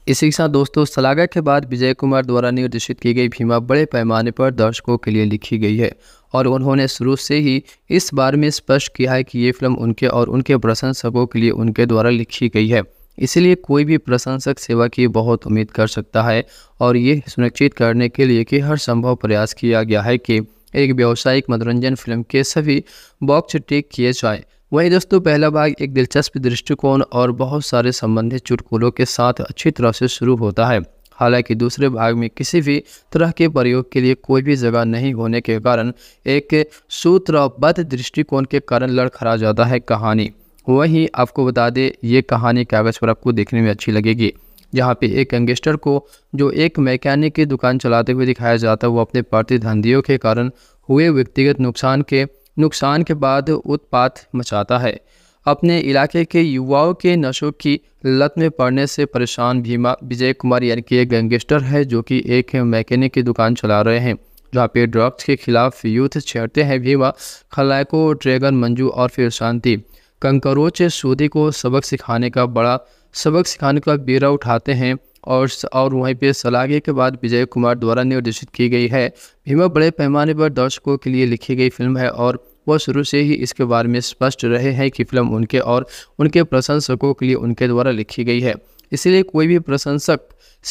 इसी के साथ दोस्तों सलागा के बाद विजय कुमार द्वारा निर्देशित की गई भीमा बड़े पैमाने पर दर्शकों के लिए लिखी गई है और उन्होंने शुरू से ही इस बारे में स्पष्ट किया है कि ये फिल्म उनके और उनके प्रशंसकों के लिए उनके द्वारा लिखी गई है इसलिए कोई भी प्रशंसक सेवा की बहुत उम्मीद कर सकता है और ये सुनिश्चित करने के लिए कि हर संभव प्रयास किया गया है कि एक व्यावसायिक मनोरंजन फिल्म के सभी बॉक्स टेक किए जाएँ वहीं दोस्तों पहला भाग एक दिलचस्प दृष्टिकोण और बहुत सारे संबंधित चुटकुलों के साथ अच्छी तरह से शुरू होता है हालांकि दूसरे भाग में किसी भी तरह के प्रयोग के लिए कोई भी जगह नहीं होने के कारण एक सूत्रबद्ध दृष्टिकोण के कारण लड़खड़ा जाता है कहानी वहीं आपको बता दें ये कहानी कागज़ पर आपको देखने में अच्छी लगेगी जहाँ पे एक यंगेस्टर को जो एक मैकेनिक की दुकान चलाते हुए दिखाया जाता है वो अपने बढ़ते धंधियों के कारण हुए व्यक्तिगत नुकसान के नुकसान के बाद उत्पात मचाता है अपने इलाके के युवाओं के नशों की लत में पड़ने से परेशान भीमा विजय कुमार यानी कि एक गैंगस्टर है जो कि एक मैकेनिक की दुकान चला रहे हैं जहाँ पे ड्रग्स के खिलाफ यूथ छेड़ते हैं भीमा खलायको ड्रैगन मंजू और फिर शांति कंकरोच सूदी को सबक सिखाने का बड़ा सबक सिखाने का बीरा उठाते हैं और और वहीं पे सलागे के बाद विजय कुमार द्वारा निर्देशित की गई है भीमा बड़े पैमाने पर दर्शकों के लिए लिखी गई फिल्म है और वह शुरू से ही इसके बारे में स्पष्ट रहे हैं कि फिल्म उनके और उनके प्रशंसकों के लिए उनके द्वारा लिखी गई है इसलिए कोई भी प्रशंसक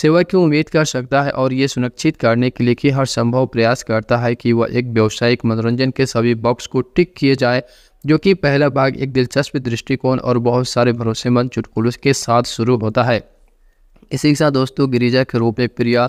सेवा की उम्मीद कर सकता है और ये सुनिश्चित करने के लिए कि हर संभव प्रयास करता है कि वह एक व्यावसायिक मनोरंजन के सभी बॉक्स को टिक किए जाए जो कि पहला भाग एक दिलचस्प दृष्टिकोण और बहुत सारे भरोसेमंद चुटकुलों के साथ शुरू होता है इसी के साथ दोस्तों गिरिजा के रूप में प्रिया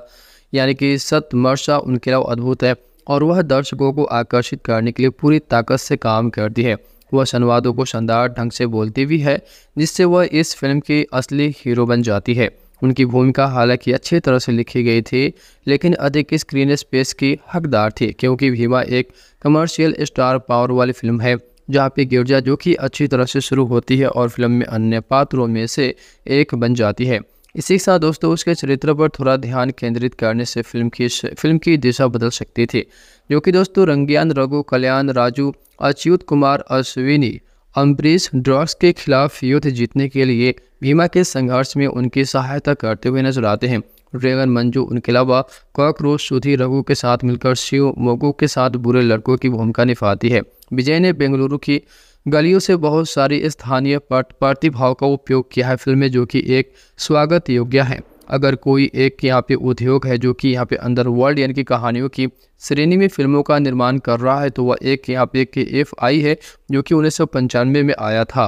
यानी कि सतमर्शा उनके अलावा अद्भुत है और वह दर्शकों को आकर्षित करने के लिए पूरी ताकत से काम करती है वह संवादों को शानदार ढंग से बोलती भी है जिससे वह इस फिल्म की असली हीरो बन जाती है उनकी भूमिका हालांकि अच्छी तरह से लिखी गई थी लेकिन अधिक स्क्रीन स्पेस की हकदार थी क्योंकि भीमा एक कमर्शियल स्टार पावर वाली फिल्म है जहाँ पे गिरजा जो कि अच्छी तरह से शुरू होती है और फिल्म में अन्य पात्रों में से एक बन जाती है इसी के साथ दोस्तों उसके चरित्र पर थोड़ा ध्यान केंद्रित करने से फिल्म की फिल्म की दिशा बदल सकती थी जो कि दोस्तों रंगियान रघु कल्याण राजू अच्युत कुमार अश्विनी अम्बरीश ड्रग्स के खिलाफ युद्ध जीतने के लिए भीमा के संघर्ष में उनकी सहायता करते हुए नजर आते हैं रेगन मंजू उनके अलावा कॉकरोच सुधी रघु के साथ मिलकर शिव मोगू के साथ बुरे लड़कों की भूमिका निभाती है विजय ने बेंगलुरु की गलियों से बहुत सारी स्थानीय पट प्रतिभाव का उपयोग किया है फिल्में जो कि एक स्वागत योग्य है अगर कोई एक यहाँ पे उद्योग है जो कि यहाँ पे अंदर वर्ल्ड यानी कि कहानियों की श्रेणी में फिल्मों का निर्माण कर रहा है तो वह एक यहाँ पे के एफ आई है जो कि उन्नीस में आया था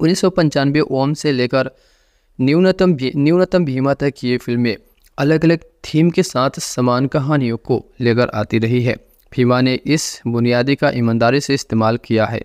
उन्नीस ओम से लेकर न्यूनतम भी, न्यूनतम भीमा तक ये फिल्में अलग अलग थीम के साथ समान कहानियों को लेकर आती रही है भीमा ने इस बुनियादी का ईमानदारी से इस्तेमाल किया है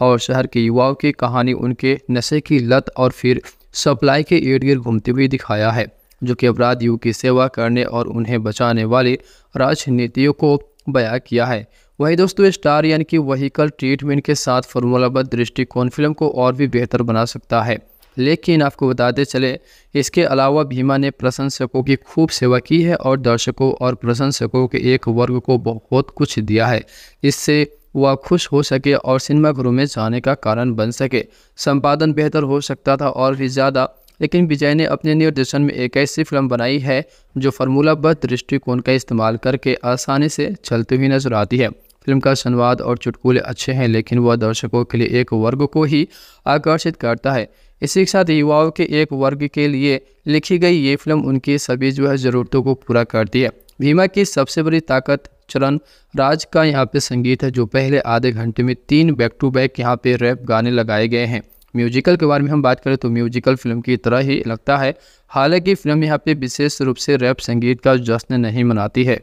और शहर के युवाओं की कहानी उनके नशे की लत और फिर सप्लाई के इर्द गिर्द घूमते हुए दिखाया है जो कि अपराधियों की सेवा करने और उन्हें बचाने वाले राजनीतियों को बयां किया है वही दोस्तों स्टार यानी कि वहीकल ट्रीटमेंट के साथ फॉर्मूलाबद्ध दृष्टिकोण फिल्म को और भी बेहतर बना सकता है लेकिन आपको बताते चले इसके अलावा भीमा ने प्रशंसकों की खूब सेवा की है और दर्शकों और प्रशंसकों के एक वर्ग को बहुत कुछ दिया है इससे वह खुश हो सके और सिनेमाघरों में जाने का कारण बन सके संपादन बेहतर हो सकता था और भी ज़्यादा लेकिन विजय ने अपने निर्देशन में एक ऐसी फिल्म बनाई है जो फार्मूलाबद्ध दृष्टिकोण का इस्तेमाल करके आसानी से चलती हुई नजर आती है फिल्म का संवाद और चुटकुले अच्छे हैं लेकिन वह दर्शकों के लिए एक वर्ग को ही आकर्षित करता है इसी के साथ युवाओं के एक वर्ग के लिए लिखी गई ये फिल्म उनकी सभी जो है ज़रूरतों को पूरा करती है भीमा की सबसे बड़ी ताकत चरण राज का यहाँ पे संगीत है जो पहले आधे घंटे में तीन बैक टू बैक यहाँ पे रैप गाने लगाए गए हैं म्यूजिकल के बारे में हम बात करें तो म्यूजिकल फिल्म की तरह ही लगता है हालांकि फिल्म यहाँ पे विशेष रूप से रैप संगीत का जश्न नहीं मनाती है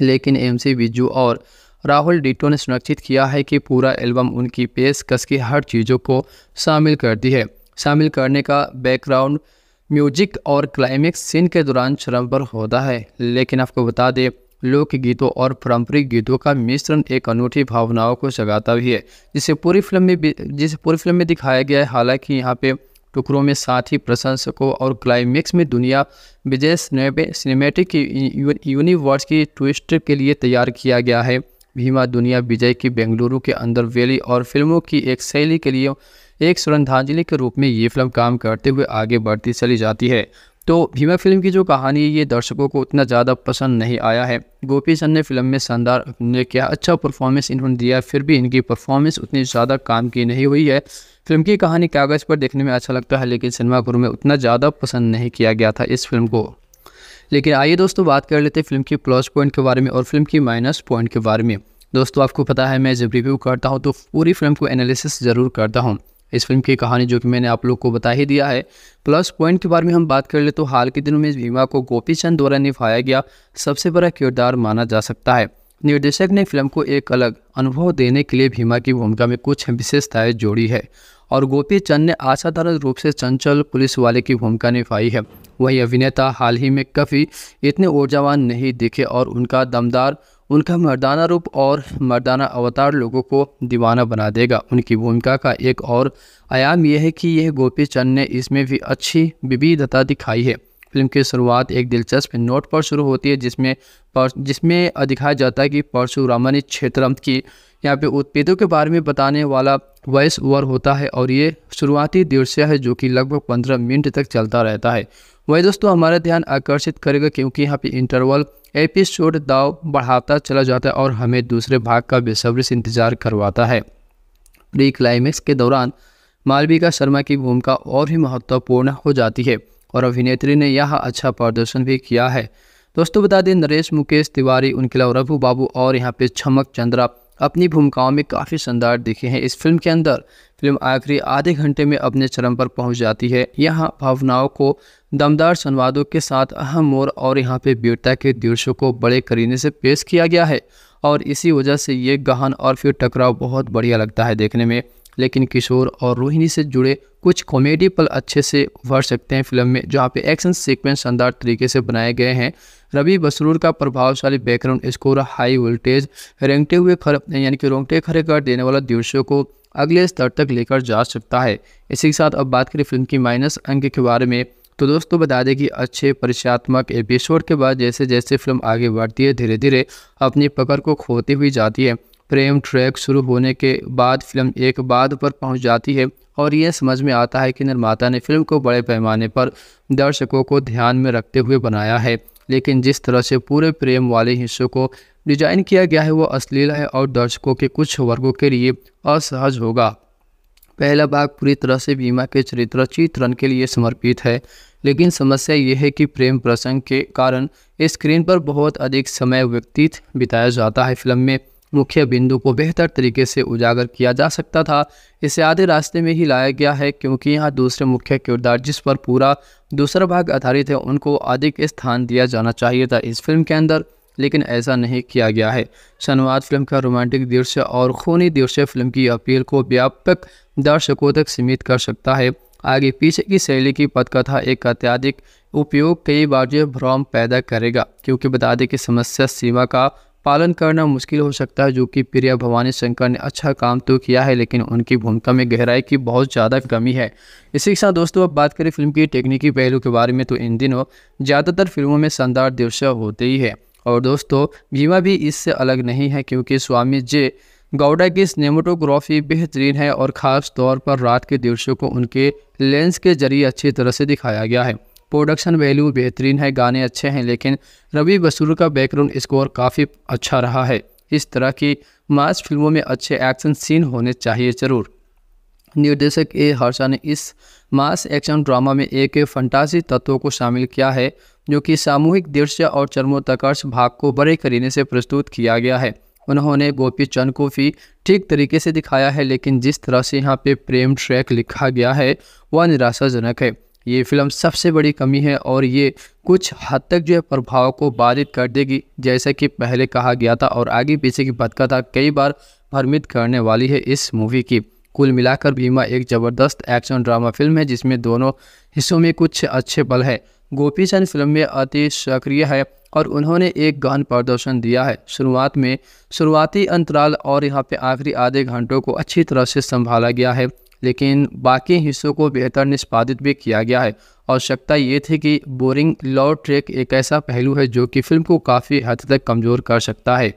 लेकिन एम सी और राहुल डिटो ने सुनिश्चित किया है कि पूरा एल्बम उनकी पेशकश की हर चीज़ों को शामिल करती है शामिल करने का बैकग्राउंड म्यूजिक और क्लाइमेक्स सीन के दौरान चरम पर होता है लेकिन आपको बता दें लोक गीतों और पारंपरिक गीतों का मिश्रण एक अनूठी भावनाओं को जगाता भी है जिसे पूरी फिल्म में जिसे पूरी फिल्म में दिखाया गया है हालांकि यहाँ पे टुकड़ों में साथ ही प्रशंसकों और क्लाइमेक्स में दुनिया विजय सिनेमेटिक यूनिवर्स की ट्विस्ट के लिए तैयार किया गया है भीमा दुनिया विजय की बेंगलुरु के अंदर वैली और फिल्मों की एक शैली के लिए एक श्रद्धांजलि के रूप में ये फिल्म काम करते हुए आगे बढ़ती चली जाती है तो भीमा फिल्म की जो कहानी है ये दर्शकों को उतना ज़्यादा पसंद नहीं आया है गोपी चंद ने फिल्म में शानदार अभिनय किया अच्छा परफॉर्मेंस इन्होंने दिया फिर भी इनकी परफॉर्मेंस उतनी ज़्यादा काम की नहीं हुई है फिल्म की कहानी कागज़ पर देखने में अच्छा लगता है लेकिन सिनेमाघरों में उतना ज़्यादा पसंद नहीं किया गया था इस फिल्म को लेकिन आइए दोस्तों बात कर लेते हैं फिल्म के प्लस पॉइंट के बारे में और फिल्म की माइनस पॉइंट के बारे में दोस्तों आपको पता है मैं जब रिव्यू करता हूँ तो पूरी फिल्म को एनालिसिस ज़रूर करता हूँ इस फिल्म की कहानी जो कि मैंने आप लोग को बता ही दिया है प्लस पॉइंट के बारे में हम बात कर ले तो हाल के दिनों में इस भीमा को गोपी चंद द्वारा निभाया गया सबसे बड़ा किरदार माना जा सकता है निर्देशक ने फिल्म को एक अलग अनुभव देने के लिए भीमा की भूमिका में कुछ विशेषताएं जोड़ी है और गोपी चंद ने असाधारण रूप से चंचल पुलिस वाले की भूमिका निभाई है वही अभिनेता हाल ही में कभी इतने ऊर्जावान नहीं दिखे और उनका दमदार उनका मर्दाना रूप और मर्दाना अवतार लोगों को दीवाना बना देगा उनकी भूमिका का एक और आयाम यह है कि यह गोपी चंद ने इसमें भी अच्छी विविधता दिखाई है फिल्म की शुरुआत एक दिलचस्प नोट पर शुरू होती है जिसमें पर जिसमें दिखाया जाता है कि परशुरामन क्षेत्रम की यहाँ पे उत्पेदों के बारे में बताने वाला वॉइस ओवर होता है और ये शुरुआती दृश्य है जो कि लगभग पंद्रह मिनट तक चलता रहता है वही दोस्तों हमारा ध्यान आकर्षित करेगा क्योंकि यहाँ पे इंटरवल एपिसोड दाव बढ़ाता चला जाता है और हमें दूसरे भाग का बेसब्री से इंतजार करवाता है प्री क्लाइमेक्स के दौरान मालविका शर्मा की भूमिका और भी महत्वपूर्ण हो जाती है और अभिनेत्री ने यह अच्छा प्रदर्शन भी किया है दोस्तों बता दें नरेश मुकेश तिवारी उनके अलावा रघु बाबू और यहाँ पे छमक चंद्रा अपनी भूमिकाओं में काफ़ी शानदार दिखे हैं इस फिल्म के अंदर फिल्म आखिरी आधे घंटे में अपने चरम पर पहुंच जाती है यहाँ भावनाओं को दमदार संवादों के साथ अहम मोर और यहाँ पे वीरता के दृश्यों को बड़े करीने से पेश किया गया है और इसी वजह से ये गहन और फिर टकराव बहुत बढ़िया लगता है देखने में लेकिन किशोर और रोहिणी से जुड़े कुछ कॉमेडी पल अच्छे से भर सकते हैं फिल्म में जहाँ पे एक्शन सीक्वेंस शानदार तरीके से बनाए गए हैं रबी बसरूर का प्रभावशाली बैकग्राउंड स्कोर हाई वोल्टेज रेंगते हुए खर यानी कि रोंगटे खड़े कर देने वाला दिवसों को अगले स्तर तक लेकर जा सकता है इसी के साथ अब बात करें फिल्म की माइनस अंक के बारे में तो दोस्तों बता दें कि अच्छे परिचयात्मक एपिसोड के बाद जैसे जैसे फिल्म आगे बढ़ती है धीरे धीरे अपनी पकड़ को खोती हुई जाती है प्रेम ट्रैक शुरू होने के बाद फिल्म एक बाद पर पहुंच जाती है और यह समझ में आता है कि निर्माता ने फिल्म को बड़े पैमाने पर दर्शकों को ध्यान में रखते हुए बनाया है लेकिन जिस तरह से पूरे प्रेम वाले हिस्सों को डिजाइन किया गया है वो अश्लील है और दर्शकों के कुछ वर्गों के लिए असहज होगा पहला भाग पूरी तरह से बीमा के चरित्र चित्रण के लिए समर्पित है लेकिन समस्या यह है कि प्रेम प्रसंग के कारण स्क्रीन पर बहुत अधिक समय व्यतीत बिताया जाता है फिल्म में मुख्य बिंदु को बेहतर तरीके से उजागर किया जा सकता था इसे आधे रास्ते में ही लाया गया है क्योंकि यहाँ दूसरे मुख्य किरदार जिस पर पूरा दूसरा भाग आधारित है उनको अधिक स्थान दिया जाना चाहिए था इस फिल्म के अंदर लेकिन ऐसा नहीं किया गया है शनवाद फिल्म का रोमांटिक दृश्य और खूनी दृश्य फिल्म की अपील को व्यापक दर्शकों तक सीमित कर सकता है आगे पीछे की शैली की पदकथा एक अत्याधिक उपयोग कई बार जो भ्रम पैदा करेगा क्योंकि बता दें कि समस्या सीमा का पालन करना मुश्किल हो सकता है जो कि प्रिया भवानी शंकर ने अच्छा काम तो किया है लेकिन उनकी भूमिका में गहराई की बहुत ज़्यादा कमी है इसी के साथ दोस्तों अब बात करें फिल्म की टेक्निकी पहलू के बारे में तो इन दिनों ज़्यादातर फिल्मों में शानदार दृश्य होते ही है और दोस्तों भीमा भी इससे अलग नहीं है क्योंकि स्वामी जे गौडा की सिनेमाटोग्राफी बेहतरीन है और ख़ास तौर पर रात के दृश्यों को उनके लेंस के जरिए अच्छी तरह से दिखाया गया है प्रोडक्शन वैल्यू बेहतरीन है गाने अच्छे हैं लेकिन रवि बसूर का बैकग्राउंड स्कोर काफ़ी अच्छा रहा है इस तरह की मास फिल्मों में अच्छे एक्शन सीन होने चाहिए ज़रूर निर्देशक ए हर्षा ने इस मास एक्शन ड्रामा में एक फंटासी तत्वों को शामिल किया है जो कि सामूहिक दृश्य और चर्मोत्कर्ष भाग को बड़े करीने से प्रस्तुत किया गया है उन्होंने गोपी चंद को भी ठीक तरीके से दिखाया है लेकिन जिस तरह से यहाँ पे प्रेम ट्रैक लिखा गया है वह निराशाजनक है ये फिल्म सबसे बड़ी कमी है और ये कुछ हद तक जो है प्रभाव को बाधित कर देगी जैसे कि पहले कहा गया था और आगे पीछे की पदकथा कई बार भ्रमित करने वाली है इस मूवी की कुल मिलाकर भीमा एक ज़बरदस्त एक्शन ड्रामा फिल्म है जिसमें दोनों हिस्सों में कुछ अच्छे पल है गोपी चंद फिल्म में अति सक्रिय है और उन्होंने एक गहन प्रदर्शन दिया है शुरुआत में शुरुआती अंतराल और यहाँ पे आखिरी आधे घंटों को अच्छी तरह से संभाला गया है लेकिन बाकी हिस्सों को बेहतर निष्पादित भी किया गया है आवश्यकता ये थी कि बोरिंग लॉ ट्रैक एक ऐसा पहलू है जो कि फिल्म को काफ़ी हद तक कमज़ोर कर सकता है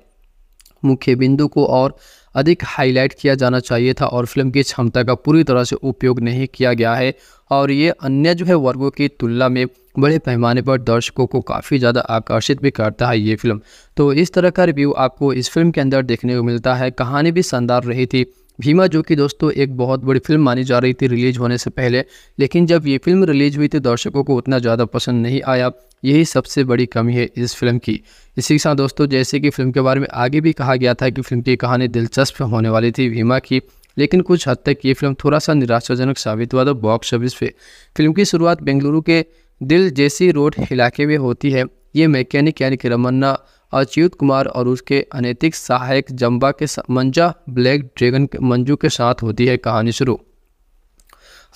मुख्य बिंदु को और अधिक हाईलाइट किया जाना चाहिए था और फिल्म की क्षमता का पूरी तरह से उपयोग नहीं किया गया है और ये अन्य जो है वर्गों की तुलना में बड़े पैमाने पर दर्शकों को काफ़ी ज़्यादा आकर्षित भी करता है ये फिल्म तो इस तरह का रिव्यू आपको इस फिल्म के अंदर देखने को मिलता है कहानी भी शानदार रही थी भीमा जो कि दोस्तों एक बहुत बड़ी फिल्म मानी जा रही थी रिलीज होने से पहले लेकिन जब ये फिल्म रिलीज हुई तो दर्शकों को उतना ज़्यादा पसंद नहीं आया यही सबसे बड़ी कमी है इस फिल्म की इसी के साथ दोस्तों जैसे कि फिल्म के बारे में आगे भी कहा गया था कि फिल्म की कहानी दिलचस्प होने वाली थी भीमा की लेकिन कुछ हद तक ये फिल्म थोड़ा सा निराशाजनक साबित हुआ था बॉक्स ऑफिस पे फिल्म की शुरुआत बेंगलुरु के दिल जैसी रोड इलाके में होती है ये मैकेनिक यानी कि रमन्ना अच्युत कुमार और उसके अनैतिक सहायक जम्बा के मंजा ब्लैक ड्रैगन मंजू के साथ होती है कहानी शुरू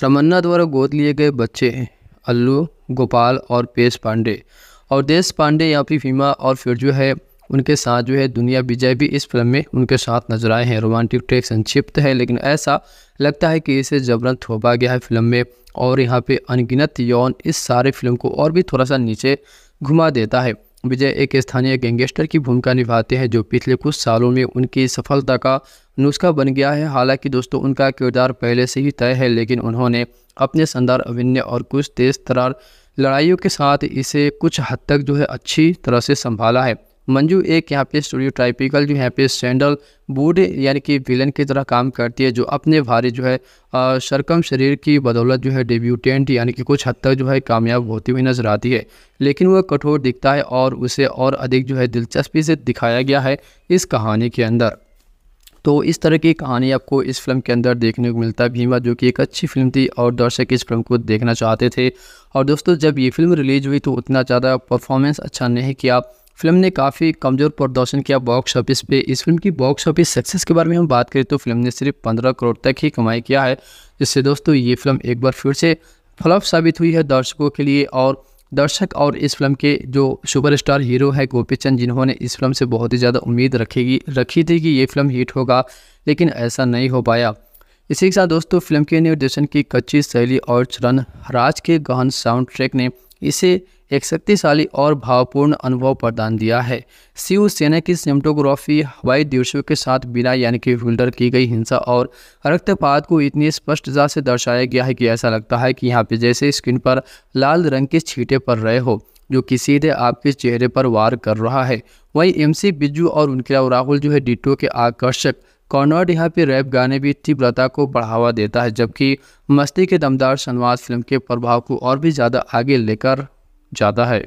रमन्ना द्वारा गोद लिए गए बच्चे अल्लू गोपाल और पेश पांडे और देश पांडे या फिर फीमा और फिर जो है उनके साथ जो है दुनिया विजय भी इस फिल्म में उनके साथ नजर आए हैं रोमांटिक ट्रैक संक्षिप्त है लेकिन ऐसा लगता है कि इसे जबरन थोपा गया है फिल्म में और यहाँ पे अनगिनत यौन इस सारे फिल्म को और भी थोड़ा सा नीचे घुमा देता है विजय एक स्थानीय गैंगस्टर की भूमिका निभाते हैं जो पिछले कुछ सालों में उनकी सफलता का नुस्खा बन गया है हालांकि दोस्तों उनका किरदार पहले से ही तय है लेकिन उन्होंने अपने शानदार अभिनय और कुछ तेज तरार लड़ाइयों के साथ इसे कुछ हद तक जो है अच्छी तरह से संभाला है मंजू एक यहाँ पे स्टूडियो ट्राइपिकल जो यहाँ पे सैंडल बूढ़े यानी कि विलन की तरह काम करती है जो अपने भारी जो है सरकम शरीर की बदौलत जो है डेब्यूटेंट यानी कि कुछ हद तक जो है कामयाब होती हुई नजर आती है लेकिन वह कठोर दिखता है और उसे और अधिक जो है दिलचस्पी से दिखाया गया है इस कहानी के अंदर तो इस तरह की कहानी आपको इस फिल्म के अंदर देखने को मिलता है भीमा जो कि एक अच्छी फिल्म थी और दर्शक इस फिल्म को देखना चाहते थे और दोस्तों जब ये फिल्म रिलीज़ हुई तो उतना ज़्यादा परफॉर्मेंस अच्छा नहीं किया फिल्म ने काफ़ी कमज़ोर प्रदर्शन किया बॉक्स ऑफिस पे इस फिल्म की बॉक्स ऑफिस सक्सेस के बारे में हम बात करें तो फिल्म ने सिर्फ पंद्रह करोड़ तक ही कमाई किया है जिससे दोस्तों ये फिल्म एक बार फिर से फ्लॉप साबित हुई है दर्शकों के लिए और दर्शक और इस फिल्म के जो सुपरस्टार हीरो है गोपी चंद जिन्होंने इस फिल्म से बहुत ही ज़्यादा उम्मीद रखेगी रखी थी कि ये फिल्म हिट होगा लेकिन ऐसा नहीं हो पाया इसी के साथ दोस्तों फिल्म के निर्देशन की कच्ची शैली और चरण राज के गहन साउंड ट्रैक ने इसे एक शक्तिशाली और भावपूर्ण अनुभव प्रदान दिया है शिवसेना की सिनेमटोग्राफी हवाई दिवसों के साथ बिना यानी कि फिल्टर की गई हिंसा और रक्तपात को इतनी स्पष्टता से दर्शाया गया है कि ऐसा लगता है कि यहाँ पे जैसे स्क्रीन पर लाल रंग के छीटे पड़ रहे हो जो कि सीधे आपके चेहरे पर वार कर रहा है वहीं एमसी बिजू और उनके राहुल जो है डिटो के आकर्षक कॉर्नर्ड यहाँ पे रैप गाने भी तीव्रता को बढ़ावा देता है जबकि मस्ती के दमदार संवाद फिल्म के प्रभाव को और भी ज़्यादा आगे लेकर जाता है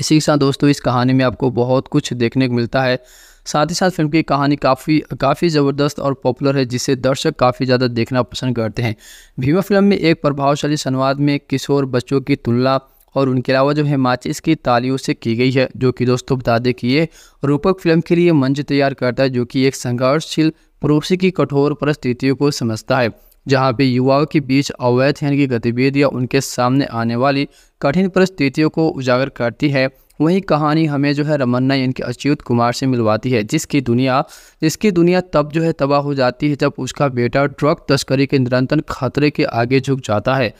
इसी के साथ दोस्तों इस कहानी में आपको बहुत कुछ देखने को मिलता है साथ ही साथ फिल्म की कहानी काफ़ी काफ़ी ज़बरदस्त और पॉपुलर है जिसे दर्शक काफ़ी ज़्यादा देखना पसंद करते हैं भीमा फिल्म में एक प्रभावशाली संवाद में किशोर बच्चों की तुलना और उनके अलावा जो है माचिस की तालियों से की गई है जो कि दोस्तों बता दें कि ये रूपक फिल्म के लिए मंच तैयार करता है जो कि एक संघर्षशील पड़ोसी की कठोर परिस्थितियों को समझता है जहाँ पे युवाओं के बीच अवैध हैं की गतिविधियाँ उनके सामने आने वाली कठिन परिस्थितियों को उजागर करती है वही कहानी हमें जो है रमन्ना यानी कि अच्युत कुमार से मिलवाती है जिसकी दुनिया जिसकी दुनिया तब जो है तबाह हो जाती है जब उसका बेटा ड्रग तस्करी के निरंतर खतरे के आगे झुक जाता है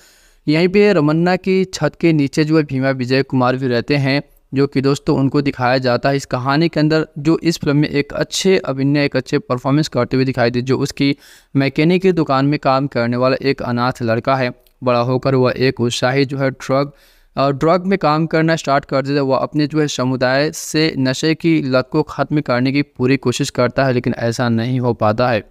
यहीं पे रमन्ना की छत के नीचे जो है भीमा विजय कुमार भी रहते हैं जो कि दोस्तों उनको दिखाया जाता है इस कहानी के अंदर जो इस फिल्म में एक अच्छे अभिनय एक अच्छे परफॉर्मेंस करते हुए दिखाई दी जो उसकी मैकेनिक की दुकान में काम करने वाला एक अनाथ लड़का है बड़ा होकर वह एक उत्साही जो है ड्रग ड्रग में काम करना स्टार्ट कर देता है वह अपने जो है समुदाय से नशे की लत को ख़त्म करने की पूरी कोशिश करता है लेकिन ऐसा नहीं हो पाता है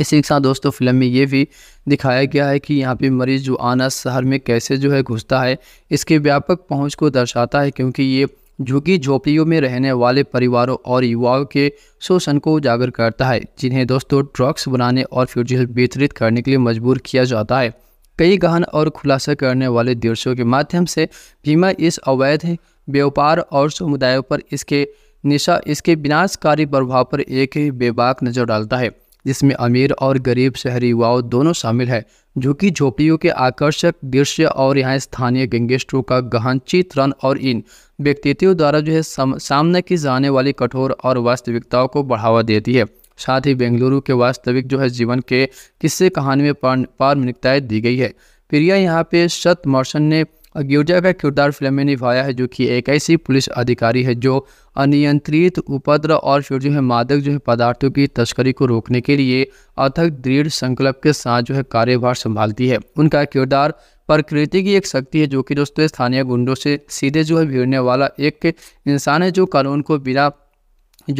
इसी के साथ दोस्तों फिल्म में ये भी दिखाया गया है कि यहाँ पे मरीज जो आना शहर में कैसे जो है घुसता है इसके व्यापक पहुँच को दर्शाता है क्योंकि ये झुकी झोपड़ियों में रहने वाले परिवारों और युवाओं के शोषण को उजागर करता है जिन्हें दोस्तों ड्रग्स बनाने और फ्यूचर वितरित करने के लिए मजबूर किया जाता है कई गहन और खुलासा करने वाले दृश्यों के माध्यम से भीमा इस अवैध व्यापार और समुदायों पर इसके निशा इसके विनाशकारी प्रभाव पर एक बेबाक नज़र डालता है जिसमें अमीर और गरीब शहरी युवाओं दोनों शामिल है जो कि झोपड़ियों के आकर्षक दृश्य और यहाँ स्थानीय गैंगस्टरों का गहन चित्रण और इन व्यक्तित्व द्वारा जो है सामने की जाने वाली कठोर और वास्तविकताओं को बढ़ावा देती है साथ ही बेंगलुरु के वास्तविक जो है जीवन के किस्से कहानी में पारमनिकताएँ दी गई है प्रिया यहाँ पे शत मर्शन ने अग्योजा का किरदार फिल्म में निभाया है जो कि एक ऐसी पुलिस अधिकारी है जो अनियंत्रित उपद्र और फिर जो है मादक जो है पदार्थों की तस्करी को रोकने के लिए अथक दृढ़ संकल्प के साथ जो है कार्यभार संभालती है उनका किरदार प्रकृति की एक शक्ति है जो कि दोस्तों स्थानीय गुंडों से सीधे जो है भिड़ने वाला एक इंसान है जो कानून को बिना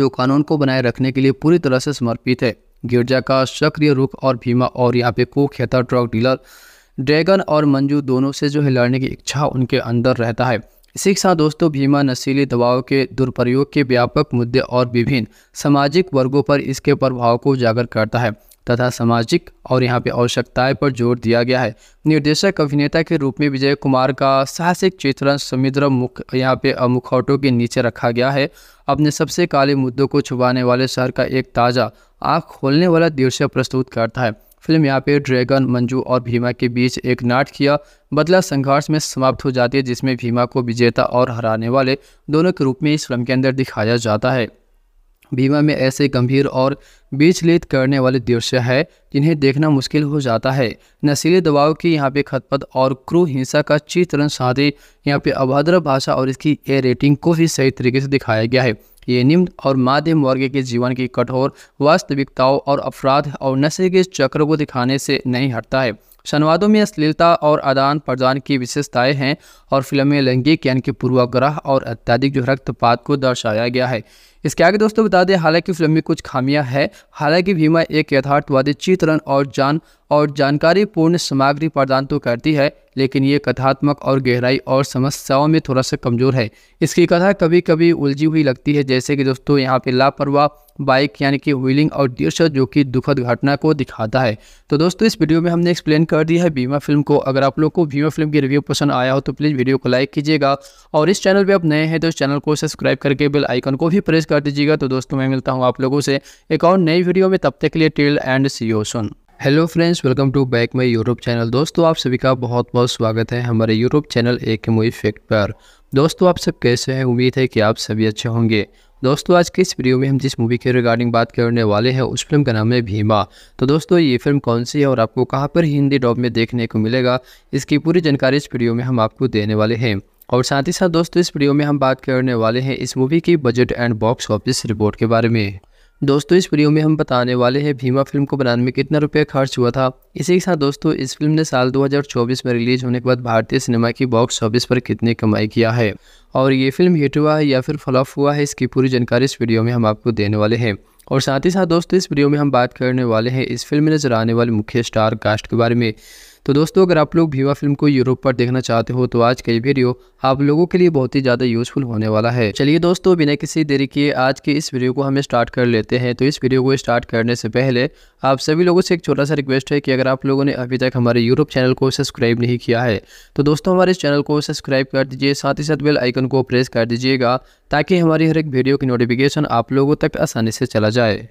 जो कानून को बनाए रखने के लिए पूरी तरह से समर्पित है गिरजा का सक्रिय रुख और भीमा और यहाँ पे कुख्याता ड्रग डीलर ड्रैगन और मंजू दोनों से जो है लड़ने की इच्छा उनके अंदर रहता है इसी के साथ दोस्तों भीमा नशीली दवाओं के दुरुपयोग के व्यापक मुद्दे और विभिन्न सामाजिक वर्गों पर इसके प्रभाव को उजागर करता है तथा सामाजिक और यहाँ पे आवश्यकताएं पर जोर दिया गया है निर्देशक अभिनेता के रूप में विजय कुमार का साहसिक चित्रण समुद्र मुख यहाँ पे मुखौटों के नीचे रखा गया है अपने सबसे काले मुद्दों को छुपाने वाले शहर का एक ताज़ा आँख खोलने वाला दृश्य प्रस्तुत करता है फिल्म यहाँ पे ड्रैगन मंजू और भीमा के बीच एक नाट किया बदला संघर्ष में समाप्त हो जाती है जिसमें भीमा को विजेता और हराने वाले दोनों के रूप में इस फिल्म के अंदर दिखाया जाता है बीमा में ऐसे गंभीर और बीचलित करने वाले दृश्य है जिन्हें देखना मुश्किल हो जाता है नशीले दबाव की यहाँ पे खतपत और क्रू हिंसा का चित्रण साथ ही यहाँ पे अभद्र भाषा और इसकी ए रेटिंग को भी सही तरीके से दिखाया गया है ये निम्न और माध्यम वर्ग के जीवन की कठोर वास्तविकताओं और अपराध और नशे के चक्र को दिखाने से नहीं हटता है संवादों में अश्लीलता और आदान प्रदान की विशेषताएं हैं और फिल्म में लैंगिक ज्ञान के पूर्वाग्रह और अत्याधिक जो रक्तपात को दर्शाया गया है इसके आगे दोस्तों बता दें हालांकि फिल्म में कुछ खामियां है हालांकि भीमा एक यथार्थवादी चित्रण और जान और जानकारी पूर्ण सामग्री प्रदान तो करती है लेकिन ये कथात्मक और गहराई और समस्याओं में थोड़ा सा कमज़ोर है इसकी कथा कभी कभी उलझी हुई लगती है जैसे कि दोस्तों यहाँ पे लापरवाह बाइक यानी कि व्हीलिंग और दृश्य जो कि दुखद घटना को दिखाता है तो दोस्तों इस वीडियो में हमने एक्सप्लेन कर दिया है बीमा फिल्म को अगर आप लोग को बीमा फिल्म की रिव्यू पसंद आया हो तो प्लीज़ वीडियो को लाइक कीजिएगा और इस चैनल पर आप नए हैं तो इस चैनल को सब्सक्राइब करके बेल आइकन को भी प्रेस कर दीजिएगा तो दोस्तों मैं मिलता हूँ आप लोगों से एक और नई वीडियो में तब तक के लिए tell and see hello friends welcome to back my YouTube channel दोस्तों आप सभी का बहुत बहुत स्वागत है हमारे यूट्यूब चैनल एक मूवी फैक्ट पर दोस्तों आप सब कैसे हैं उम्मीद है कि आप सभी अच्छे होंगे दोस्तों आज के इस वीडियो में हम जिस मूवी के रिगार्डिंग बात करने वाले हैं उस फिल्म का नाम है भीमा तो दोस्तों ये फिल्म कौन सी है और आपको कहाँ पर हिंदी डॉब में देखने को मिलेगा इसकी पूरी जानकारी इस वीडियो में हम आपको देने वाले हैं और साथ ही साथ दोस्तों इस वीडियो में हम बात करने वाले हैं इस मूवी की budget and box office report के बारे में दोस्तों इस वीडियो में हम बताने वाले हैं भीमा फिल्म को बनाने में कितना रुपया खर्च हुआ था इसी के साथ दोस्तों इस फिल्म ने साल 2024 में रिलीज होने के बाद भारतीय सिनेमा की बॉक्स ऑफिस पर कितनी कमाई किया है और ये फिल्म हिट हुआ है या फिर फ्लॉप हुआ है इसकी पूरी जानकारी इस वीडियो में हम आपको देने वाले हैं और साथ ही साथ दोस्तों इस वीडियो में हम बात करने वाले हैं इस फिल्म में नजर आने वाले मुख्य स्टार कास्ट के बारे में तो दोस्तों अगर आप लोग भीवा फिल्म को यूरोप पर देखना चाहते हो तो आज का ये वीडियो आप लोगों के लिए बहुत ही ज़्यादा यूजफुल होने वाला है चलिए दोस्तों बिना किसी देरी के आज के इस वीडियो को हम स्टार्ट कर लेते हैं तो इस वीडियो को स्टार्ट करने से पहले आप सभी लोगों से एक छोटा सा रिक्वेस्ट है कि अगर आप लोगों ने अभी तक हमारे यूट्यूब चैनल को सब्सक्राइब नहीं किया है तो दोस्तों हमारे इस चैनल को सब्सक्राइब कर दीजिए साथ ही साथ बेल आइकन को प्रेस कर दीजिएगा ताकि हमारी हर एक वीडियो की नोटिफिकेशन आप लोगों तक आसानी से चला जाए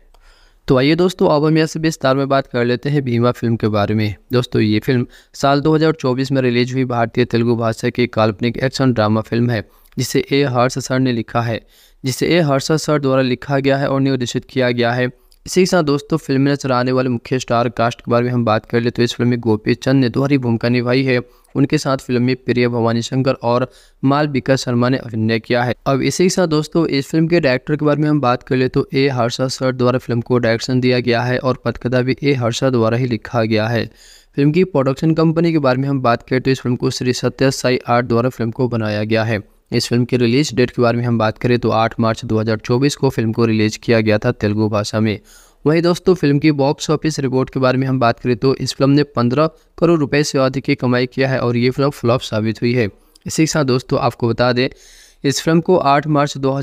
तो आइए दोस्तों अब हम यहाँ से विस्तार में बात कर लेते हैं भीमा फिल्म के बारे में दोस्तों ये फिल्म साल 2024 में रिलीज हुई भारतीय तेलुगु भाषा की काल्पनिक एक्शन ड्रामा फिल्म है जिसे ए हर्ष सर ने लिखा है जिसे ए हर्ष सर द्वारा लिखा गया है और निर्देशित किया गया है इसी के साथ दोस्तों फिल्म में नजर आने वाले मुख्य स्टार कास्ट के बारे में हम बात कर ले तो इस फिल्म में गोपी चंद ने दोहरी भूमिका निभाई है उनके साथ फिल्म में प्रिय भवानी शंकर और मालविका शर्मा ने अभिनय किया है अब इसी के साथ दोस्तों इस फिल्म के डायरेक्टर के बारे में हम बात कर ले तो ए हर्षा सर द्वारा फिल्म को डायरेक्शन दिया गया है और पदकथा भी ए हर्षा द्वारा ही लिखा गया है फिल्म की प्रोडक्शन कंपनी के बारे में हम बात करें तो इस फिल्म को श्री सत्य साई आर्ट द्वारा फिल्म को बनाया गया है इस फिल्म की रिलीज डेट के बारे में हम बात करें तो 8 मार्च 2024 को फिल्म को रिलीज किया गया था तेलुगु भाषा में वहीं दोस्तों फिल्म की बॉक्स ऑफिस रिपोर्ट के बारे में हम बात करें तो इस फिल्म ने 15 करोड़ रुपए से अधिक की कमाई किया है और ये फिल्म फ्लॉप साबित हुई है इसी के साथ दोस्तों आपको बता दें इस फिल्म को आठ मार्च दो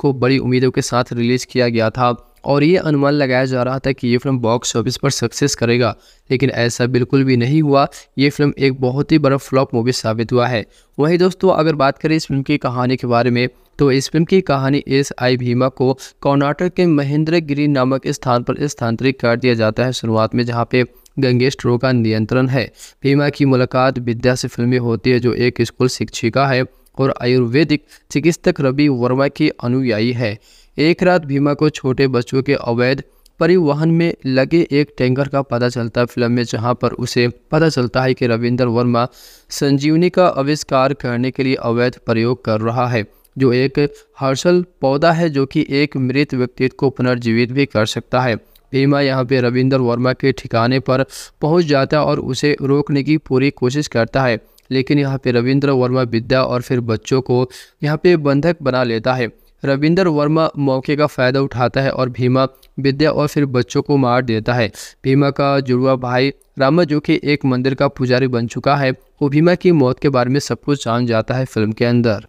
को बड़ी उम्मीदों के साथ रिलीज किया गया था और ये अनुमान लगाया जा रहा था कि ये फिल्म बॉक्स ऑफिस पर सक्सेस करेगा लेकिन ऐसा बिल्कुल भी नहीं हुआ ये फिल्म एक बहुत ही बड़ा फ्लॉप मूवी साबित हुआ है वहीं दोस्तों अगर बात करें इस फिल्म की कहानी के बारे में तो इस फिल्म की कहानी एस आई भीमा को कर्नाटक के महेंद्र गिरी नामक स्थान पर स्थानांतरित कर दिया जाता है शुरुआत में जहाँ पे गंगेश ट्रो का नियंत्रण है भीमा की मुलाकात विद्या से फिल्मी होती है जो एक स्कूल शिक्षिका है और आयुर्वेदिक चिकित्सक रवि वर्मा की अनुयायी है एक रात भीमा को छोटे बच्चों के अवैध परिवहन में लगे एक टैंकर का पता चलता है फिल्म में जहां पर उसे पता चलता है कि रविंद्र वर्मा संजीवनी का आविष्कार करने के लिए अवैध प्रयोग कर रहा है जो एक हर्षल पौधा है जो कि एक मृत व्यक्ति को पुनर्जीवित भी कर सकता है भीमा यहाँ पे रविंदर वर्मा के ठिकाने पर पहुँच जाता है और उसे रोकने की पूरी कोशिश करता है लेकिन यहाँ पे रविंद्र वर्मा विद्या और फिर बच्चों को यहाँ पे बंधक बना लेता है रविंदर वर्मा मौके का फ़ायदा उठाता है और भीमा विद्या और फिर बच्चों को मार देता है भीमा का जुड़वा भाई रामा जो कि एक मंदिर का पुजारी बन चुका है वो भीमा की मौत के बारे में सब कुछ जान जाता है फिल्म के अंदर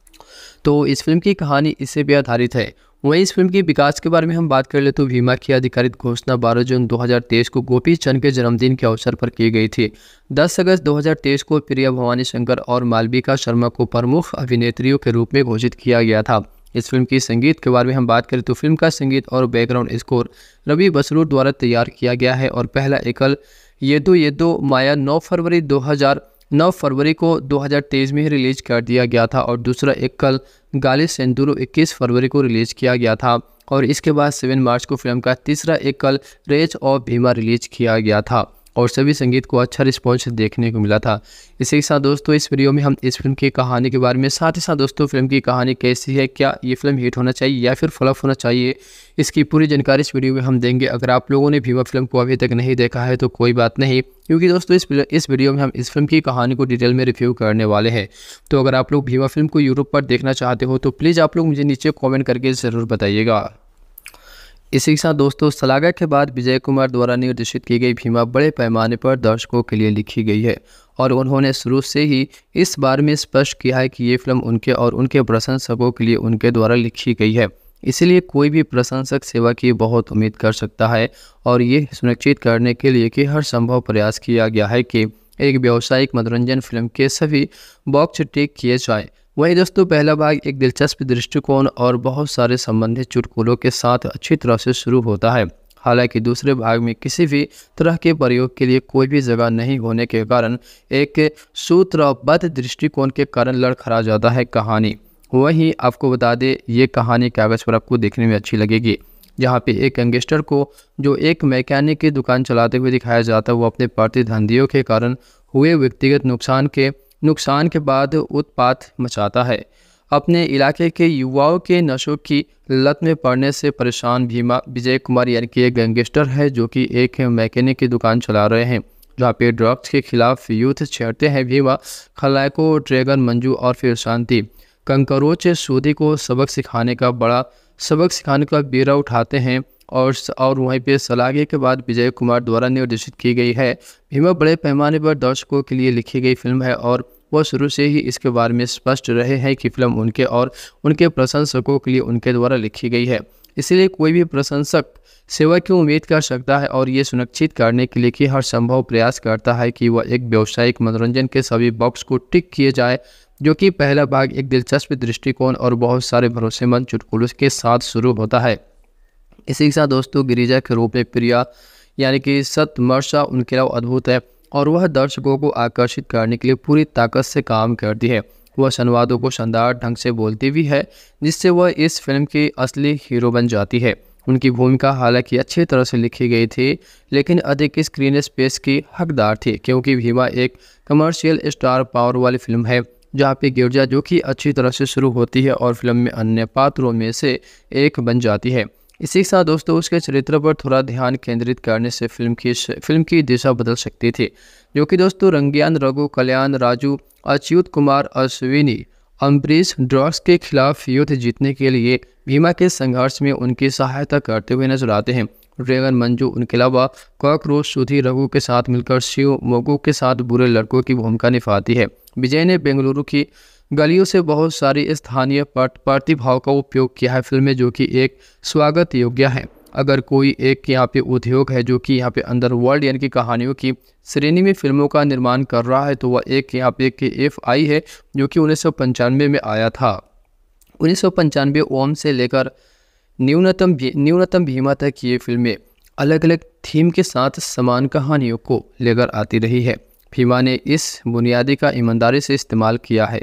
तो इस फिल्म की कहानी इससे भी आधारित है वहीं इस फिल्म के विकास के बारे में हम बात कर ले तो भीमा की आधिकारिक घोषणा 12 जून 2023 को गोपी चंद के जन्मदिन के अवसर पर की गई थी 10 अगस्त 2023 को प्रिया भवानी शंकर और मालविका शर्मा को प्रमुख अभिनेत्रियों के रूप में घोषित किया गया था इस फिल्म की संगीत के बारे में हम बात करें तो फिल्म का संगीत और बैकग्राउंड स्कोर रवि बसरूर द्वारा तैयार किया गया है और पहला एकल ये दो ये दो माया 9 फरवरी 2009 फरवरी को 2023 में रिलीज कर दिया गया था और दूसरा एकल गाली सेंदूर 21 फरवरी को रिलीज किया गया था और इसके बाद सेवन मार्च को फिल्म का तीसरा एकल रेज ऑफ भीमा रिलीज किया गया था और सभी संगीत को अच्छा रिस्पॉन्स देखने को मिला था इसी के साथ दोस्तों इस वीडियो में हम इस फिल्म की कहानी के बारे में साथ ही साथ दोस्तों फिल्म की कहानी कैसी है क्या ये फिल्म हिट होना चाहिए या फिर फ्लॉप होना चाहिए इसकी पूरी जानकारी इस वीडियो में हम देंगे अगर आप लोगों ने भीमा फिल्म को अभी तक नहीं देखा है तो कोई बात नहीं क्योंकि दोस्तों इस इस वीडियो में हम इस फिल्म की कहानी को डिटेल में रिव्यू करने वाले हैं तो अगर आप लोग भीमा फिल्म को यूरोप पर देखना चाहते हो तो प्लीज़ आप लोग मुझे नीचे कॉमेंट करके ज़रूर बताइएगा इसी के साथ दोस्तों सलागा के बाद विजय कुमार द्वारा निर्देशित की गई भीमा बड़े पैमाने पर दर्शकों के लिए लिखी गई है और उन्होंने शुरू से ही इस बारे में स्पष्ट किया है कि ये फिल्म उनके और उनके प्रशंसकों के लिए उनके द्वारा लिखी गई है इसलिए कोई भी प्रशंसक सेवा की बहुत उम्मीद कर सकता है और ये सुनिश्चित करने के लिए कि हर संभव प्रयास किया गया है कि एक व्यावसायिक मनोरंजन फिल्म के सभी बॉक्स टेक किए जाए वहीं दोस्तों पहला भाग एक दिलचस्प दृष्टिकोण और बहुत सारे संबंधित चुटकुलों के साथ अच्छी तरह से शुरू होता है हालांकि दूसरे भाग में किसी भी तरह के प्रयोग के लिए कोई भी जगह नहीं होने के कारण एक सूत्रबद्ध दृष्टिकोण के कारण लड़खड़ा जाता है कहानी वहीं आपको बता दें ये कहानी कागज़ पर आपको देखने में अच्छी लगेगी जहाँ पे एक यंगेस्टर को जो एक मैकेनिक की दुकान चलाते हुए दिखाया जाता है वो अपने प्रतिद्वंदियों के कारण हुए व्यक्तिगत नुकसान के नुकसान के बाद उत्पात मचाता है अपने इलाके के युवाओं के नशों की लत में पड़ने से परेशान भीमा विजय कुमार यानी कि एक गैंगस्टर है जो कि एक मैकेनिक की दुकान चला रहे हैं जहाँ पे ड्रग्स के खिलाफ यूथ छेड़ते हैं भीमा खलायको ड्रैगन मंजू और फिर शांति कंकरोच सूदी को सबक सिखाने का बड़ा सबक सिखाने का बीरा उठाते हैं और और वहीं पे सलागे के बाद विजय कुमार द्वारा निर्देशित की गई है भीमा बड़े पैमाने पर दर्शकों के लिए लिखी गई फिल्म है और वह शुरू से ही इसके बारे में स्पष्ट रहे हैं कि फिल्म उनके और उनके प्रशंसकों के लिए उनके द्वारा लिखी गई है इसलिए कोई भी प्रशंसक सेवा की उम्मीद कर सकता है और ये सुनिश्चित करने के लिए कि हर संभव प्रयास करता है कि वह एक व्यावसायिक मनोरंजन के सभी बॉक्स को टिक किए जाए जो कि पहला भाग एक दिलचस्प दृष्टिकोण और बहुत सारे भरोसेमंद चुटकुलों के साथ शुरू होता है इसी के साथ दोस्तों गिरिजा के रूप में प्रिया यानी कि सतमर्षा उनके अलावा अद्भुत है और वह दर्शकों को आकर्षित करने के लिए पूरी ताकत से काम करती है वह संवादों को शानदार ढंग से बोलती भी है जिससे वह इस फिल्म की असली हीरो बन जाती है उनकी भूमिका हालांकि अच्छी तरह से लिखी गई थी लेकिन अधिक स्क्रीन स्पेस की हकदार थी क्योंकि भीमा एक कमर्शियल स्टार पावर वाली फिल्म है जहाँ पे गिरजा जो कि अच्छी तरह से शुरू होती है और फिल्म में अन्य पात्रों में से एक बन जाती है इसी के साथ दोस्तों उसके चरित्र पर थोड़ा ध्यान केंद्रित करने से फिल्म की फिल्म की दिशा बदल सकती थी जो कि दोस्तों रंगियान रघु कल्याण राजू अच्युत कुमार अश्विनी अम्बरीश ड्रग्स के खिलाफ युद्ध जीतने के लिए भीमा के संघर्ष में उनकी सहायता करते हुए नजर आते हैं ड्रेगन मंजू उनके अलावा कॉकरोच सुधी रघु के साथ मिलकर शिव मोगू के साथ बुरे लड़कों की भूमिका निभाती है विजय ने बेंगलुरु की गलियों से बहुत सारी स्थानीय पट प्रतिभाव का उपयोग किया है फिल्में जो कि एक स्वागत योग्य है अगर कोई एक यहाँ पे उद्योग है जो कि यहाँ पे अंदर वर्ल्ड यानी कि कहानियों की श्रेणी में फिल्मों का निर्माण कर रहा है तो वह एक यहाँ पे के एफ आई है जो कि उन्नीस में आया था उन्नीस ओम से लेकर न्यूनतम भी, न्यूनतम भीमा तक ये फिल्में अलग अलग थीम के साथ समान कहानियों को लेकर आती रही है फीमा ने इस बुनियादी का ईमानदारी से इस्तेमाल किया है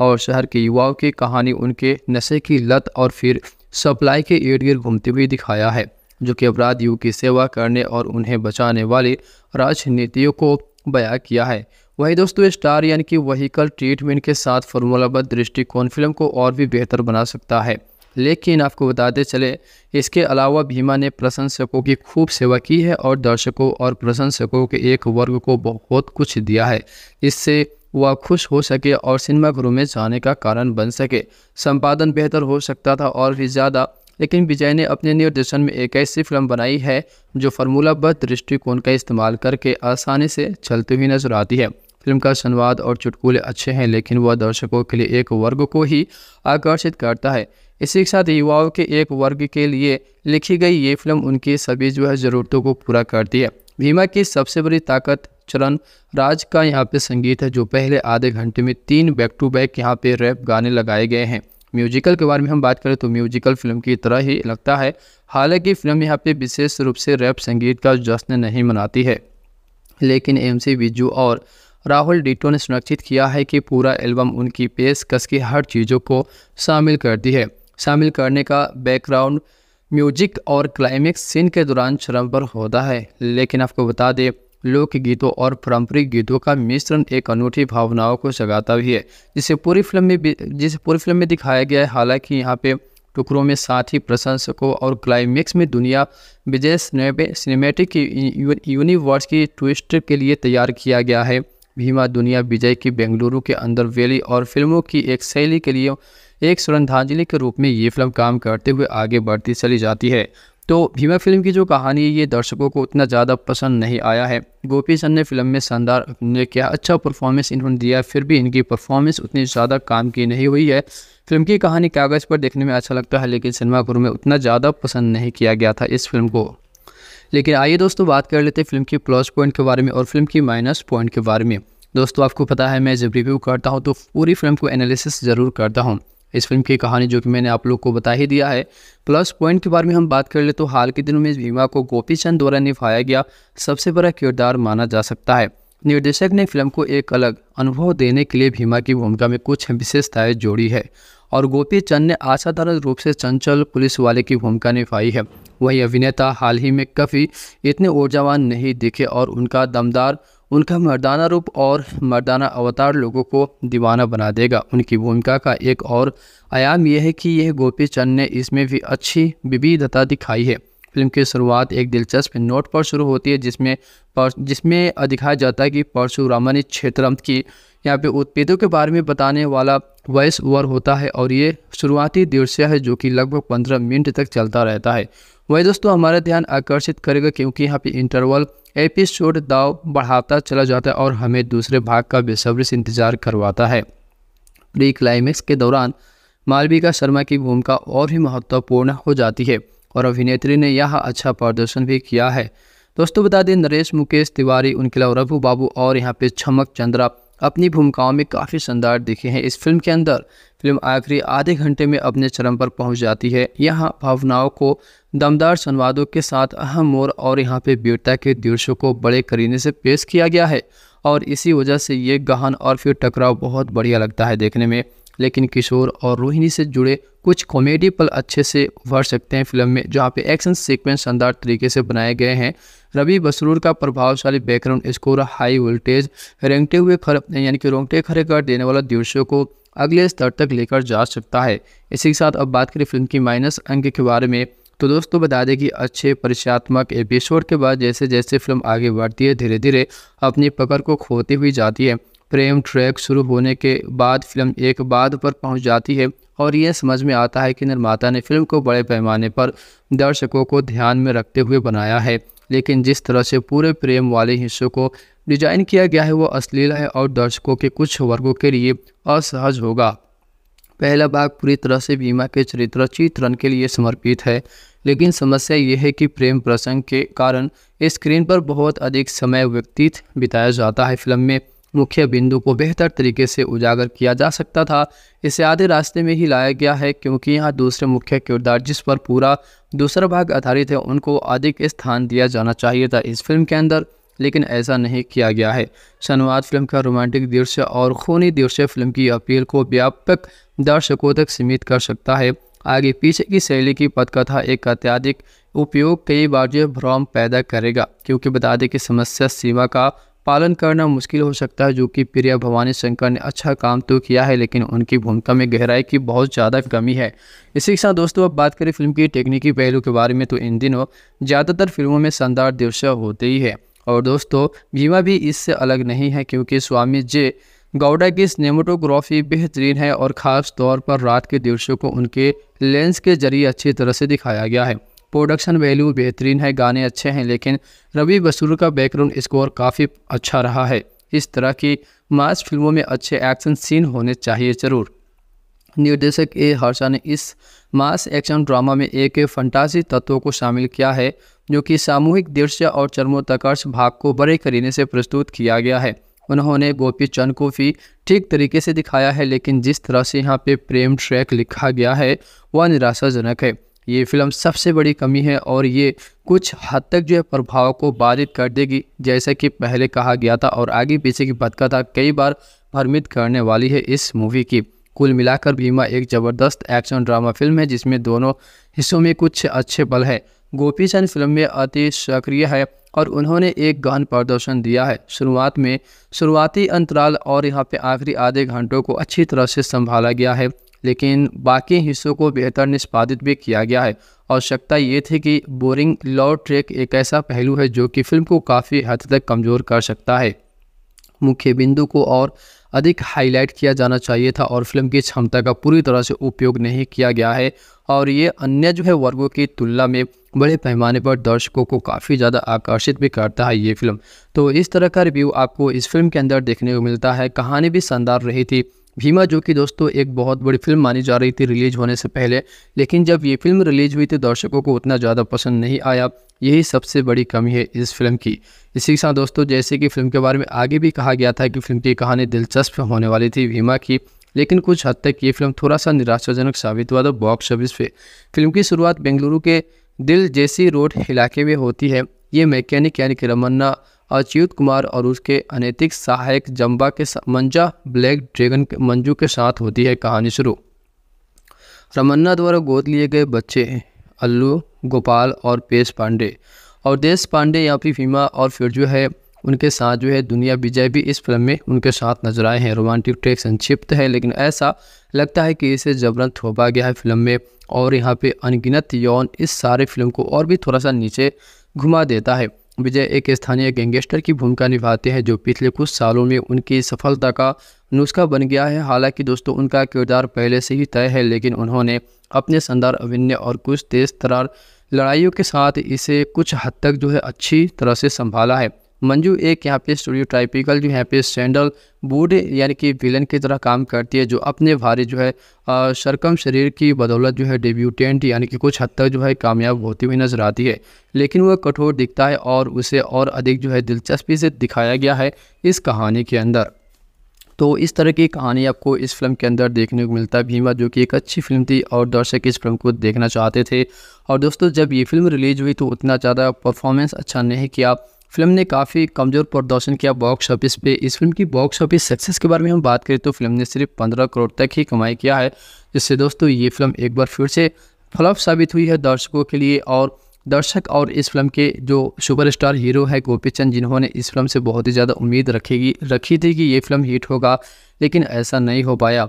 और शहर के युवाओं की कहानी उनके नशे की लत और फिर सप्लाई के इर्द गिर्द घूमते हुए दिखाया है जो कि अपराधियों की सेवा करने और उन्हें बचाने वाली राजनीतियों को बयां किया है वही दोस्तों स्टार यानी कि वहीकल ट्रीटमेंट के साथ फॉर्मूलाबद्ध दृष्टिकोण फिल्म को और भी बेहतर बना सकता है लेकिन आपको बताते चले इसके अलावा भीमा ने प्रशंसकों की खूब सेवा की है और दर्शकों और प्रशंसकों के एक वर्ग को बहुत कुछ दिया है इससे वह खुश हो सके और सिनेमाघरों में जाने का कारण बन सके संपादन बेहतर हो सकता था और भी ज़्यादा लेकिन विजय ने अपने निर्देशन में एक ऐसी फिल्म बनाई है जो फार्मूलाबद्ध दृष्टिकोण का इस्तेमाल करके आसानी से चलती हुई नजर आती है फिल्म का संवाद और चुटकुले अच्छे हैं लेकिन वह दर्शकों के लिए एक वर्ग को ही आकर्षित करता है इसी के साथ युवाओं के एक वर्ग के लिए लिखी गई ये फिल्म उनकी सभी जो है ज़रूरतों को पूरा करती है भीमा की सबसे बड़ी ताकत चरण राज का यहाँ पे संगीत है जो पहले आधे घंटे में तीन बैक टू बैक यहाँ पे रैप गाने लगाए गए हैं म्यूजिकल के बारे में हम बात करें तो म्यूजिकल फिल्म की तरह ही लगता है हालांकि फिल्म यहाँ पे विशेष रूप से रैप संगीत का जश्न नहीं मनाती है लेकिन एम सी और राहुल डिटो ने सुनिश्चित किया है कि पूरा एल्बम उनकी पेशकश की हर चीज़ों को शामिल करती है शामिल करने का बैकग्राउंड म्यूजिक और क्लाइमेक्स सीन के दौरान चरम पर होता है लेकिन आपको बता दें लोक गीतों और पारंपरिक गीतों का मिश्रण एक अनूठी भावनाओं को जगाता भी है जिसे पूरी फिल्म में जिसे पूरी फिल्म में दिखाया गया है हालांकि यहाँ पे टुकड़ों में साथ ही प्रशंसकों और क्लाइमेक्स में दुनिया विजय सिनेमेटिक यूनिवर्स की ट्विस्ट के लिए तैयार किया गया है भीमा दुनिया विजय की बेंगलुरु के अंदर वैली और फिल्मों की एक शैली के लिए एक श्रद्धांजलि के रूप में ये फिल्म काम करते हुए आगे बढ़ती चली जाती है तो भीमा फिल्म की जो कहानी है ये दर्शकों को उतना ज़्यादा पसंद नहीं आया है गोपी चंद ने फिल्म में शानदार ने किया अच्छा परफॉर्मेंस इन्होंने दिया फिर भी इनकी परफॉर्मेंस उतनी ज़्यादा काम की नहीं हुई है फिल्म की कहानी कागज़ पर देखने में अच्छा लगता है लेकिन सिनेमाघरों में उतना ज़्यादा पसंद नहीं किया गया था इस फिल्म को लेकिन आइए दोस्तों बात कर लेते हैं फिल्म की प्लस पॉइंट के बारे में और फिल्म की माइनस पॉइंट के बारे में दोस्तों आपको पता है मैं जब रिव्यू करता हूँ तो पूरी फिल्म को एनालिसिस ज़रूर करता हूँ इस फिल्म की कहानी जो कि मैंने आप लोग को बता ही दिया है प्लस पॉइंट के बारे में हम बात कर ले तो हाल के दिनों में इस भीमा को गोपी चंद द्वारा निभाया गया सबसे बड़ा किरदार माना जा सकता है निर्देशक ने फिल्म को एक अलग अनुभव देने के लिए भीमा की भूमिका में कुछ विशेषताएं जोड़ी है और गोपी चंद ने असाधारण रूप से चंचल पुलिस वाले की भूमिका निभाई है वही अभिनेता हाल ही में कभी इतने ऊर्जावान नहीं दिखे और उनका दमदार उनका मर्दाना रूप और मर्दाना अवतार लोगों को दीवाना बना देगा उनकी भूमिका का एक और आयाम यह है कि यह गोपी चंद ने इसमें भी अच्छी विविधता दिखाई है फिल्म की शुरुआत एक दिलचस्प नोट पर शुरू होती है जिसमें पर, जिसमें दिखाया जाता है कि परशुरामन क्षेत्र क्षेत्रम की यहाँ पे उत्पेदों के बारे में बताने वाला वॉइस ओवर होता है और ये शुरुआती दृश्य है जो कि लगभग पंद्रह मिनट तक चलता रहता है वही दोस्तों हमारा ध्यान आकर्षित करेगा क्योंकि यहाँ पे इंटरवल एपिसोड दाव बढ़ाता चला जाता है और हमें दूसरे भाग का बेसब्री से इंतजार करवाता है प्री क्लाइमेक्स के दौरान मालविका शर्मा की भूमिका और भी महत्वपूर्ण हो जाती है और अभिनेत्री ने यह अच्छा प्रदर्शन भी किया है दोस्तों बता दें नरेश मुकेश तिवारी उनके अलावा रघु बाबू और यहाँ पे छमक चंद्रा अपनी भूमिकाओं में काफ़ी शानदार दिखे हैं इस फिल्म के अंदर फिल्म आखिरी आधे घंटे में अपने चरम पर पहुंच जाती है यहाँ भावनाओं को दमदार संवादों के साथ अहम मोर और यहाँ पे वीरता के दृश्यों को बड़े करीने से पेश किया गया है और इसी वजह से ये गहन और फिर टकराव बहुत बढ़िया लगता है देखने में लेकिन किशोर और रोहिणी से जुड़े कुछ कॉमेडी पल अच्छे से भर सकते हैं फिल्म में जहाँ पे एक्शन सीक्वेंस शानदार तरीके से बनाए गए हैं रवि बसरूर का प्रभावशाली बैकग्राउंड स्कोर हाई वोल्टेज रेंगते हुए खर यानी कि रोंगटे खड़े कर देने वाला दिवसों को अगले स्तर तक लेकर जा सकता है इसी के साथ अब बात करें फिल्म की माइनस अंक के बारे में तो दोस्तों बता दें कि अच्छे परिचयात्मक एपिसोड के बाद जैसे जैसे फिल्म आगे बढ़ती है धीरे धीरे अपनी पकड़ को खोती हुई जाती है प्रेम ट्रैक शुरू होने के बाद फिल्म एक बाद पर पहुंच जाती है और यह समझ में आता है कि निर्माता ने फिल्म को बड़े पैमाने पर दर्शकों को ध्यान में रखते हुए बनाया है लेकिन जिस तरह से पूरे प्रेम वाले हिस्सों को डिजाइन किया गया है वो अश्लील है और दर्शकों के कुछ वर्गों के लिए असहज होगा पहला भाग पूरी तरह से बीमा के चरित्र चित्रण के लिए समर्पित है लेकिन समस्या यह है कि प्रेम प्रसंग के कारण स्क्रीन पर बहुत अधिक समय व्यतीत बिताया जाता है फिल्म में मुख्य बिंदु को बेहतर तरीके से उजागर किया जा सकता था इसे आधे रास्ते में ही लाया गया है क्योंकि यहाँ दूसरे मुख्य किरदार जिस पर पूरा दूसरा भाग आधारित है उनको अधिक स्थान दिया जाना चाहिए था इस फिल्म के अंदर लेकिन ऐसा नहीं किया गया है शनवाद फिल्म का रोमांटिक दृश्य और खूनी दृश्य फिल्म की अपील को व्यापक दर्शकों तक सीमित कर सकता है आगे पीछे की शैली की पदकथा एक अत्याधिक उपयोग कई बार जो भ्रम पैदा करेगा क्योंकि बता दें कि समस्या सीमा का पालन करना मुश्किल हो सकता है जो कि प्रिया भवानी शंकर ने अच्छा काम तो किया है लेकिन उनकी भूमिका में गहराई की बहुत ज़्यादा कमी है इसी के साथ दोस्तों अब बात करें फिल्म की टेक्निकी पहलू के बारे में तो इन दिनों ज़्यादातर फिल्मों में शानदार दृश्य होते ही है और दोस्तों भीमा भी इससे अलग नहीं है क्योंकि स्वामी जे गौडा की सिनेमाटोग्राफी बेहतरीन है और ख़ास तौर पर रात के दृश्यों को उनके लेंस के जरिए अच्छी तरह से दिखाया गया है प्रोडक्शन वैल्यू बेहतरीन है गाने अच्छे हैं लेकिन रवि बसूर का बैकग्राउंड स्कोर काफ़ी अच्छा रहा है इस तरह की मास फिल्मों में अच्छे एक्शन सीन होने चाहिए ज़रूर निर्देशक ए हर्षा ने इस मास एक्शन ड्रामा में एक फंटासी तत्वों को शामिल किया है जो कि सामूहिक दृश्य और चर्मोत्कर्ष भाग को बड़े करीने से प्रस्तुत किया गया है उन्होंने गोपी चंद को भी ठीक तरीके से दिखाया है लेकिन जिस तरह से यहाँ पे प्रेम ट्रैक लिखा गया है वह निराशाजनक है ये फिल्म सबसे बड़ी कमी है और ये कुछ हद तक जो है प्रभाव को बाधित कर देगी जैसा कि पहले कहा गया था और आगे पीछे की पदकथा कई बार भ्रमित करने वाली है इस मूवी की कुल मिलाकर भीमा एक ज़बरदस्त एक्शन ड्रामा फिल्म है जिसमें दोनों हिस्सों में कुछ अच्छे पल है गोपी चंद फिल्म में अति सक्रिय है और उन्होंने एक गहन प्रदर्शन दिया है शुरुआत में शुरुआती अंतराल और यहाँ पे आखिरी आधे घंटों को अच्छी तरह से संभाला गया है लेकिन बाकी हिस्सों को बेहतर निष्पादित भी किया गया है आवश्यकता ये थी कि बोरिंग लॉ ट्रैक एक ऐसा पहलू है जो कि फिल्म को काफ़ी हद तक कमज़ोर कर सकता है मुख्य बिंदु को और अधिक हाईलाइट किया जाना चाहिए था और फिल्म की क्षमता का पूरी तरह से उपयोग नहीं किया गया है और ये अन्य जो है वर्गों की तुलना में बड़े पैमाने पर दर्शकों को काफ़ी ज़्यादा आकर्षित भी करता है ये फिल्म तो इस तरह का रिव्यू आपको इस फिल्म के अंदर देखने को मिलता है कहानी भी शानदार रही थी भीमा जो कि दोस्तों एक बहुत बड़ी फिल्म मानी जा रही थी रिलीज होने से पहले लेकिन जब ये फिल्म रिलीज हुई तो दर्शकों को उतना ज़्यादा पसंद नहीं आया यही सबसे बड़ी कमी है इस फिल्म की इसी के साथ दोस्तों जैसे कि फिल्म के बारे में आगे भी कहा गया था कि फिल्म की कहानी दिलचस्प होने वाली थी भीमा की लेकिन कुछ हद तक ये फिल्म थोड़ा सा निराशाजनक साबित हुआ था बॉक्स ऑफिस पे फिल्म की शुरुआत बेंगलुरु के दिल जैसी रोड इलाके में होती है ये मैकेनिक यानी कि रमन्ना अच्युत कुमार और उसके अनैतिक सहायक जम्बा के मंजा ब्लैक ड्रैगन के मंजू के साथ होती है कहानी शुरू रमन्ना द्वारा गोद लिए गए बच्चे अल्लू गोपाल और पेश पांडे और देश पांडे या फिर फीमा और फिर जो है उनके साथ जो है दुनिया विजय भी इस फिल्म में उनके साथ नजर आए हैं रोमांटिक ट्रैक संक्षिप्त है लेकिन ऐसा लगता है कि इसे जबरन थोपा गया है फिल्म में और यहाँ पे अनगिनत यौन इस सारे फिल्म को और भी थोड़ा सा नीचे घुमा देता है विजय एक स्थानीय गैंगस्टर की भूमिका निभाते हैं जो पिछले कुछ सालों में उनकी सफलता का नुस्खा बन गया है हालांकि दोस्तों उनका किरदार पहले से ही तय है लेकिन उन्होंने अपने शानदार अभिनय और कुछ तेज तरार लड़ाइयों के साथ इसे कुछ हद तक जो है अच्छी तरह से संभाला है मंजू एक यहाँ पे स्टूडियो टाइपिकल जो यहाँ पे सैंडल बूढ़े यानी कि विलन की तरह काम करती है जो अपने भारी जो है सरकम शरीर की बदौलत जो है डेब्यूटेंट यानी कि कुछ हद तक जो है कामयाब होती हुई नज़र आती है लेकिन वह कठोर दिखता है और उसे और अधिक जो है दिलचस्पी से दिखाया गया है इस कहानी के अंदर तो इस तरह की कहानी आपको इस फिल्म के अंदर देखने को मिलता है भीमा जो कि एक अच्छी फिल्म थी और दर्शक इस फिल्म को देखना चाहते थे और दोस्तों जब ये फिल्म रिलीज़ हुई तो उतना ज़्यादा परफॉर्मेंस अच्छा नहीं किया फिल्म ने काफ़ी कमज़ोर प्रदर्शन किया बॉक्स ऑफिस पे इस फिल्म की बॉक्स ऑफिस सक्सेस के बारे में हम बात करें तो फिल्म ने सिर्फ पंद्रह करोड़ तक ही कमाई किया है जिससे दोस्तों ये फिल्म एक बार फिर से फ्लॉप साबित हुई है दर्शकों के लिए और दर्शक और इस फिल्म के जो सुपरस्टार हीरो है गोपी चंद जिन्होंने इस फिल्म से बहुत ही ज़्यादा उम्मीद रखेगी रखी थी कि ये फिल्म हिट होगा लेकिन ऐसा नहीं हो पाया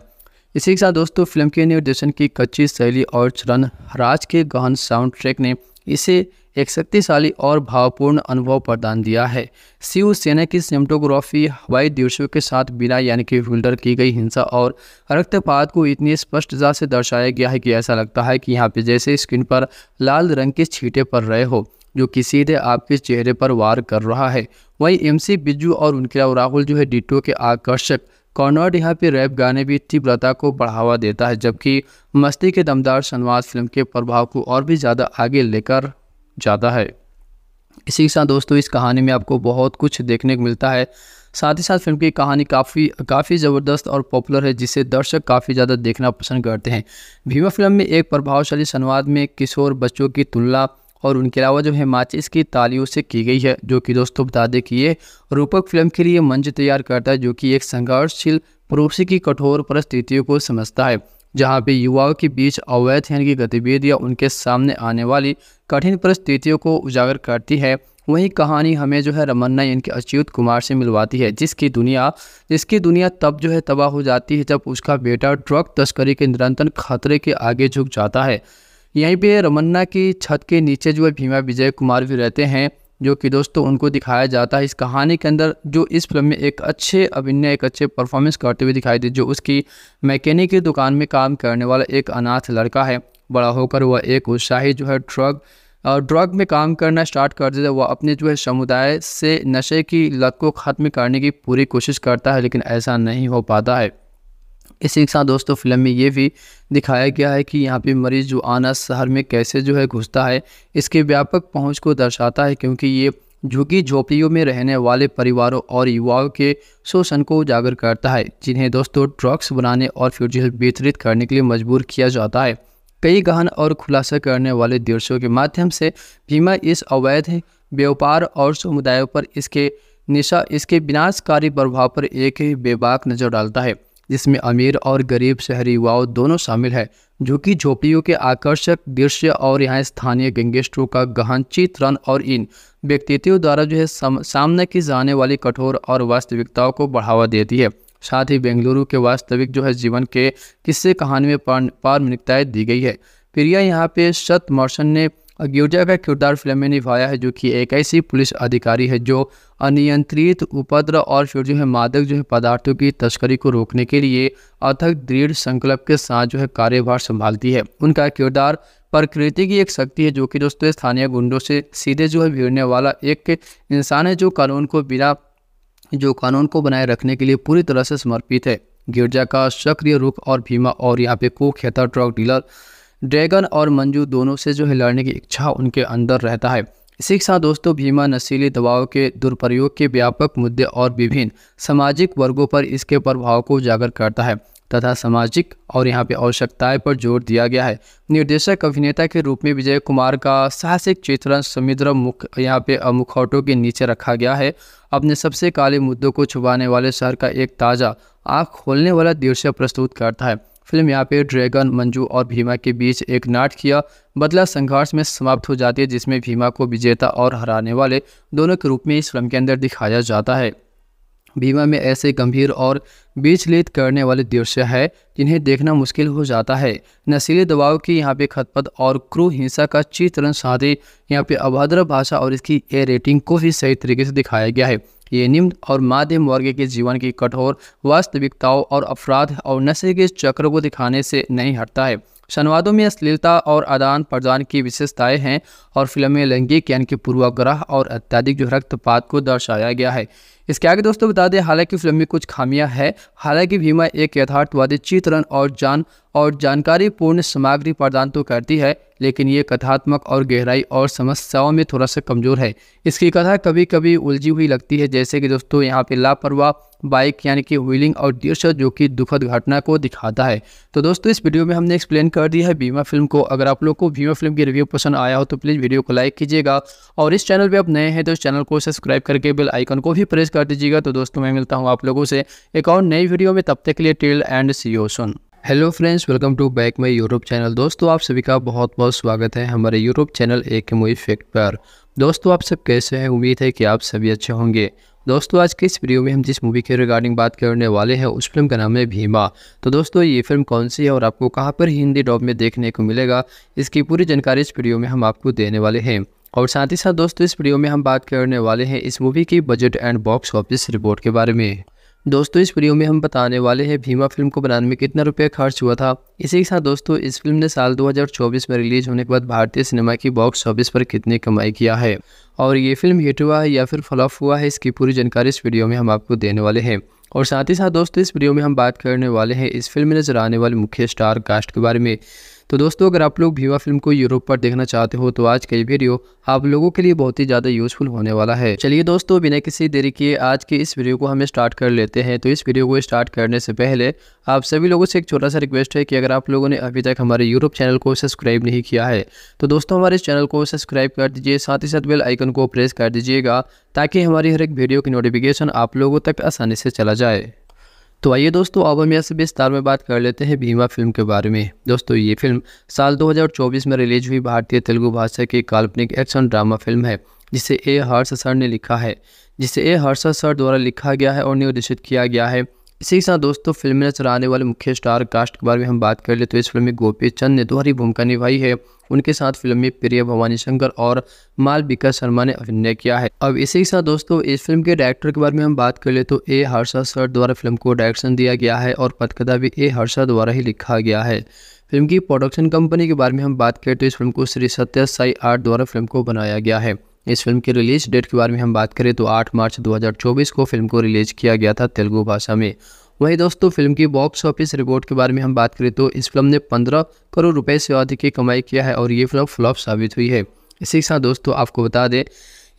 इसी के साथ दोस्तों फिल्म के निर्देशन की कच्ची शैली और चरण राज के गहन साउंड ट्रैक ने इसे एक शक्तिशाली और भावपूर्ण अनुभव प्रदान दिया है शिवसेना की सिनेमटोग्राफी हवाई दिवसों के साथ बिना यानी कि फिल्टर की गई हिंसा और रक्तपात को इतनी स्पष्टता से दर्शाया गया है कि ऐसा लगता है कि यहाँ पे जैसे स्क्रीन पर लाल रंग के छीटे पड़ रहे हो जो कि सीधे आपके चेहरे पर वार कर रहा है वहीं एम बिजू और उनके राहुल जो है डिटो के आकर्षक कॉनर्ड यहाँ पे रैप गाने भी तीव्रता को बढ़ावा देता है जबकि मस्ती के दमदार संवाद फिल्म के प्रभाव को और भी ज़्यादा आगे लेकर जाता है इसी के साथ दोस्तों इस कहानी में आपको बहुत कुछ देखने को मिलता है साथ ही साथ फिल्म की कहानी काफ़ी काफ़ी ज़बरदस्त और पॉपुलर है जिसे दर्शक काफ़ी ज़्यादा देखना पसंद करते हैं भीमा फिल्म में एक प्रभावशाली संवाद में किशोर बच्चों की तुलना और उनके अलावा जो है माचिस की तालियों से की गई है जो कि दोस्तों बता दें कि ये रूपक फिल्म के लिए मंच तैयार करता है जो कि एक संघर्षशील पड़ोसी की कठोर परिस्थितियों को समझता है जहाँ पे युवाओं के बीच अवैध हैं की गतिविधियाँ उनके सामने आने वाली कठिन परिस्थितियों को उजागर करती है वही कहानी हमें जो है रमन्ना इनके अच्युत कुमार से मिलवाती है जिसकी दुनिया जिसकी दुनिया तब जो है तबाह हो जाती है जब उसका बेटा ड्रग तस्करी के निरंतर खतरे के आगे झुक जाता है यहीं पे रमन्ना की छत के नीचे जो है भीमा विजय कुमार भी रहते हैं जो कि दोस्तों उनको दिखाया जाता है इस कहानी के अंदर जो इस फिल्म में एक अच्छे अभिनय एक अच्छे परफॉर्मेंस करते हुए दिखाई दे जो उसकी मैकेनिक की दुकान में काम करने वाला एक अनाथ लड़का है बड़ा होकर वह एक उत्साही जो है ड्रग ड्रग में काम करना स्टार्ट कर देता है वह अपने जो है समुदाय से नशे की लत को ख़त्म करने की पूरी कोशिश करता है लेकिन ऐसा नहीं हो पाता है इसी के साथ दोस्तों फिल्म में ये भी दिखाया गया है कि यहाँ पे मरीज जो आना शहर में कैसे जो है घुसता है इसके व्यापक पहुँच को दर्शाता है क्योंकि ये झुकी झोपड़ियों में रहने वाले परिवारों और युवाओं के शोषण को उजागर करता है जिन्हें दोस्तों ड्रग्स बनाने और फिर जो वितरित करने के लिए मजबूर किया जाता है कई गहन और खुलासा करने वाले दृश्यों के माध्यम से भीमा इस अवैध व्यापार और समुदायों पर इसके निशा इसके विनाशकारी प्रभाव पर एक ही बेबाक नजर डालता है जिसमें अमीर और गरीब शहरी युवाओं दोनों शामिल है जो कि झोपड़ियों के आकर्षक दृश्य और यहाँ स्थानीय गैंगस्टरों का गहन चित्रण और इन व्यक्तित्वों द्वारा जो है सामने की जाने वाली कठोर और वास्तविकताओं को बढ़ावा देती है साथ ही बेंगलुरु के वास्तविक जो है जीवन के किस्से कहानी में पारमनिकताएँ दी गई है प्रिया यहाँ पे शत मर्शन ने अग्योजा का किरदार फिल्म में निभाया है जो कि एक ऐसी पुलिस अधिकारी है जो अनियंत्रित उपद्र और फिर जो है मादक जो है पदार्थों की तस्करी को रोकने के लिए अथक दृढ़ संकल्प के साथ जो है कार्यभार संभालती है उनका किरदार प्रकृति की एक शक्ति है जो कि दोस्तों स्थानीय गुंडों से सीधे जो है भिड़ने वाला एक इंसान है जो कानून को बिना जो कानून को बनाए रखने के लिए पूरी तरह से समर्पित है गिरजा का सक्रिय रूप और भीमा और यहाँ पे खेता ड्रग डीलर ड्रैगन और मंजू दोनों से जो है लड़ने की इच्छा उनके अंदर रहता है इसी के साथ दोस्तों भीमा नशीली दवाओं के दुरुपयोग के व्यापक मुद्दे और विभिन्न सामाजिक वर्गों पर इसके प्रभाव को उजागर करता है तथा सामाजिक और यहाँ पे आवश्यकताएं पर जोर दिया गया है निर्देशक अभिनेता के रूप में विजय कुमार का साहसिक चित्रण समुद्र मुख यहाँ पे मुखौटों के नीचे रखा गया है अपने सबसे काले मुद्दों को छुपाने वाले शहर का एक ताज़ा आँख खोलने वाला दृश्य प्रस्तुत करता है फिल्म यहाँ पे ड्रैगन मंजू और भीमा के बीच एक नाटकीय बदला संघर्ष में समाप्त हो जाती है जिसमें भीमा को विजेता और हराने वाले दोनों के रूप में इस फिल्म के अंदर दिखाया जाता है बीमा में ऐसे गंभीर और बीचलित करने वाले दृश्य है जिन्हें देखना मुश्किल हो जाता है नशीले दबाव की यहाँ पे खतपत और क्रू हिंसा का चित्रण शादी यहाँ पे अभद्र भाषा और इसकी ए रेटिंग को ही सही तरीके से दिखाया गया है ये निम्न और माध्यम वर्ग के जीवन की कठोर वास्तविकताओं और अपराध और नशे के चक्र को दिखाने से नहीं हटता है संवादों में अश्लीलता और आदान प्रदान की विशेषताएं हैं और फिल्म में लैंगिक ज्ञान के पूर्वाग्रह और अत्याधिक जो रक्तपात को दर्शाया गया है इसके आगे दोस्तों बता दें हालांकि फिल्म में कुछ खामियां हैं हालांकि भीमा एक यथार्थवादी चित्रण और जान और जानकारी पूर्ण सामग्री प्रदान तो करती है लेकिन ये कथात्मक और गहराई और समस्याओं में थोड़ा सा कमज़ोर है इसकी कथा कभी कभी उलझी हुई लगती है जैसे कि दोस्तों यहाँ पे लापरवाह बाइक यानी कि व्हीलिंग और दृश्य जो कि दुखद घटना को दिखाता है तो दोस्तों इस वीडियो में हमने एक्सप्लेन कर दिया है बीमा फिल्म को अगर आप लोग को बीमा फिल्म की रिव्यू पसंद आया हो तो प्लीज़ वीडियो को लाइक कीजिएगा और इस चैनल पर आप नए हैं तो इस चैनल को सब्सक्राइब करके बेल आइकन को भी प्रेस कर दीजिएगा तो दोस्तों मैं मिलता हूँ आप लोगों से एक और नई वीडियो में तब तक के लिए tell and see soon hello friends welcome to back my YouTube channel दोस्तों आप सभी का बहुत बहुत स्वागत है हमारे यूट्यूब चैनल एक मूवी फैक्ट पर दोस्तों आप सब कैसे हैं उम्मीद है कि आप सभी अच्छे होंगे दोस्तों आज के इस वीडियो में हम जिस मूवी के रिगार्डिंग बात करने वाले हैं उस फिल्म का नाम है भीमा तो दोस्तों ये फिल्म कौन सी है और आपको कहाँ पर हिंदी डॉब में देखने को मिलेगा इसकी पूरी जानकारी इस वीडियो में हम आपको देने वाले हैं और साथ ही साथ दोस्तों इस वीडियो में हम बात करने वाले हैं इस मूवी की budget and box office report के बारे में दोस्तों इस वीडियो में हम बताने वाले हैं भीमा फिल्म को बनाने में कितना रुपया खर्च हुआ था इसी के साथ दोस्तों इस फिल्म ने साल 2024 में रिलीज होने के बाद भारतीय सिनेमा की बॉक्स ऑफिस पर कितनी कमाई किया है और ये फिल्म हिट हुआ है या फिर फ्लॉप हुआ है इसकी पूरी जानकारी इस वीडियो में हम आपको देने वाले हैं और साथ ही साथ दोस्तों इस वीडियो में हम बात करने वाले हैं इस फिल्म में नजर आने वाले मुख्य स्टार कास्ट के बारे में तो दोस्तों अगर आप लोग भीवा फिल्म को यूरोप पर देखना चाहते हो तो आज का ये वीडियो आप लोगों के लिए बहुत ही ज़्यादा यूजफुल होने वाला है चलिए दोस्तों बिना किसी देरी किए आज के इस वीडियो को हम स्टार्ट कर लेते हैं तो इस वीडियो को स्टार्ट करने से पहले आप सभी लोगों से एक छोटा सा रिक्वेस्ट है कि अगर आप लोगों ने अभी तक हमारे यूट्यूब चैनल को सब्सक्राइब नहीं किया है तो दोस्तों हमारे चैनल को सब्सक्राइब कर दीजिए साथ ही साथ बेल आइकन को प्रेस कर दीजिएगा ताकि हमारी हर एक वीडियो की नोटिफिकेशन आप लोगों तक आसानी से चला जाए तो आइए दोस्तों अब हम यहाँ से विस्तार में बात कर लेते हैं भीमा फिल्म के बारे में दोस्तों ये फिल्म साल 2024 में रिलीज हुई भारतीय तेलुगु भाषा की काल्पनिक एक्शन ड्रामा फिल्म है जिसे ए हर्ष सर ने लिखा है जिसे ए हर्ष सर द्वारा लिखा गया है और निर्देशित किया गया है इसी के साथ दोस्तों फिल्म में नजर आने वाले मुख्य स्टार कास्ट के बारे में हम बात कर ले तो इस फिल्म में गोपी चंद ने दोहरी भूमिका निभाई है उनके साथ फिल्म में प्रिय भवानी शंकर और मालविका शर्मा ने अभिनय किया है अब इसी के साथ दोस्तों इस फिल्म के डायरेक्टर के बारे में हम बात कर ले तो ए हर्षा सर द्वारा फिल्म को डायरेक्शन दिया गया है और पथकथा भी ए हर्षा द्वारा ही लिखा गया है फिल्म की प्रोडक्शन कंपनी के बारे में हम बात करें तो इस फिल्म को श्री सत्य साई आर्ट द्वारा फिल्म को बनाया गया है इस फिल्म की रिलीज डेट के बारे में हम बात करें तो 8 मार्च 2024 को फिल्म को रिलीज किया गया था तेलुगु भाषा में वहीं दोस्तों फिल्म की बॉक्स ऑफिस रिपोर्ट के बारे में हम बात करें तो इस फिल्म ने 15 करोड़ रुपए से अधिक की कमाई किया है और ये फिल्म फ्लॉप साबित हुई है इसी के साथ दोस्तों आपको बता दें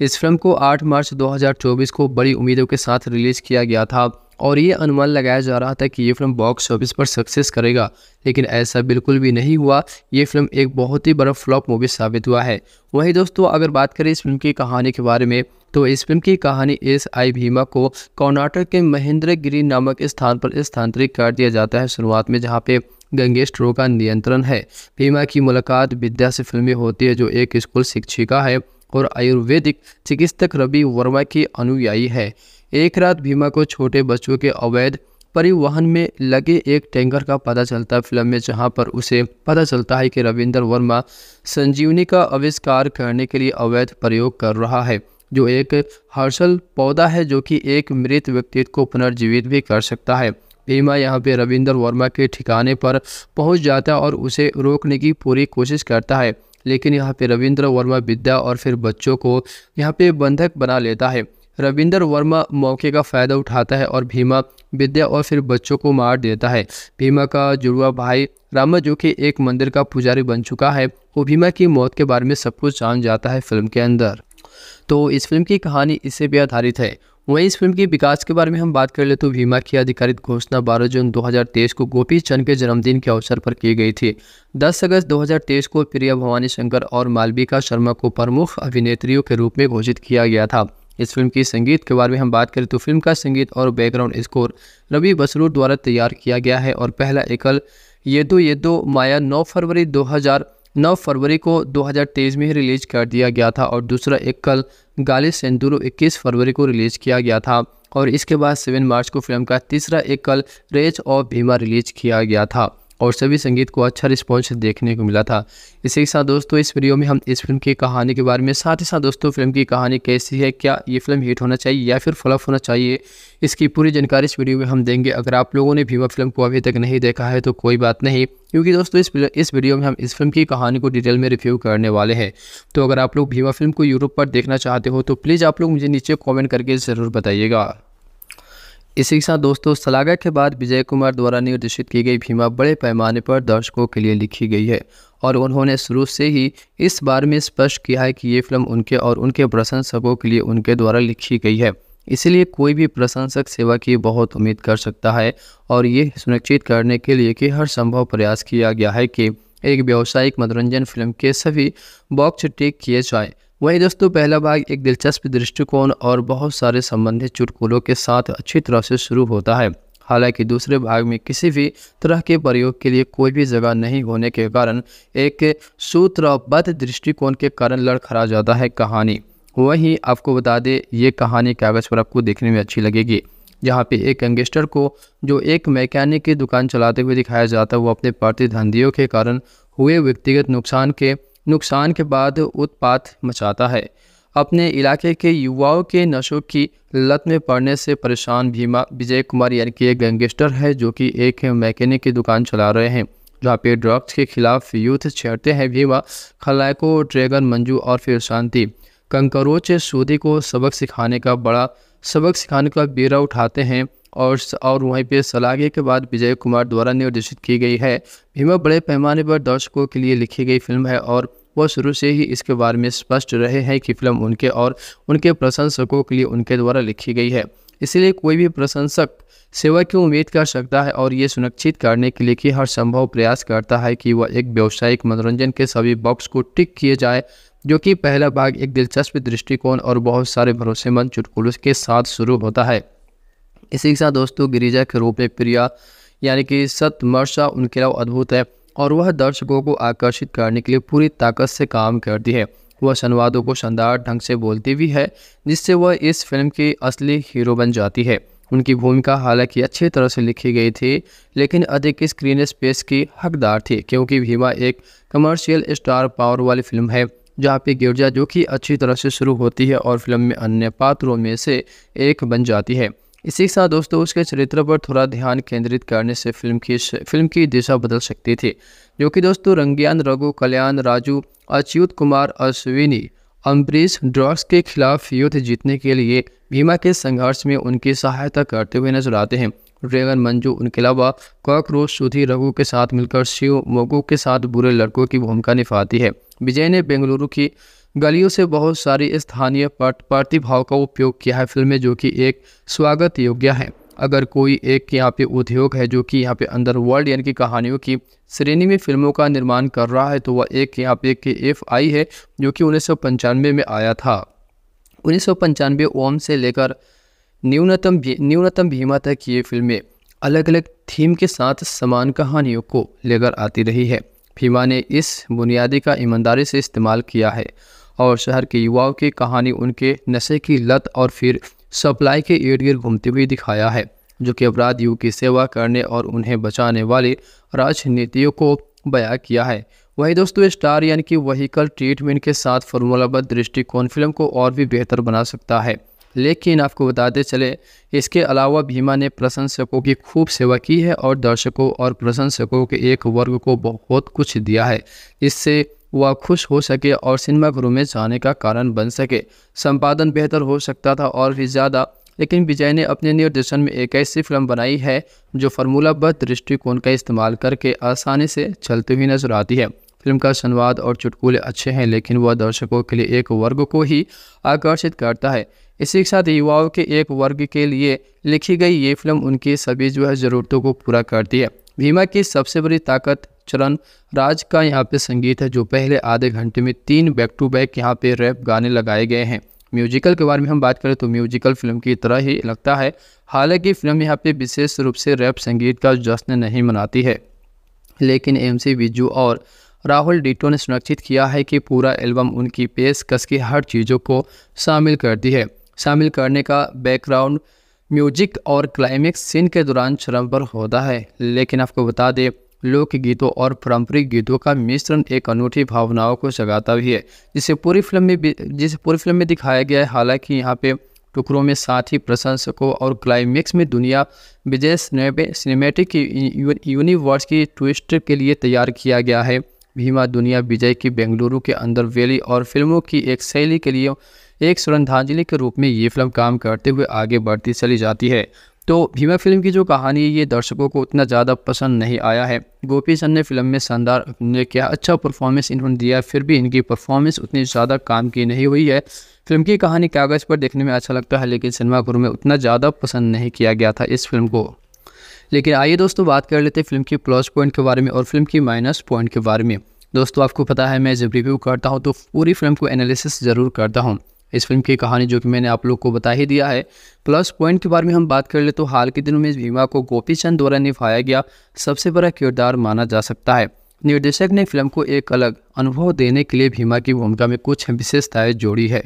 इस फिल्म को आठ मार्च दो को बड़ी उम्मीदों के साथ रिलीज़ किया गया था और ये अनुमान लगाया जा रहा था कि ये फिल्म बॉक्स ऑफिस पर सक्सेस करेगा लेकिन ऐसा बिल्कुल भी नहीं हुआ ये फिल्म एक बहुत ही बड़ा फ्लॉप मूवी साबित हुआ है वहीं दोस्तों अगर बात करें इस फिल्म की कहानी के बारे में तो इस फिल्म की कहानी एस आई भीमा को कर्नाटक के महेंद्र गिरी नामक स्थान पर स्थानांतरित कर दिया जाता है शुरुआत में जहाँ पे गंगेश ट्रो का नियंत्रण है भीमा की मुलाकात विद्या से फिल्मी होती है जो एक स्कूल शिक्षिका है और आयुर्वेदिक चिकित्सक रवि वर्मा की अनुयायी है एक रात भीमा को छोटे बच्चों के अवैध परिवहन में लगे एक टैंकर का पता चलता है फिल्म में जहां पर उसे पता चलता है कि रविंद्र वर्मा संजीवनी का आविष्कार करने के लिए अवैध प्रयोग कर रहा है जो एक हर्षल पौधा है जो कि एक मृत व्यक्ति को पुनर्जीवित भी कर सकता है भीमा यहाँ पे रविंद्र वर्मा के ठिकाने पर पहुँच जाता है और उसे रोकने की पूरी कोशिश करता है लेकिन यहाँ पर रविंद्र वर्मा विद्या और फिर बच्चों को यहाँ पे बंधक बना लेता है रविंदर वर्मा मौके का फ़ायदा उठाता है और भीमा विद्या और फिर बच्चों को मार देता है भीमा का जुड़वा भाई रामा जो कि एक मंदिर का पुजारी बन चुका है वो भीमा की मौत के बारे में सब कुछ जान जाता है फिल्म के अंदर तो इस फिल्म की कहानी इससे भी आधारित है वहीं इस फिल्म के विकास के बारे में हम बात कर ले तो भीमा की आधिकारिक घोषणा 12 जून 2023 को गोपी चंद के जन्मदिन के अवसर पर की गई थी 10 अगस्त 2023 को प्रिया भवानी शंकर और मालविका शर्मा को प्रमुख अभिनेत्रियों के रूप में घोषित किया गया था इस फिल्म की संगीत के बारे में हम बात करें तो फिल्म का संगीत और बैकग्राउंड स्कोर रवि बसरूर द्वारा तैयार किया गया है और पहला एकल ये दो ये दो माया 9 फरवरी 2009 फरवरी को 2023 में ही रिलीज कर दिया गया था और दूसरा एकल गाली सेंदुरो 21 फरवरी को रिलीज किया गया था और इसके बाद सेवन मार्च को फिल्म का तीसरा एकल रेज ऑफ भीमा रिलीज किया गया था और सभी संगीत को अच्छा रिस्पॉन्स देखने को मिला था इसी के साथ दोस्तों इस वीडियो में हम इस फिल्म की कहानी के बारे में साथ ही साथ दोस्तों फिल्म की कहानी कैसी है क्या ये फिल्म हिट होना चाहिए या फिर फ्लॉप होना चाहिए इसकी पूरी जानकारी इस वीडियो में हम देंगे अगर आप लोगों ने भीमा फिल्म को अभी तक नहीं देखा है तो कोई बात नहीं क्योंकि दोस्तों इस इस वीडियो में हम इस फिल्म की कहानी को डिटेल में रिव्यू करने वाले हैं तो अगर आप लोग भीमा फिल्म को यूरोप पर देखना चाहते हो तो प्लीज़ आप लोग मुझे नीचे कॉमेंट करके ज़रूर बताइएगा इसी के साथ दोस्तों सलागा के बाद विजय कुमार द्वारा निर्देशित की गई भीमा बड़े पैमाने पर दर्शकों के लिए लिखी गई है और उन्होंने शुरू से ही इस बारे में स्पष्ट किया है कि ये फिल्म उनके और उनके प्रशंसकों के लिए उनके द्वारा लिखी गई है इसलिए कोई भी प्रशंसक सेवा की बहुत उम्मीद कर सकता है और ये सुनिश्चित करने के लिए कि हर संभव प्रयास किया गया है कि एक व्यावसायिक मनोरंजन फिल्म के सभी बॉक्स टेक किए जाएँ वहीं दोस्तों पहला भाग एक दिलचस्प दृष्टिकोण और बहुत सारे संबंधित चुटकुलों के साथ अच्छी तरह से शुरू होता है हालांकि दूसरे भाग में किसी भी तरह के प्रयोग के लिए कोई भी जगह नहीं होने के कारण एक सूत्रबद्ध दृष्टिकोण के कारण लड़खड़ा जाता है कहानी वहीं आपको बता दें ये कहानी कागज़ पर आपको देखने में अच्छी लगेगी जहाँ पे एक यंगेस्टर को जो एक मैकेनिक की दुकान चलाते हुए दिखाया जाता है वो अपने प्रतिद्वंदियों के कारण हुए व्यक्तिगत नुकसान के नुकसान के बाद उत्पात मचाता है अपने इलाके के युवाओं के नशों की लत में पड़ने से परेशान भीमा विजय कुमार यानी कि एक गैंगस्टर है जो कि एक मैकेनिक की दुकान चला रहे हैं जहाँ पे ड्रग्स के खिलाफ यूथ छेड़ते हैं भीमा खलायको ड्रैगन मंजू और फिर शांति कंकरोच सूदी को सबक सिखाने का बड़ा सबक सिखाने का बीरा उठाते हैं और और वहीं पे सलागे के बाद विजय कुमार द्वारा निर्देशित की गई है भीमा बड़े पैमाने पर दर्शकों के लिए लिखी गई फिल्म है और वो शुरू से ही इसके बारे में स्पष्ट रहे हैं कि फिल्म उनके और उनके प्रशंसकों के लिए उनके द्वारा लिखी गई है इसलिए कोई भी प्रशंसक सेवा की उम्मीद कर सकता है और ये सुनिश्चित करने के लिए कि हर संभव प्रयास करता है कि वह एक व्यावसायिक मनोरंजन के सभी बॉक्स को टिक किए जाए जो कि पहला भाग एक दिलचस्प दृष्टिकोण और बहुत सारे भरोसेमंद चुटकुलों के साथ शुरू होता है इसी के साथ दोस्तों गिरिजा के रूप में प्रिया यानी कि सतमर्शा उनके लिए अद्भुत है और वह दर्शकों को आकर्षित करने के लिए पूरी ताकत से काम करती है वह संवादों को शानदार ढंग से बोलती भी है जिससे वह इस फिल्म की असली हीरो बन जाती है उनकी भूमिका हालांकि अच्छी तरह से लिखी गई थी लेकिन अधिक स्क्रीन स्पेस की हकदार थी क्योंकि भीमा एक कमर्शियल स्टार पावर वाली फिल्म है जहाँ पे गिरजा जो कि अच्छी तरह से शुरू होती है और फिल्म में अन्य पात्रों में से एक बन जाती है इसी के साथ दोस्तों उसके चरित्र पर थोड़ा ध्यान केंद्रित करने से फिल्म की फिल्म की दिशा बदल सकती थी जो कि दोस्तों रंग्यान रघु कल्याण राजू अच्युत कुमार अश्विनी अम्बरीश ड्रग्स के खिलाफ युद्ध जीतने के लिए भीमा के संघर्ष में उनकी सहायता करते हुए नजर आते हैं ड्रैगन मंजू उनके अलावा कॉकरोच सुधी रघु के साथ मिलकर शिव मोगू के साथ बुरे लड़कों की भूमिका निभाती है विजय ने बेंगलुरु की गलियों से बहुत सारी स्थानीय प्रतिभाव का उपयोग किया है फिल्म में जो कि एक स्वागत योग्य है अगर कोई एक यहाँ पे उद्योग है जो कि यहाँ पे अंदर वर्ल्ड यानी कि कहानियों की श्रेणी में फिल्मों का निर्माण कर रहा है तो वह एक यहाँ पे के एफ आई है जो कि उन्नीस में आया था उन्नीस ओम से लेकर न्यूनतम भी, न्यूनतम भीमा तक ये फिल्में अलग अलग थीम के साथ समान कहानियों को लेकर आती रही है भीमा ने इस बुनियादी का ईमानदारी से इस्तेमाल किया है और शहर के युवाओं की कहानी उनके नशे की लत और फिर सप्लाई के इर्द गिर्द घूमती हुई दिखाया है जो कि अपराधियों की सेवा करने और उन्हें बचाने वाली राजनीतियों को बयां किया है वहीं दोस्तों स्टार यानी कि वहीकल ट्रीटमेंट के साथ फार्मूलाबद्ध दृष्टिकोण फिल्म को और भी बेहतर बना सकता है लेकिन आपको बताते चले इसके अलावा भीमा ने प्रशंसकों की खूब सेवा की है और दर्शकों और प्रशंसकों के एक वर्ग को बहुत कुछ दिया है इससे वह खुश हो सके और सिनेमाघरों में जाने का कारण बन सके संपादन बेहतर हो सकता था और भी ज़्यादा लेकिन विजय ने अपने निर्देशन में एक ऐसी फिल्म बनाई है जो फार्मूलाबद्ध दृष्टिकोण का इस्तेमाल करके आसानी से चलती हुई नजर आती है फिल्म का संवाद और चुटकुले अच्छे हैं लेकिन वह दर्शकों के लिए एक वर्ग को ही आकर्षित करता है इसी के साथ युवाओं के एक वर्ग के लिए लिखी गई ये फिल्म उनकी सभी जो है ज़रूरतों को पूरा करती है भीमा की सबसे बड़ी ताकत चरण राज का यहाँ पे संगीत है जो पहले आधे घंटे में तीन बैक टू बैक यहाँ पे रैप गाने लगाए गए हैं म्यूजिकल के बारे में हम बात करें तो म्यूजिकल फिल्म की तरह ही लगता है हालांकि फिल्म यहाँ पे विशेष रूप से रैप संगीत का जश्न नहीं मनाती है लेकिन एम सी और राहुल डिटो ने सुनिश्चित किया है कि पूरा एल्बम उनकी पेशकश की हर चीज़ों को शामिल करती है शामिल करने का बैकग्राउंड म्यूजिक और क्लाइमेक्स सीन के दौरान चरम पर होता है लेकिन आपको बता दें लोक गीतों और पारंपरिक गीतों का मिश्रण एक अनूठी भावनाओं को जगाता भी है जिसे पूरी फिल्म में जिसे पूरी फिल्म में दिखाया गया है हालांकि यहाँ पे टुकड़ों में साथ ही प्रशंसकों और क्लाइमेक्स में दुनिया विजय सिनेमेटिक यूनिवर्स की ट्विस्ट के लिए तैयार किया गया है भीमा दुनिया विजय की बेंगलुरु के अंदर वैली और फिल्मों की एक शैली के लिए एक श्रद्धांजलि के रूप में ये फिल्म काम करते हुए आगे बढ़ती चली जाती है तो भीमा फिल्म की जो कहानी है ये दर्शकों को उतना ज़्यादा पसंद नहीं आया है गोपी चंद ने फिल्म में शानदार ने किया अच्छा परफॉर्मेंस इन्होंने दिया फिर भी इनकी परफॉर्मेंस उतनी ज़्यादा काम की नहीं हुई है फिल्म की कहानी कागज़ पर देखने में अच्छा लगता है लेकिन सिनेमाघरों में उतना ज़्यादा पसंद नहीं किया गया था इस फिल्म को लेकिन आइए दोस्तों बात कर लेते हैं फिल्म की प्लस पॉइंट के बारे में और फिल्म की माइनस पॉइंट के बारे में दोस्तों आपको पता है मैं जब रिव्यू करता हूँ तो पूरी फिल्म को एनालिसिस ज़रूर करता हूँ इस फिल्म की कहानी जो कि मैंने आप लोग को बता ही दिया है प्लस पॉइंट के बारे में हम बात कर ले तो हाल के दिनों में इस भीमा को गोपी चंद द्वारा निभाया गया सबसे बड़ा किरदार माना जा सकता है निर्देशक ने फिल्म को एक अलग अनुभव देने के लिए भीमा की भूमिका में कुछ विशेषताएं जोड़ी है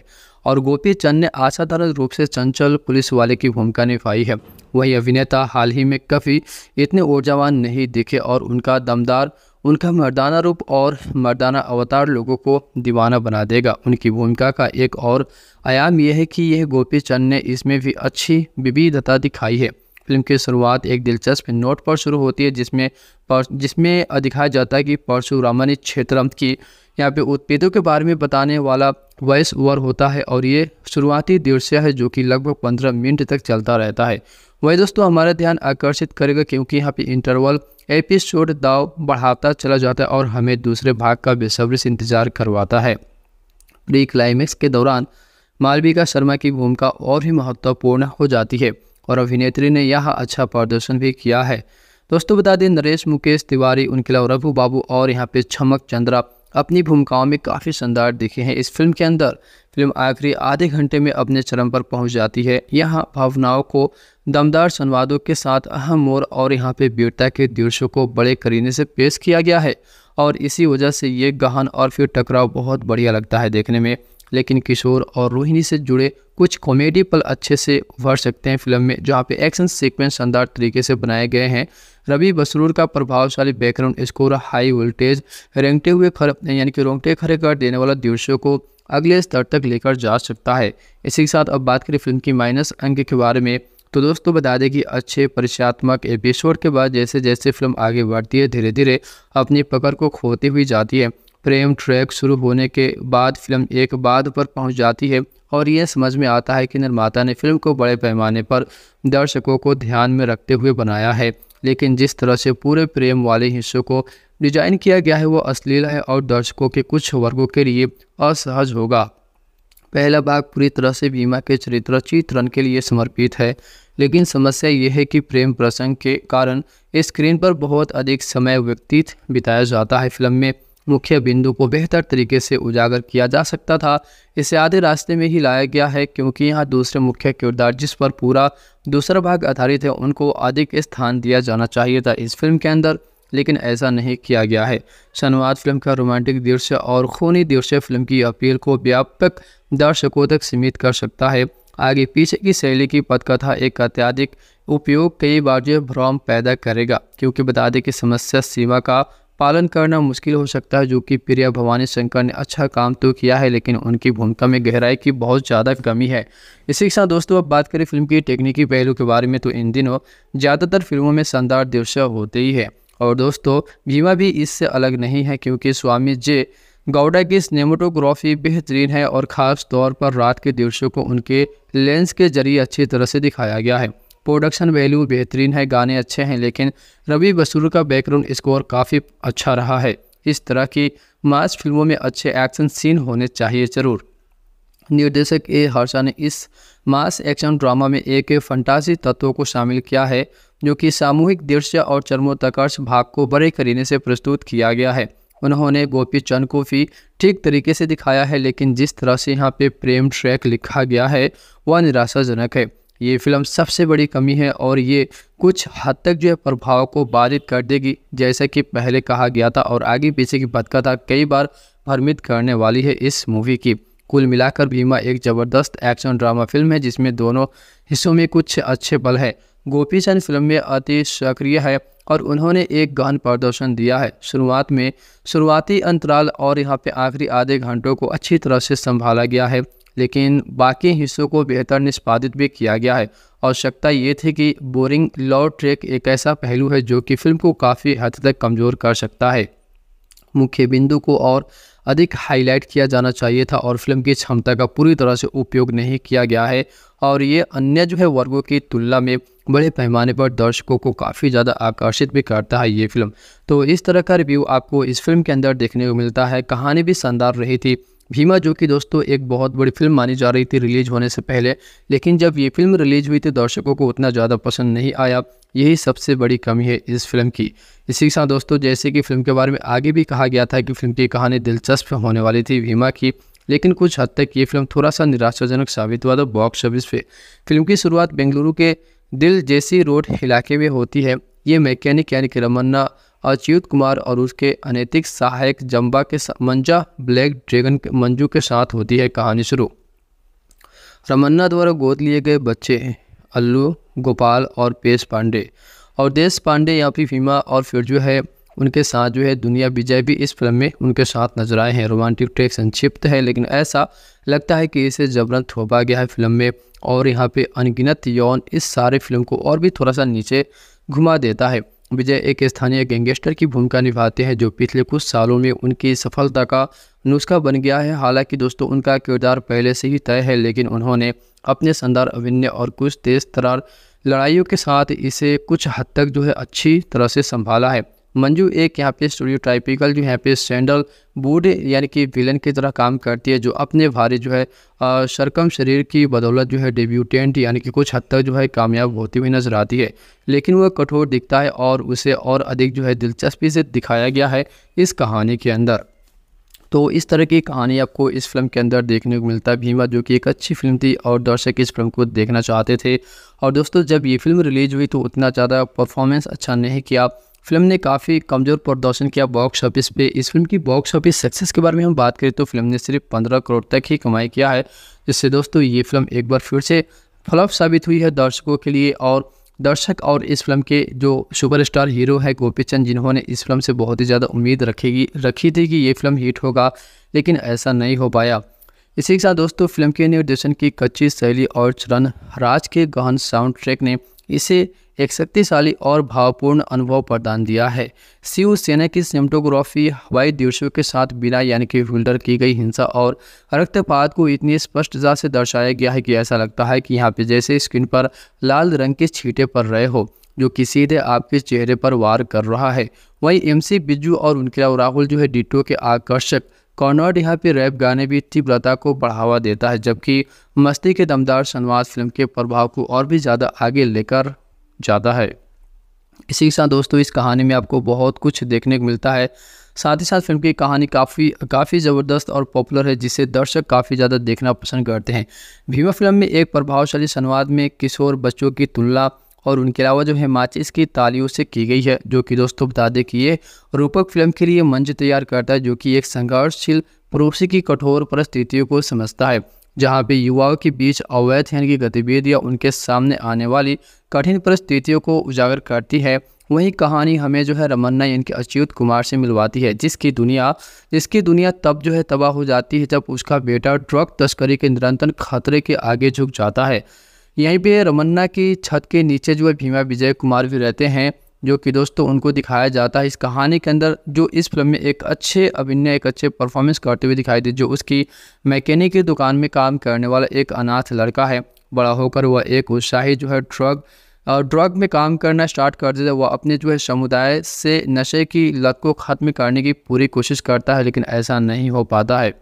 और गोपी चंद ने असाधारण रूप से चंचल पुलिस वाले की भूमिका निभाई है वही अभिनेता हाल ही में कभी इतने ऊर्जावान नहीं दिखे और उनका दमदार उनका मर्दाना रूप और मर्दाना अवतार लोगों को दीवाना बना देगा उनकी भूमिका का एक और आयाम यह है कि यह गोपी चंद ने इसमें भी अच्छी विविधता दिखाई है फिल्म की शुरुआत एक दिलचस्प नोट पर शुरू होती है जिसमें पर जिसमें दिखाया जाता है कि परशुरामन क्षेत्रम की यहाँ पे उत्पेदों के बारे में बताने वाला वॉइस ओवर होता है और ये शुरुआती दृश्य है जो कि लगभग पंद्रह मिनट तक चलता रहता है वही दोस्तों हमारा ध्यान आकर्षित करेगा क्योंकि यहाँ पे इंटरवल एपिसोड दाव बढ़ाता चला जाता है और हमें दूसरे भाग का बेसब्री से इंतजार करवाता है प्री क्लाइमैक्स के दौरान मालविका शर्मा की भूमिका और भी महत्वपूर्ण हो जाती है और अभिनेत्री ने यह अच्छा प्रदर्शन भी किया है दोस्तों बता दें नरेश मुकेश तिवारी उनके अलावा रघु बाबू और यहाँ पे छमक चंद्रा अपनी भूमिकाओं में काफ़ी शानदार दिखे हैं इस फिल्म के अंदर फिल्म आखिरी आधे घंटे में अपने चरम पर पहुंच जाती है यहाँ भावनाओं को दमदार संवादों के साथ अहम मोड़ और यहाँ पे वीरता के दृश्यों को बड़े करीने से पेश किया गया है और इसी वजह से ये गहन और फिर टकराव बहुत बढ़िया लगता है देखने में लेकिन किशोर और रोहिणी से जुड़े कुछ कॉमेडी पल अच्छे से भर सकते हैं फिल्म में जहाँ पे एक्शन सीक्वेंस शानदार तरीके से बनाए गए हैं रवि बसरूर का प्रभावशाली बैकग्राउंड स्कोर हाई वोल्टेज रेंगते हुए खरे यानी कि रोंगटे खड़े कर देने वाला दृश्यों को अगले स्तर तक लेकर जा सकता है इसी के साथ अब बात करें फिल्म की माइनस अंक के बारे में तो दोस्तों बता दें कि अच्छे परिचयात्मक एपिसोड के बाद जैसे जैसे फिल्म आगे बढ़ती है धीरे धीरे अपनी पकड़ को खोती हुई जाती है प्रेम ट्रैक शुरू होने के बाद फिल्म एक बाद पर पहुंच जाती है और यह समझ में आता है कि निर्माता ने फिल्म को बड़े पैमाने पर दर्शकों को ध्यान में रखते हुए बनाया है लेकिन जिस तरह से पूरे प्रेम वाले हिस्सों को डिजाइन किया गया है वह अश्लील है और दर्शकों के कुछ वर्गों के लिए असहज होगा पहला भाग पूरी तरह से बीमा के चरित्र चित्रण के लिए समर्पित है लेकिन समस्या यह है कि प्रेम प्रसंग के कारण स्क्रीन पर बहुत अधिक समय व्यतीत बिताया जाता है फिल्म में मुख्य बिंदु को बेहतर तरीके से उजागर किया जा सकता था इसे आधे रास्ते में ही लाया गया है क्योंकि यहाँ दूसरे मुख्य किरदार जिस पर पूरा दूसरा भाग आधारित है उनको अधिक स्थान दिया जाना चाहिए था इस फिल्म के अंदर लेकिन ऐसा नहीं किया गया है शनवाद फिल्म का रोमांटिक दृश्य और खूनी दृश्य फिल्म की अपील को व्यापक दर्शकों तक सीमित कर सकता है आगे पीछे की शैली की पदकथा एक अत्याधिक उपयोग कई बार जो भ्रम पैदा करेगा क्योंकि बता दें कि समस्या सीमा का पालन करना मुश्किल हो सकता है जो कि प्रिया भवानी शंकर ने अच्छा काम तो किया है लेकिन उनकी भूमिका में गहराई की बहुत ज़्यादा कमी है इसी के साथ दोस्तों अब बात करें फिल्म की टेक्निकी पहलू के बारे में तो इन दिनों ज़्यादातर फिल्मों में शानदार दृश्य होते ही है और दोस्तों भीमा भी इससे अलग नहीं है क्योंकि स्वामी जे गौडा की सिनेमाटोग्राफी बेहतरीन है और ख़ास तौर पर रात के दृश्यों को उनके लेंस के जरिए अच्छी तरह से दिखाया गया है प्रोडक्शन वैल्यू बेहतरीन है गाने अच्छे हैं लेकिन रवि बसूर का बैकग्राउंड स्कोर काफ़ी अच्छा रहा है इस तरह की मास फिल्मों में अच्छे एक्शन सीन होने चाहिए जरूर निर्देशक ए हर्षा ने इस मास एक्शन ड्रामा में एक फंटासी तत्वों को शामिल किया है जो कि सामूहिक दृश्य और चर्मोत्कर्ष भाग को बड़े करीने से प्रस्तुत किया गया है उन्होंने गोपी चंद को भी ठीक तरीके से दिखाया है लेकिन जिस तरह से यहाँ पे प्रेम ट्रैक लिखा गया है वह निराशाजनक है ये फिल्म सबसे बड़ी कमी है और ये कुछ हद तक जो है प्रभाव को बाधित कर देगी जैसा कि पहले कहा गया था और आगे पीछे की पदकथा कई बार भ्रमित करने वाली है इस मूवी की कुल मिलाकर भीमा एक ज़बरदस्त एक्शन ड्रामा फिल्म है जिसमें दोनों हिस्सों में कुछ अच्छे पल है गोपी चंद फिल्म में अति सक्रिय है और उन्होंने एक गहन प्रदर्शन दिया है शुरुआत में शुरुआती अंतराल और यहाँ पे आखिरी आधे घंटों को अच्छी तरह से संभाला गया है लेकिन बाकी हिस्सों को बेहतर निष्पादित भी किया गया है आवश्यकता ये थी कि बोरिंग लव ट्रैक एक ऐसा पहलू है जो कि फिल्म को काफ़ी हद तक कमज़ोर कर सकता है मुख्य बिंदु को और अधिक हाईलाइट किया जाना चाहिए था और फिल्म की क्षमता का पूरी तरह से उपयोग नहीं किया गया है और ये अन्य जो है वर्गों की तुलना में बड़े पैमाने पर दर्शकों को काफ़ी ज़्यादा आकर्षित भी करता है ये फिल्म तो इस तरह का रिव्यू आपको इस फिल्म के अंदर देखने को मिलता है कहानी भी शानदार रही थी भीमा जो कि दोस्तों एक बहुत बड़ी फिल्म मानी जा रही थी रिलीज़ होने से पहले लेकिन जब ये फिल्म रिलीज़ हुई तो दर्शकों को उतना ज़्यादा पसंद नहीं आया यही सबसे बड़ी कमी है इस फिल्म की इसी के साथ दोस्तों जैसे कि फिल्म के बारे में आगे भी कहा गया था कि फिल्म की कहानी दिलचस्प होने वाली थी भीमा की लेकिन कुछ हद तक ये फिल्म थोड़ा सा निराशाजनक साबित हुआ था बॉक्स ऑफिस पे फिल्म की शुरुआत बेंगलुरु के दिल जैसी रोड इलाके में होती है ये मैकेनिक यानी कि रमन्ना अच्युत कुमार और उसके अनैतिक सहायक जम्बा के मंजा ब्लैक ड्रैगन के मंजू के साथ होती है कहानी शुरू रमन्ना द्वारा गोद लिए गए बच्चे अल्लू गोपाल और पेश पांडे और देश पांडे यहाँ पे फीमा और फिर जो है उनके साथ जो है दुनिया विजय भी इस फिल्म में उनके साथ नजर आए हैं रोमांटिक ट्रैक संक्षिप्त है लेकिन ऐसा लगता है कि इसे जबरन थोपा गया है फिल्म में और यहाँ पे अनगिनत यौन इस सारे फिल्म को और भी थोड़ा सा नीचे घुमा देता है विजय एक स्थानीय गैंगस्टर की भूमिका निभाते हैं जो पिछले कुछ सालों में उनकी सफलता का नुस्खा बन गया है हालांकि दोस्तों उनका किरदार पहले से ही तय है लेकिन उन्होंने अपने शानदार अभिनय और कुछ तेज तरार लड़ाइयों के साथ इसे कुछ हद तक जो है अच्छी तरह से संभाला है मंजू एक यहाँ पे स्टूडियो ट्राइपिकल जो यहाँ पे सैंडल बूढ़े यानी कि विलन की तरह काम करती है जो अपने भारी जो है सरकम शरीर की बदौलत जो है डेब्यूटेंट यानी कि कुछ हद तक जो है कामयाब होती हुई नजर आती है लेकिन वह कठोर दिखता है और उसे और अधिक जो है दिलचस्पी से दिखाया गया है इस कहानी के अंदर तो इस तरह की कहानी आपको इस फिल्म के अंदर देखने को मिलता है भीमा जो कि एक अच्छी फिल्म थी और दर्शक इस फिल्म को देखना चाहते थे और दोस्तों जब ये फिल्म रिलीज हुई तो उतना ज़्यादा परफॉर्मेंस अच्छा नहीं किया फिल्म ने काफ़ी कमज़ोर प्रदर्शन किया बॉक्स ऑफिस पे इस फिल्म की बॉक्स ऑफिस सक्सेस के बारे में हम बात करें तो फिल्म ने सिर्फ पंद्रह करोड़ तक ही कमाई किया है जिससे दोस्तों ये फिल्म एक बार फिर से फ्लॉप साबित हुई है दर्शकों के लिए और दर्शक और इस फिल्म के जो सुपरस्टार हीरो है गोपी चंद जिन्होंने इस फिल्म से बहुत ही ज़्यादा उम्मीद रखेगी रखी थी कि ये फिल्म हिट होगा लेकिन ऐसा नहीं हो पाया इसी के साथ दोस्तों फिल्म के निर्देशन की कच्ची शैली और चरण राज के गहन साउंड ट्रैक ने इसे एक शक्तिशाली और भावपूर्ण अनुभव प्रदान दिया है शिवसेना की सिनेमटोग्राफी हवाई दिवसों के साथ बिना यानी कि फिल्टर की गई हिंसा और रक्तपात को इतनी स्पष्टता से दर्शाया गया है कि ऐसा लगता है कि यहाँ पे जैसे स्क्रीन पर लाल रंग के छीटे पड़ रहे हो जो कि सीधे आपके चेहरे पर वार कर रहा है वहीं एम बिजू और उनके राहुल जो है डिटो के आकर्षक कॉर्नर्ड यहाँ पे रैप गाने भी तीव्रता को बढ़ावा देता है जबकि मस्ती के दमदार सनवाद फिल्म के प्रभाव को और भी ज़्यादा आगे लेकर जाता है इसी के साथ दोस्तों इस कहानी में आपको बहुत कुछ देखने को मिलता है साथ ही साथ फिल्म की कहानी काफ़ी काफ़ी ज़बरदस्त और पॉपुलर है जिसे दर्शक काफ़ी ज़्यादा देखना पसंद करते हैं भीमा फिल्म में एक प्रभावशाली संवाद में किशोर बच्चों की तुलना और उनके अलावा जो है माचिस की तालियों से की गई है जो कि दोस्तों बता दें कि ये रूपक फिल्म के लिए मंच तैयार करता है जो कि एक संघर्षशील पड़ोसी की कठोर परिस्थितियों को समझता है जहाँ पे युवाओं के बीच अवैध की गतिविधियाँ उनके सामने आने वाली कठिन परिस्थितियों को उजागर करती है वही कहानी हमें जो है रमन्ना इनके अच्युत कुमार से मिलवाती है जिसकी दुनिया जिसकी दुनिया तब जो है तबाह हो जाती है जब उसका बेटा ड्रग तस्करी के निरंतर खतरे के आगे झुक जाता है यहीं पे रमन्ना की छत के नीचे जो है भीमा विजय कुमार भी रहते हैं जो कि दोस्तों उनको दिखाया जाता है इस कहानी के अंदर जो इस फिल्म में एक अच्छे अभिनय एक अच्छे परफॉर्मेंस करते हुए दिखाई दे जो उसकी मैकेनिक की दुकान में काम करने वाला एक अनाथ लड़का है बड़ा होकर वह एक उत्साही जो है ड्रग और ड्रग में काम करना स्टार्ट कर देता है वह अपने जो है समुदाय से नशे की लत को ख़त्म करने की पूरी कोशिश करता है लेकिन ऐसा नहीं हो पाता है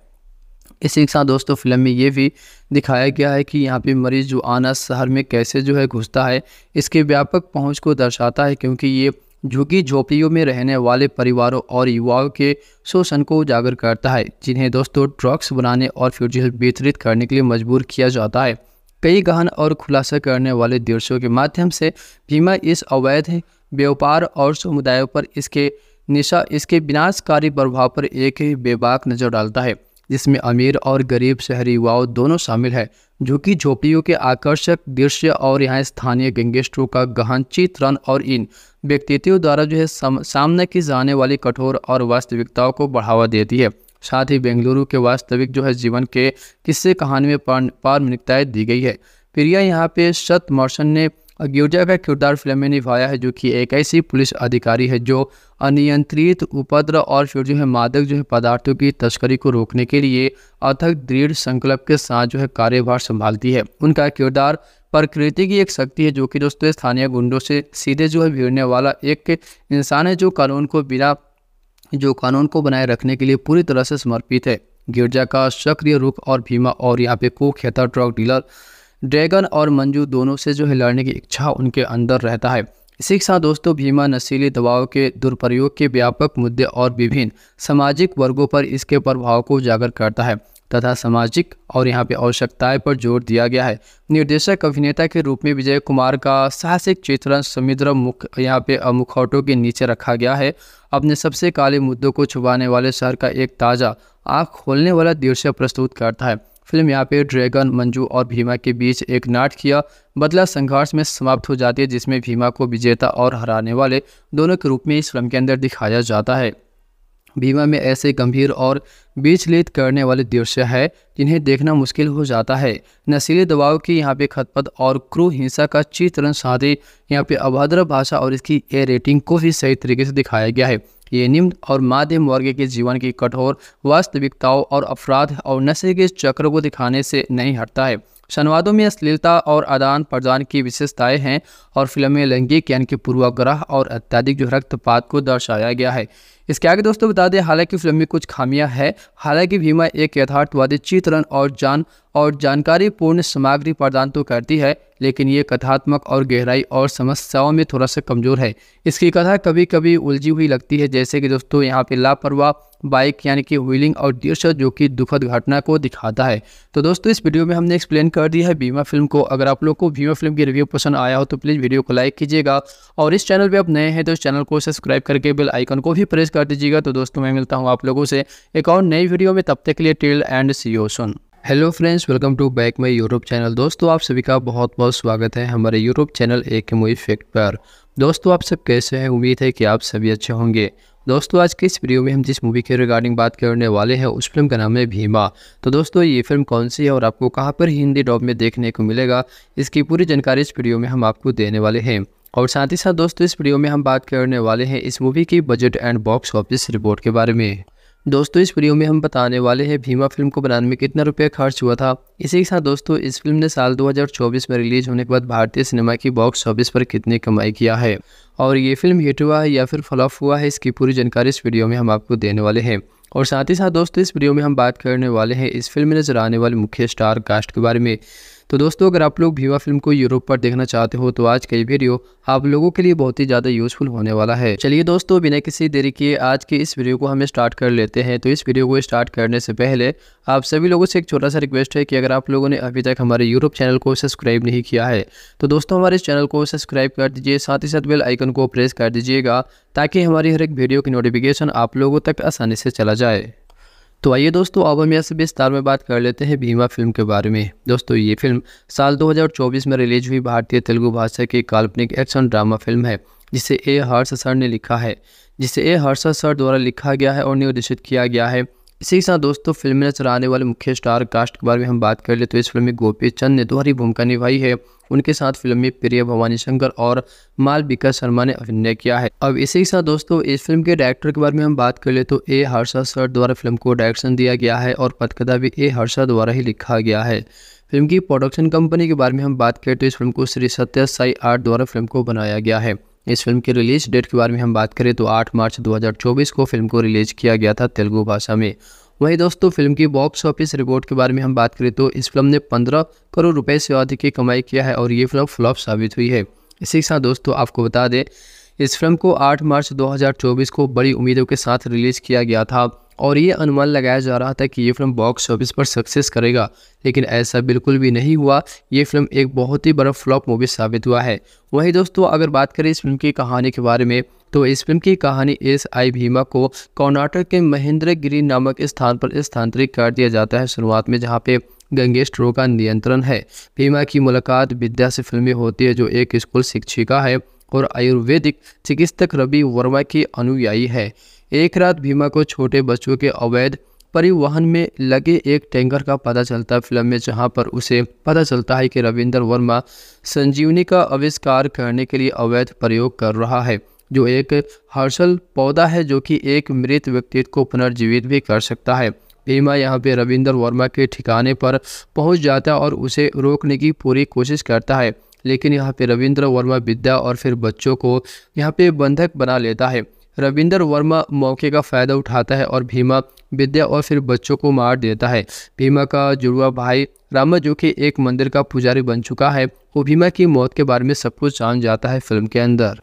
इसी के साथ दोस्तों फिल्म में ये भी दिखाया गया है कि यहाँ पे मरीज जो आना शहर में कैसे जो है घुसता है इसके व्यापक पहुँच को दर्शाता है क्योंकि ये झुकी झोपड़ियों में रहने वाले परिवारों और युवाओं के शोषण को उजागर करता है जिन्हें दोस्तों ड्रग्स बनाने और फ्यूजल वितरित करने के लिए मजबूर किया जाता है कई गहन और खुलासा करने वाले दृश्यों के माध्यम से भीमा इस अवैध व्यापार और समुदायों पर इसके निशा इसके विनाशकारी प्रभाव पर एक ही बेबाक नजर डालता है जिसमें अमीर और गरीब शहरी युवाओं दोनों शामिल है जो कि झोपड़ियों के आकर्षक दृश्य और यहाँ स्थानीय गैंगस्टरों का गहन चित्रण और इन व्यक्तित्वों द्वारा जो है सामने की जाने वाली कठोर और वास्तविकताओं को बढ़ावा देती है साथ ही बेंगलुरु के वास्तविक जो है जीवन के किस्से कहानी में पारमनिकताएँ दी गई है प्रिया यहाँ पे शत मौर्सन ने अग्योजा का किरदार फिल्म में निभाया है जो कि एक ऐसी पुलिस अधिकारी है जो अनियंत्रित उपद्र और फिर जो है मादक जो है पदार्थों की तस्करी को रोकने के लिए अथक दृढ़ संकल्प के साथ जो है कार्यभार संभालती है उनका किरदार प्रकृति की एक शक्ति है जो कि दोस्तों स्थानीय गुंडों से सीधे जो है भिड़ने वाला एक इंसान है जो कानून को बिना जो कानून को बनाए रखने के लिए पूरी तरह से समर्पित है गिरजा का सक्रिय रूप और भीमा और यहाँ पे कुख्याता ड्रग डीलर ड्रैगन और मंजू दोनों से जो है लड़ने की इच्छा उनके अंदर रहता है इसी के साथ दोस्तों भीमा नशीले दवाओं के दुरुपयोग के व्यापक मुद्दे और विभिन्न सामाजिक वर्गों पर इसके प्रभाव को उजागर करता है तथा सामाजिक और यहाँ पे आवश्यकताएं पर जोर दिया गया है निर्देशक अभिनेता के रूप में विजय कुमार का साहसिक चित्रण समुद्र मुख यहाँ पे मुखौटों के नीचे रखा गया है अपने सबसे काले मुद्दों को छुपाने वाले शहर का एक ताज़ा आँख खोलने वाला दृश्य प्रस्तुत करता है फिल्म यहाँ पे ड्रैगन मंजू और भीमा के बीच एक नाटकीय बदला संघर्ष में समाप्त हो जाती है जिसमें भीमा को विजेता और हराने वाले दोनों के रूप में इस फिल्म के अंदर दिखाया जाता है भीमा में ऐसे गंभीर और बीचलित करने वाले दृश्य है जिन्हें देखना मुश्किल हो जाता है नशीले दबाव की यहाँ पे खतपत और क्रू हिंसा का चित्रण साधे यहाँ पे अभद्र भाषा और इसकी ए रेटिंग को भी सही तरीके से दिखाया गया है ये निम्न और माध्यम वर्ग के जीवन की कठोर वास्तविकताओं और अपराध और नशे के चक्र को दिखाने से नहीं हटता है संवादों में अश्लीलता और आदान प्रदान की विशेषताएं हैं और फिल्म में लैंगिक यानी कि पूर्वाग्रह और अत्यधिक जो रक्तपात को दर्शाया गया है इसके आगे दोस्तों बता दें हालांकि फिल्म में कुछ खामियां हैं हालांकि भीमा एक यथार्थवादी चित्रण और जान और जानकारी पूर्ण सामग्री प्रदान तो करती है लेकिन ये कथात्मक और गहराई और समस्याओं में थोड़ा सा कमज़ोर है इसकी कथा कभी कभी उलझी हुई लगती है जैसे कि दोस्तों यहाँ पे लापरवाह बाइक यानी कि व्हीलिंग और दृश्य जो कि दुखद घटना को दिखाता है तो दोस्तों इस वीडियो में हमने एक्सप्लेन कर दिया है बीमा फिल्म को अगर आप लोग को बीमा फिल्म की रिव्यू पसंद आया हो तो प्लीज़ वीडियो को लाइक कीजिएगा और इस चैनल पर आप नए हैं तो इस चैनल को सब्सक्राइब करके बिल आइकन को भी प्रेस कर दीजिएगा तो दोस्तों मैं मिलता हूँ आप लोगों से एक और नई वीडियो में तब तक के लिए till and see you soon hello friends welcome to back my YouTube channel दोस्तों आप सभी का बहुत बहुत स्वागत है हमारे यूट्यूब चैनल एक मूवी फैक्ट पर दोस्तों आप सब कैसे हैं उम्मीद है कि आप सभी अच्छे होंगे दोस्तों आज के इस वीडियो में हम जिस मूवी के रिगार्डिंग बात करने वाले हैं उस फिल्म का नाम है भीमा तो दोस्तों ये फिल्म कौन सी है और आपको कहाँ पर हिंदी डॉब में देखने को मिलेगा इसकी पूरी जानकारी इस वीडियो में हम आपको देने वाले हैं और साथ ही साथ दोस्तों इस वीडियो में हम बात करने वाले हैं इस मूवी की budget and box office report के बारे में दोस्तों इस वीडियो में हम बताने वाले हैं भीमा फिल्म को बनाने में कितना रुपया खर्च हुआ था इसी के साथ दोस्तों इस फिल्म ने साल 2024 में रिलीज होने के बाद भारतीय सिनेमा की बॉक्स ऑफिस पर कितनी कमाई किया है और ये फिल्म हिट हुआ है या फिर फ्लॉप हुआ है इसकी पूरी जानकारी इस वीडियो में हम आपको देने वाले हैं और साथ ही साथ दोस्तों इस वीडियो में हम बात करने वाले हैं इस फिल्म में नजर आने वाले मुख्य स्टार कास्ट के बारे में तो दोस्तों अगर आप लोग भीवा फिल्म को यूरोप पर देखना चाहते हो तो आज का ये वीडियो आप लोगों के लिए बहुत ही ज़्यादा यूजफुल होने वाला है चलिए दोस्तों बिना किसी देरी के आज के इस वीडियो को हम स्टार्ट कर लेते हैं तो इस वीडियो को स्टार्ट करने से पहले आप सभी लोगों से एक छोटा सा रिक्वेस्ट है कि अगर आप लोगों ने अभी तक हमारे यूरोप चैनल को सब्सक्राइब नहीं किया है तो दोस्तों हमारे इस चैनल को सब्सक्राइब कर दीजिए साथ ही साथ बेल आइकन को प्रेस कर दीजिएगा ताकि हमारी हर एक वीडियो की नोटिफिकेशन आप लोगों तक आसानी से चला जाए तो आइए दोस्तों अब हम यहाँ से विस्तार में बात कर लेते हैं भीमा फिल्म के बारे में दोस्तों ये फिल्म साल 2024 में रिलीज हुई भारतीय तेलुगु भाषा की काल्पनिक एक्शन ड्रामा फिल्म है जिसे ए हर्ष सर ने लिखा है जिसे ए हर्ष सर द्वारा लिखा गया है और निर्देशित किया गया है इसी के साथ दोस्तों फिल्म में नजर आने वाले मुख्य स्टार कास्ट के बारे में हम बात कर ले तो इस फिल्म में गोपी चंद ने दोहरी भूमिका निभाई है उनके साथ फिल्म में प्रिय भवानी शंकर और मालविका शर्मा ने अभिनय किया है अब इसी के साथ दोस्तों इस फिल्म के डायरेक्टर के बारे में हम बात कर ले तो ए हर्षा सर द्वारा फिल्म को डायरेक्शन दिया गया है और पथकथा भी ए हर्षा द्वारा ही लिखा गया है फिल्म की प्रोडक्शन कंपनी के बारे में हम बात करें तो इस फिल्म को श्री सत्या साई आर्ट द्वारा फिल्म को बनाया गया है इस फिल्म की रिलीज डेट के बारे में हम बात करें तो 8 मार्च 2024 को फिल्म को रिलीज किया गया था तेलुगु भाषा में वहीं दोस्तों फिल्म की बॉक्स ऑफिस रिपोर्ट के बारे में हम बात करें तो इस फिल्म ने 15 करोड़ रुपए से अधिक की कमाई किया है और ये फिल्म फ्लॉप साबित हुई है इसी के साथ दोस्तों आपको बता दें इस फिल्म को आठ मार्च दो को बड़ी उम्मीदों के साथ रिलीज़ किया गया था और ये अनुमान लगाया जा रहा था कि ये फिल्म बॉक्स ऑफिस पर सक्सेस करेगा लेकिन ऐसा बिल्कुल भी नहीं हुआ ये फिल्म एक बहुत ही बड़ा फ्लॉप मूवी साबित हुआ है वहीं दोस्तों अगर बात करें इस फिल्म की कहानी के बारे में तो इस फिल्म की कहानी एस आई भीमा को कर्नाटक के महेंद्र गिरी नामक स्थान पर स्थानांतरित कर दिया जाता है शुरुआत में जहाँ पे गंगेश ट्रो का नियंत्रण है भीमा की मुलाकात विद्या से फिल्मी होती है जो एक स्कूल शिक्षिका है और आयुर्वेदिक चिकित्सक रवि वर्मा की अनुयायी है एक रात भीमा को छोटे बच्चों के अवैध परिवहन में लगे एक टैंकर का पता चलता है फिल्म में जहां पर उसे पता चलता है कि रविंद्र वर्मा संजीवनी का आविष्कार करने के लिए अवैध प्रयोग कर रहा है जो एक हर्षल पौधा है जो कि एक मृत व्यक्ति को पुनर्जीवित भी कर सकता है भीमा यहाँ पे रविंद्र वर्मा के ठिकाने पर पहुँच जाता है और उसे रोकने की पूरी कोशिश करता है लेकिन यहाँ पे रविंद्र वर्मा विद्या और फिर बच्चों को यहाँ पे बंधक बना लेता है रविंदर वर्मा मौके का फ़ायदा उठाता है और भीमा विद्या और फिर बच्चों को मार देता है भीमा का जुड़वा भाई रामा जो कि एक मंदिर का पुजारी बन चुका है वो भीमा की मौत के बारे में सब कुछ जान जाता है फिल्म के अंदर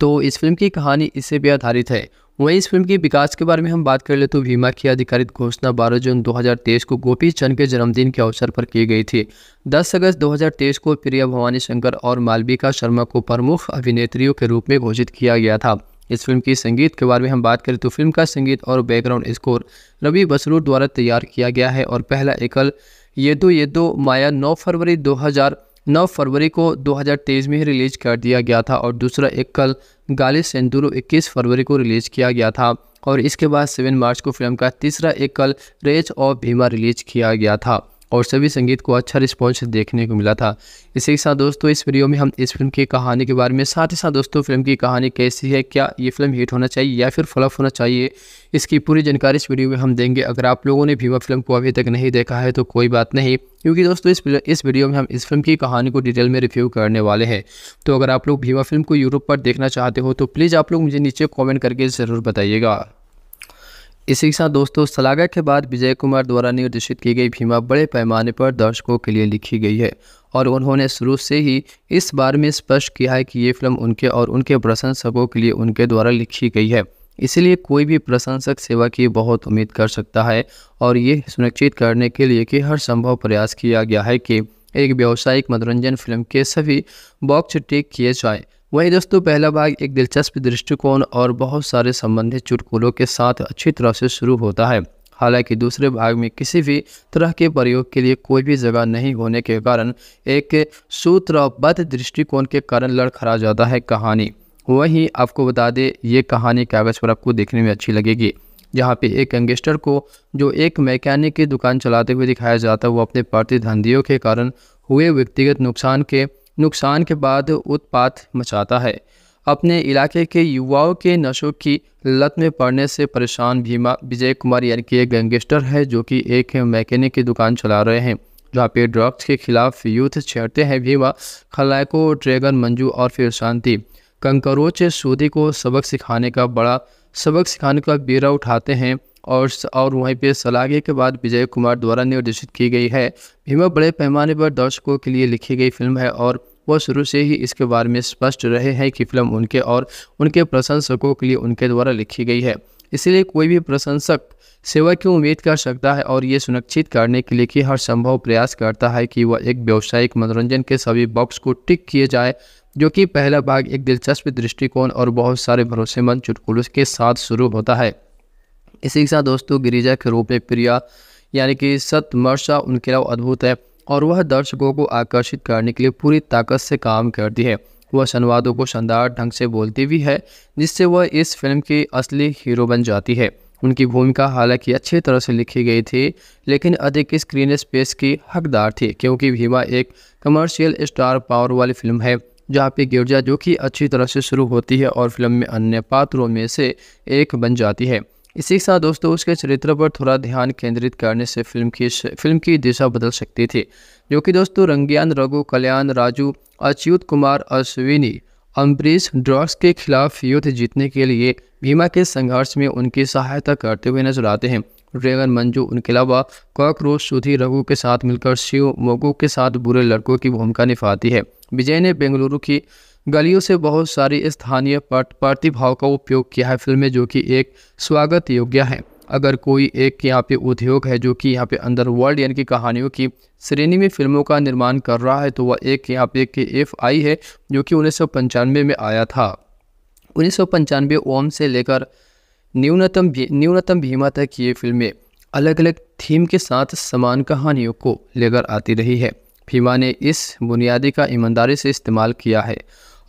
तो इस फिल्म की कहानी इससे भी आधारित है वहीं इस फिल्म के विकास के बारे में हम बात कर ले तो भीमा की आधिकारिक घोषणा 12 जून 2023 को गोपी चंद के जन्मदिन के अवसर पर की गई थी 10 अगस्त 2023 को प्रिया भवानी शंकर और मालविका शर्मा को प्रमुख अभिनेत्रियों के रूप में घोषित किया गया था इस फिल्म की संगीत के बारे में हम बात करें तो फिल्म का संगीत और बैकग्राउंड स्कोर रवि बसरूर द्वारा तैयार किया गया है और पहला एकल ये दो ये दो माया 9 फरवरी 2009 फरवरी को 2023 में ही रिलीज कर दिया गया था और दूसरा एकल गाली सेंदूर 21 फरवरी को रिलीज किया गया था और इसके बाद सेवन मार्च को फिल्म का तीसरा एकल रेज ऑफ भीमा रिलीज किया गया था और सभी संगीत को अच्छा रिस्पॉन्स देखने को मिला था इसी के साथ दोस्तों इस वीडियो में हम इस फिल्म की कहानी के बारे में साथ ही साथ दोस्तों फिल्म की कहानी कैसी है क्या ये फिल्म हिट होना चाहिए या फिर फ्लॉप होना चाहिए इसकी पूरी जानकारी इस वीडियो में हम देंगे अगर आप लोगों ने भीवा फिल्म को अभी तक नहीं देखा है तो कोई बात नहीं क्योंकि दोस्तों इस इस वीडियो में हम इस फिल्म की कहानी को डिटेल में रिव्यू करने वाले हैं तो अगर आप लोग भीवा फिल्म को यूट्यूब पर देखना चाहते हो तो प्लीज़ आप लोग मुझे नीचे कॉमेंट करके ज़रूर बताइएगा इसी के साथ दोस्तों सलागा के बाद विजय कुमार द्वारा निर्देशित की गई भीमा बड़े पैमाने पर दर्शकों के लिए लिखी गई है और उन्होंने शुरू से ही इस बारे में स्पष्ट किया है कि ये फिल्म उनके और उनके प्रशंसकों के लिए उनके द्वारा लिखी गई है इसलिए कोई भी प्रशंसक सेवा की बहुत उम्मीद कर सकता है और ये सुनिश्चित करने के लिए कि हर संभव प्रयास किया गया है कि एक व्यावसायिक मनोरंजन फिल्म के सभी बॉक्स टेक किए जाएँ वहीं दोस्तों पहला भाग एक दिलचस्प दृष्टिकोण और बहुत सारे संबंधित चुटकुलों के साथ अच्छी तरह से शुरू होता है हालांकि दूसरे भाग में किसी भी तरह के प्रयोग के लिए कोई भी जगह नहीं होने के कारण एक सूत्रबद्ध दृष्टिकोण के कारण लड़खड़ा जाता है कहानी वहीं आपको बता दें ये कहानी कागज़ पर आपको देखने में अच्छी लगेगी जहाँ पे एक यंगेस्टर को जो एक मैकेनिक की दुकान चलाते हुए दिखाया जाता है वो अपने पार्टी धंधियों के कारण हुए व्यक्तिगत नुकसान के नुकसान के बाद उत्पात मचाता है अपने इलाके के युवाओं के नशों की लत में पड़ने से परेशान भीमा विजय कुमार यानी कि एक गैंगस्टर है जो कि एक मैकेनिक की दुकान चला रहे हैं जहाँ पे ड्रग्स के खिलाफ यूथ छेड़ते हैं भीमा खलायको ड्रैगन मंजू और फिर शांति कंकरोच सूदी को सबक सिखाने का बड़ा सबक सिखाने का बीरा उठाते हैं और और वहीं पे सलागे के बाद विजय कुमार द्वारा निर्देशित की गई है भीमा बड़े पैमाने पर दर्शकों के लिए लिखी गई फिल्म है और वो शुरू से ही इसके बारे में स्पष्ट रहे हैं कि फिल्म उनके और उनके प्रशंसकों के लिए उनके द्वारा लिखी गई है इसलिए कोई भी प्रशंसक सेवा की उम्मीद कर सकता है और ये सुनिश्चित करने के लिए कि हर संभव प्रयास करता है कि वह एक व्यावसायिक मनोरंजन के सभी बॉक्स को टिक किए जाए जो कि पहला भाग एक दिलचस्प दृष्टिकोण और बहुत सारे भरोसेमंद चुटकुलों के साथ शुरू होता है इसी के साथ दोस्तों गिरिजा के रूप में प्रिया यानी कि सतमर्षा उनके अलावा अद्भुत है और वह दर्शकों को आकर्षित करने के लिए पूरी ताकत से काम करती है वह संवादों को शानदार ढंग से बोलती भी है जिससे वह इस फिल्म की असली हीरो बन जाती है उनकी भूमिका हालांकि अच्छी तरह से लिखी गई थी लेकिन अधिक स्क्रीन स्पेस की हकदार थी क्योंकि भीमा एक कमर्शियल स्टार पावर वाली फिल्म है जहाँ पे गिरजा जो कि अच्छी तरह से शुरू होती है और फिल्म में अन्य पात्रों में से एक बन जाती है इसी के साथ दोस्तों उसके चरित्र पर थोड़ा ध्यान केंद्रित करने से फिल्म की फिल्म की दिशा बदल सकती थी जो कि दोस्तों रंगियान रघु कल्याण राजू अच्युत कुमार अश्विनी अम्बरीश ड्रग्स के खिलाफ युद्ध जीतने के लिए भीमा के संघर्ष में उनकी सहायता करते हुए नजर आते हैं ड्रैगन मंजू उनके अलावा कॉकरोच सुधी रघु के साथ मिलकर शिव मोगू के साथ बुरे लड़कों की भूमिका निभाती है विजय ने बेंगलुरु की गलियों से बहुत सारी स्थानीय प्रतिभाव का उपयोग किया है फिल्म में जो कि एक स्वागत योग्य है अगर कोई एक यहाँ पे उद्योग है जो कि यहाँ पे अंदर वर्ल्ड यानी कि कहानियों की श्रेणी में फिल्मों का निर्माण कर रहा है तो वह एक यहाँ पे के एफ आई है जो कि उन्नीस में आया था उन्नीस ओम से लेकर न्यूनतम भी, न्यूनतम भीमा तक ये फिल्में अलग अलग थीम के साथ समान कहानियों को लेकर आती रही है भीमा ने इस बुनियादी का ईमानदारी से इस्तेमाल किया है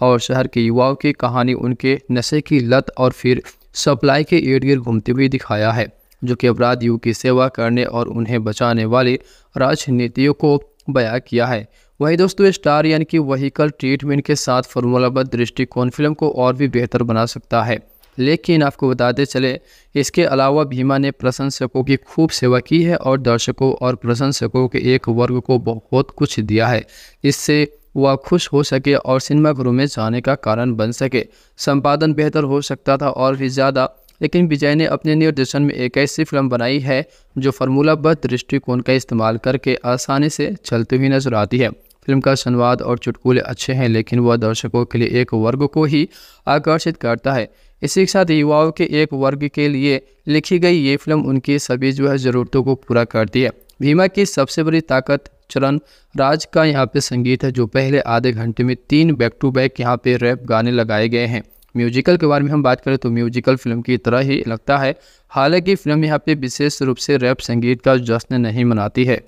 और शहर के युवाओं की कहानी उनके नशे की लत और फिर सप्लाई के इर्द गिर्द घूमते हुए दिखाया है जो कि अपराधियों की सेवा करने और उन्हें बचाने वाले राजनीतियों को बयां किया है वही दोस्तों स्टार यानी कि वहीकल ट्रीटमेंट के साथ फॉर्मूलाबद्ध दृष्टिकोण फिल्म को और भी बेहतर बना सकता है लेकिन आपको बताते चले इसके अलावा भीमा ने प्रशंसकों की खूब सेवा की है और दर्शकों और प्रशंसकों के एक वर्ग को बहुत कुछ दिया है इससे वह खुश हो सके और सिनेमाघरों में जाने का कारण बन सके संपादन बेहतर हो सकता था और भी ज़्यादा लेकिन विजय ने अपने निर्देशन में एक ऐसी फिल्म बनाई है जो फार्मूलाबद्ध दृष्टिकोण का इस्तेमाल करके आसानी से चलती हुई नजर आती है फिल्म का संवाद और चुटकुले अच्छे हैं लेकिन वह दर्शकों के लिए एक वर्ग को ही आकर्षित करता है इसी के साथ युवाओं के एक वर्ग के लिए लिखी गई ये फिल्म उनकी सभी जो है ज़रूरतों को पूरा करती है भीमा की सबसे बड़ी ताकत चरण राज का यहाँ पे संगीत है जो पहले आधे घंटे में तीन बैक टू बैक यहाँ पे रैप गाने लगाए गए हैं म्यूजिकल के बारे में हम बात करें तो म्यूजिकल फिल्म की तरह ही लगता है हालांकि फिल्म यहाँ पे विशेष रूप से रैप संगीत का जश्न नहीं मनाती है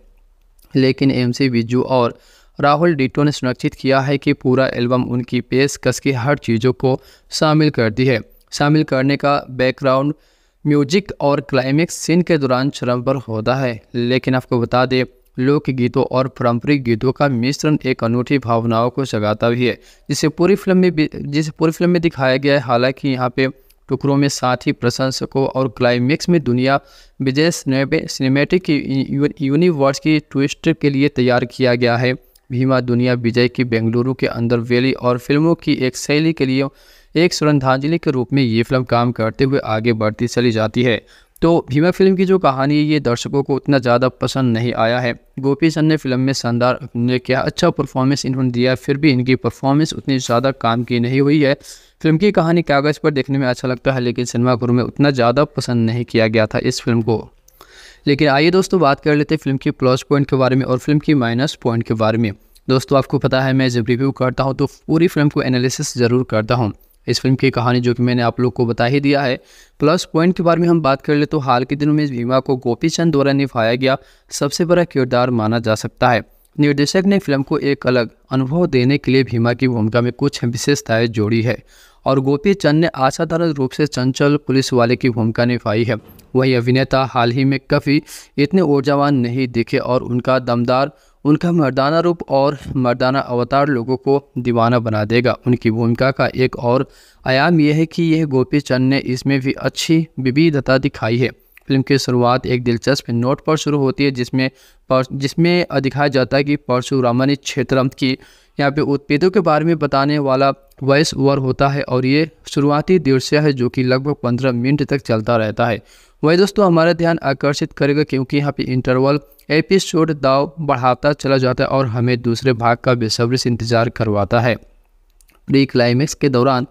लेकिन एम सी और राहुल डिटो ने सुनिश्चित किया है कि पूरा एल्बम उनकी पेशकश की हर चीज़ों को शामिल करती है शामिल करने का बैकग्राउंड म्यूजिक और क्लाइमेक्स सीन के दौरान चरम पर होता है लेकिन आपको बता दें लोक गीतों और पारंपरिक गीतों का मिश्रण एक अनूठी भावनाओं को जगाता भी है जिसे पूरी फिल्म में जिसे पूरी फिल्म में दिखाया गया है हालांकि यहाँ पे टुकड़ों में साथ ही प्रशंसकों और क्लाइमेक्स में दुनिया विजय सिनेमेटिक यूनिवर्स की ट्विस्ट के लिए तैयार किया गया है भीमा दुनिया विजय की बेंगलुरु के अंदर वैली और फिल्मों की एक शैली के लिए एक श्रद्धांजलि के रूप में ये फिल्म काम करते हुए आगे बढ़ती चली जाती है तो भीमा फिल्म की जो कहानी है ये दर्शकों को उतना ज़्यादा पसंद नहीं आया है गोपी चंद ने फिल्म में शानदार अभिनय किया अच्छा परफॉर्मेंस इन्होंने दिया फिर भी इनकी परफॉर्मेंस उतनी ज़्यादा काम की नहीं हुई है फिल्म की कहानी कागज़ पर देखने में अच्छा लगता है लेकिन सिनेमाघरों में उतना ज़्यादा पसंद नहीं किया गया था इस फिल्म को लेकिन आइए दोस्तों बात कर लेते हैं फिल्म के प्लस पॉइंट के बारे में और फिल्म की माइनस पॉइंट के बारे में दोस्तों आपको पता है मैं जब रिव्यू करता हूँ तो पूरी फिल्म को एनालिसिस ज़रूर करता हूँ इस फिल्म की कहानी जो कि मैंने आप लोग को बता ही दिया है प्लस पॉइंट के बारे में हम बात कर ले तो हाल के दिनों में इस भीमा को गोपी चंद द्वारा निभाया गया सबसे बड़ा किरदार माना जा सकता है निर्देशक ने फिल्म को एक अलग अनुभव देने के लिए भीमा की भूमिका में कुछ विशेषताएं जोड़ी है और गोपी चंद ने असाधारण रूप से चंचल पुलिस वाले की भूमिका निभाई है वही अभिनेता हाल ही में कभी इतने ऊर्जावान नहीं दिखे और उनका दमदार उनका मर्दाना रूप और मर्दाना अवतार लोगों को दीवाना बना देगा उनकी भूमिका का एक और आयाम यह है कि यह गोपी चंद ने इसमें भी अच्छी विविधता दिखाई है फिल्म की शुरुआत एक दिलचस्प नोट पर शुरू होती है जिसमें पर जिसमें दिखाया जाता है कि परशुरामन क्षेत्रम की यहाँ पे उत्पेदों के बारे में बताने वाला वॉइस ओवर होता है और ये शुरुआती दृश्य है जो कि लगभग पंद्रह मिनट तक चलता रहता है वही दोस्तों हमारा ध्यान आकर्षित करेगा क्योंकि यहाँ पे इंटरवल एपिसोड दाव बढ़ाता चला जाता है और हमें दूसरे भाग का बेसब्री से इंतजार करवाता है प्री क्लाइमेक्स के दौरान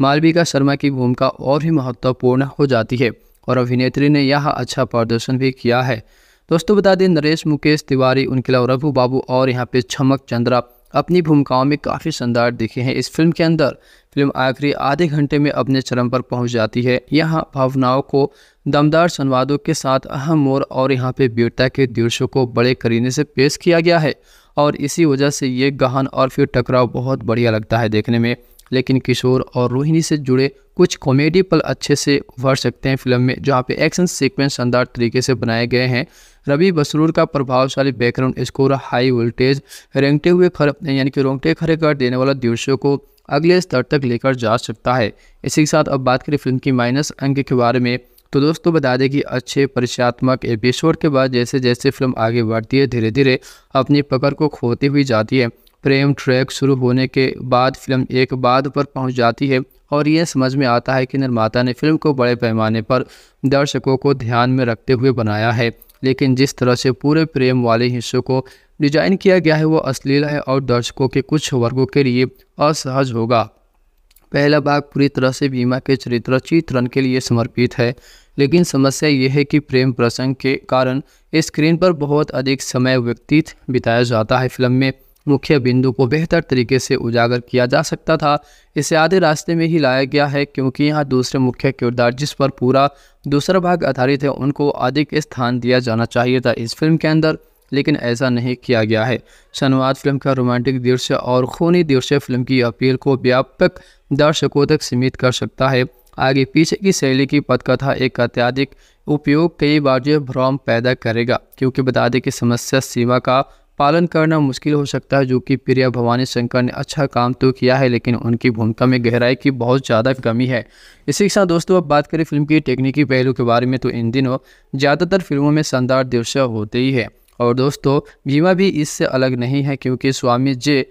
मालविका शर्मा की भूमिका और भी महत्वपूर्ण हो जाती है और अभिनेत्री ने यह अच्छा प्रदर्शन भी किया है दोस्तों बता दें नरेश मुकेश तिवारी उनके अलावा रघु बाबू और यहाँ पे छमक चंद्रा अपनी भूमिकाओं में काफ़ी शानदार दिखे हैं इस फिल्म के अंदर फिल्म आखिरी आधे घंटे में अपने चरम पर पहुंच जाती है यहां भावनाओं को दमदार संवादों के साथ अहम मोड़ और यहाँ पे वीरता के दृश्यों को बड़े करीने से पेश किया गया है और इसी वजह से ये गहन और फिर टकराव बहुत बढ़िया लगता है देखने में लेकिन किशोर और रोहिणी से जुड़े कुछ कॉमेडी पल अच्छे से उभर सकते हैं फिल्म में जहाँ पे एक्शन सीक्वेंस शानदार तरीके से बनाए गए हैं रवि बसरूर का प्रभावशाली बैकग्राउंड स्कोर हाई वोल्टेज रेंगते हुए खरे यानी कि रोंगटे खड़े कर देने वाला दिवसों को अगले स्तर तक लेकर जा सकता है इसी के साथ अब बात करें फिल्म की माइनस अंक के बारे में तो दोस्तों बता दें कि अच्छे परिचयात्मक एपिसोड के बाद जैसे जैसे फिल्म आगे बढ़ती है धीरे धीरे अपनी पकड़ को खोती हुई जाती है प्रेम ट्रैक शुरू होने के बाद फिल्म एक बाद पर पहुंच जाती है और यह समझ में आता है कि निर्माता ने फिल्म को बड़े पैमाने पर दर्शकों को ध्यान में रखते हुए बनाया है लेकिन जिस तरह से पूरे प्रेम वाले हिस्सों को डिजाइन किया गया है वो अश्लील है और दर्शकों के कुछ वर्गों के लिए असहज होगा पहला भाग पूरी तरह से भीमा के चरित्र चित्रण के लिए समर्पित है लेकिन समस्या यह है कि प्रेम प्रसंग के कारण स्क्रीन पर बहुत अधिक समय व्यतीत बिताया जाता है फिल्म में मुख्य बिंदु को बेहतर तरीके से उजागर किया जा सकता था इसे आधे रास्ते में ही लाया गया है क्योंकि यहाँ दूसरे मुख्य किरदार जिस पर पूरा दूसरा भाग आधारित है उनको अधिक स्थान दिया जाना चाहिए था इस फिल्म के अंदर लेकिन ऐसा नहीं किया गया है शनवाद फिल्म का रोमांटिक दृश्य और खूनी दृश्य फिल्म की अपील को व्यापक दर्शकों तक सीमित कर सकता है आगे पीछे की शैली की पथकथा एक अत्याधिक उपयोग कई बार जो भ्रम पैदा करेगा क्योंकि बता दें कि समस्या सीमा का पालन करना मुश्किल हो सकता है जो कि प्रिया भवानी शंकर ने अच्छा काम तो किया है लेकिन उनकी भूमिका में गहराई की बहुत ज़्यादा कमी है इसी के साथ दोस्तों अब बात करें फिल्म की टेक्निकी पहलू के बारे में तो इन दिनों ज़्यादातर फिल्मों में शानदार दृश्य होते ही है और दोस्तों भीमा भी इससे अलग नहीं है क्योंकि स्वामी जे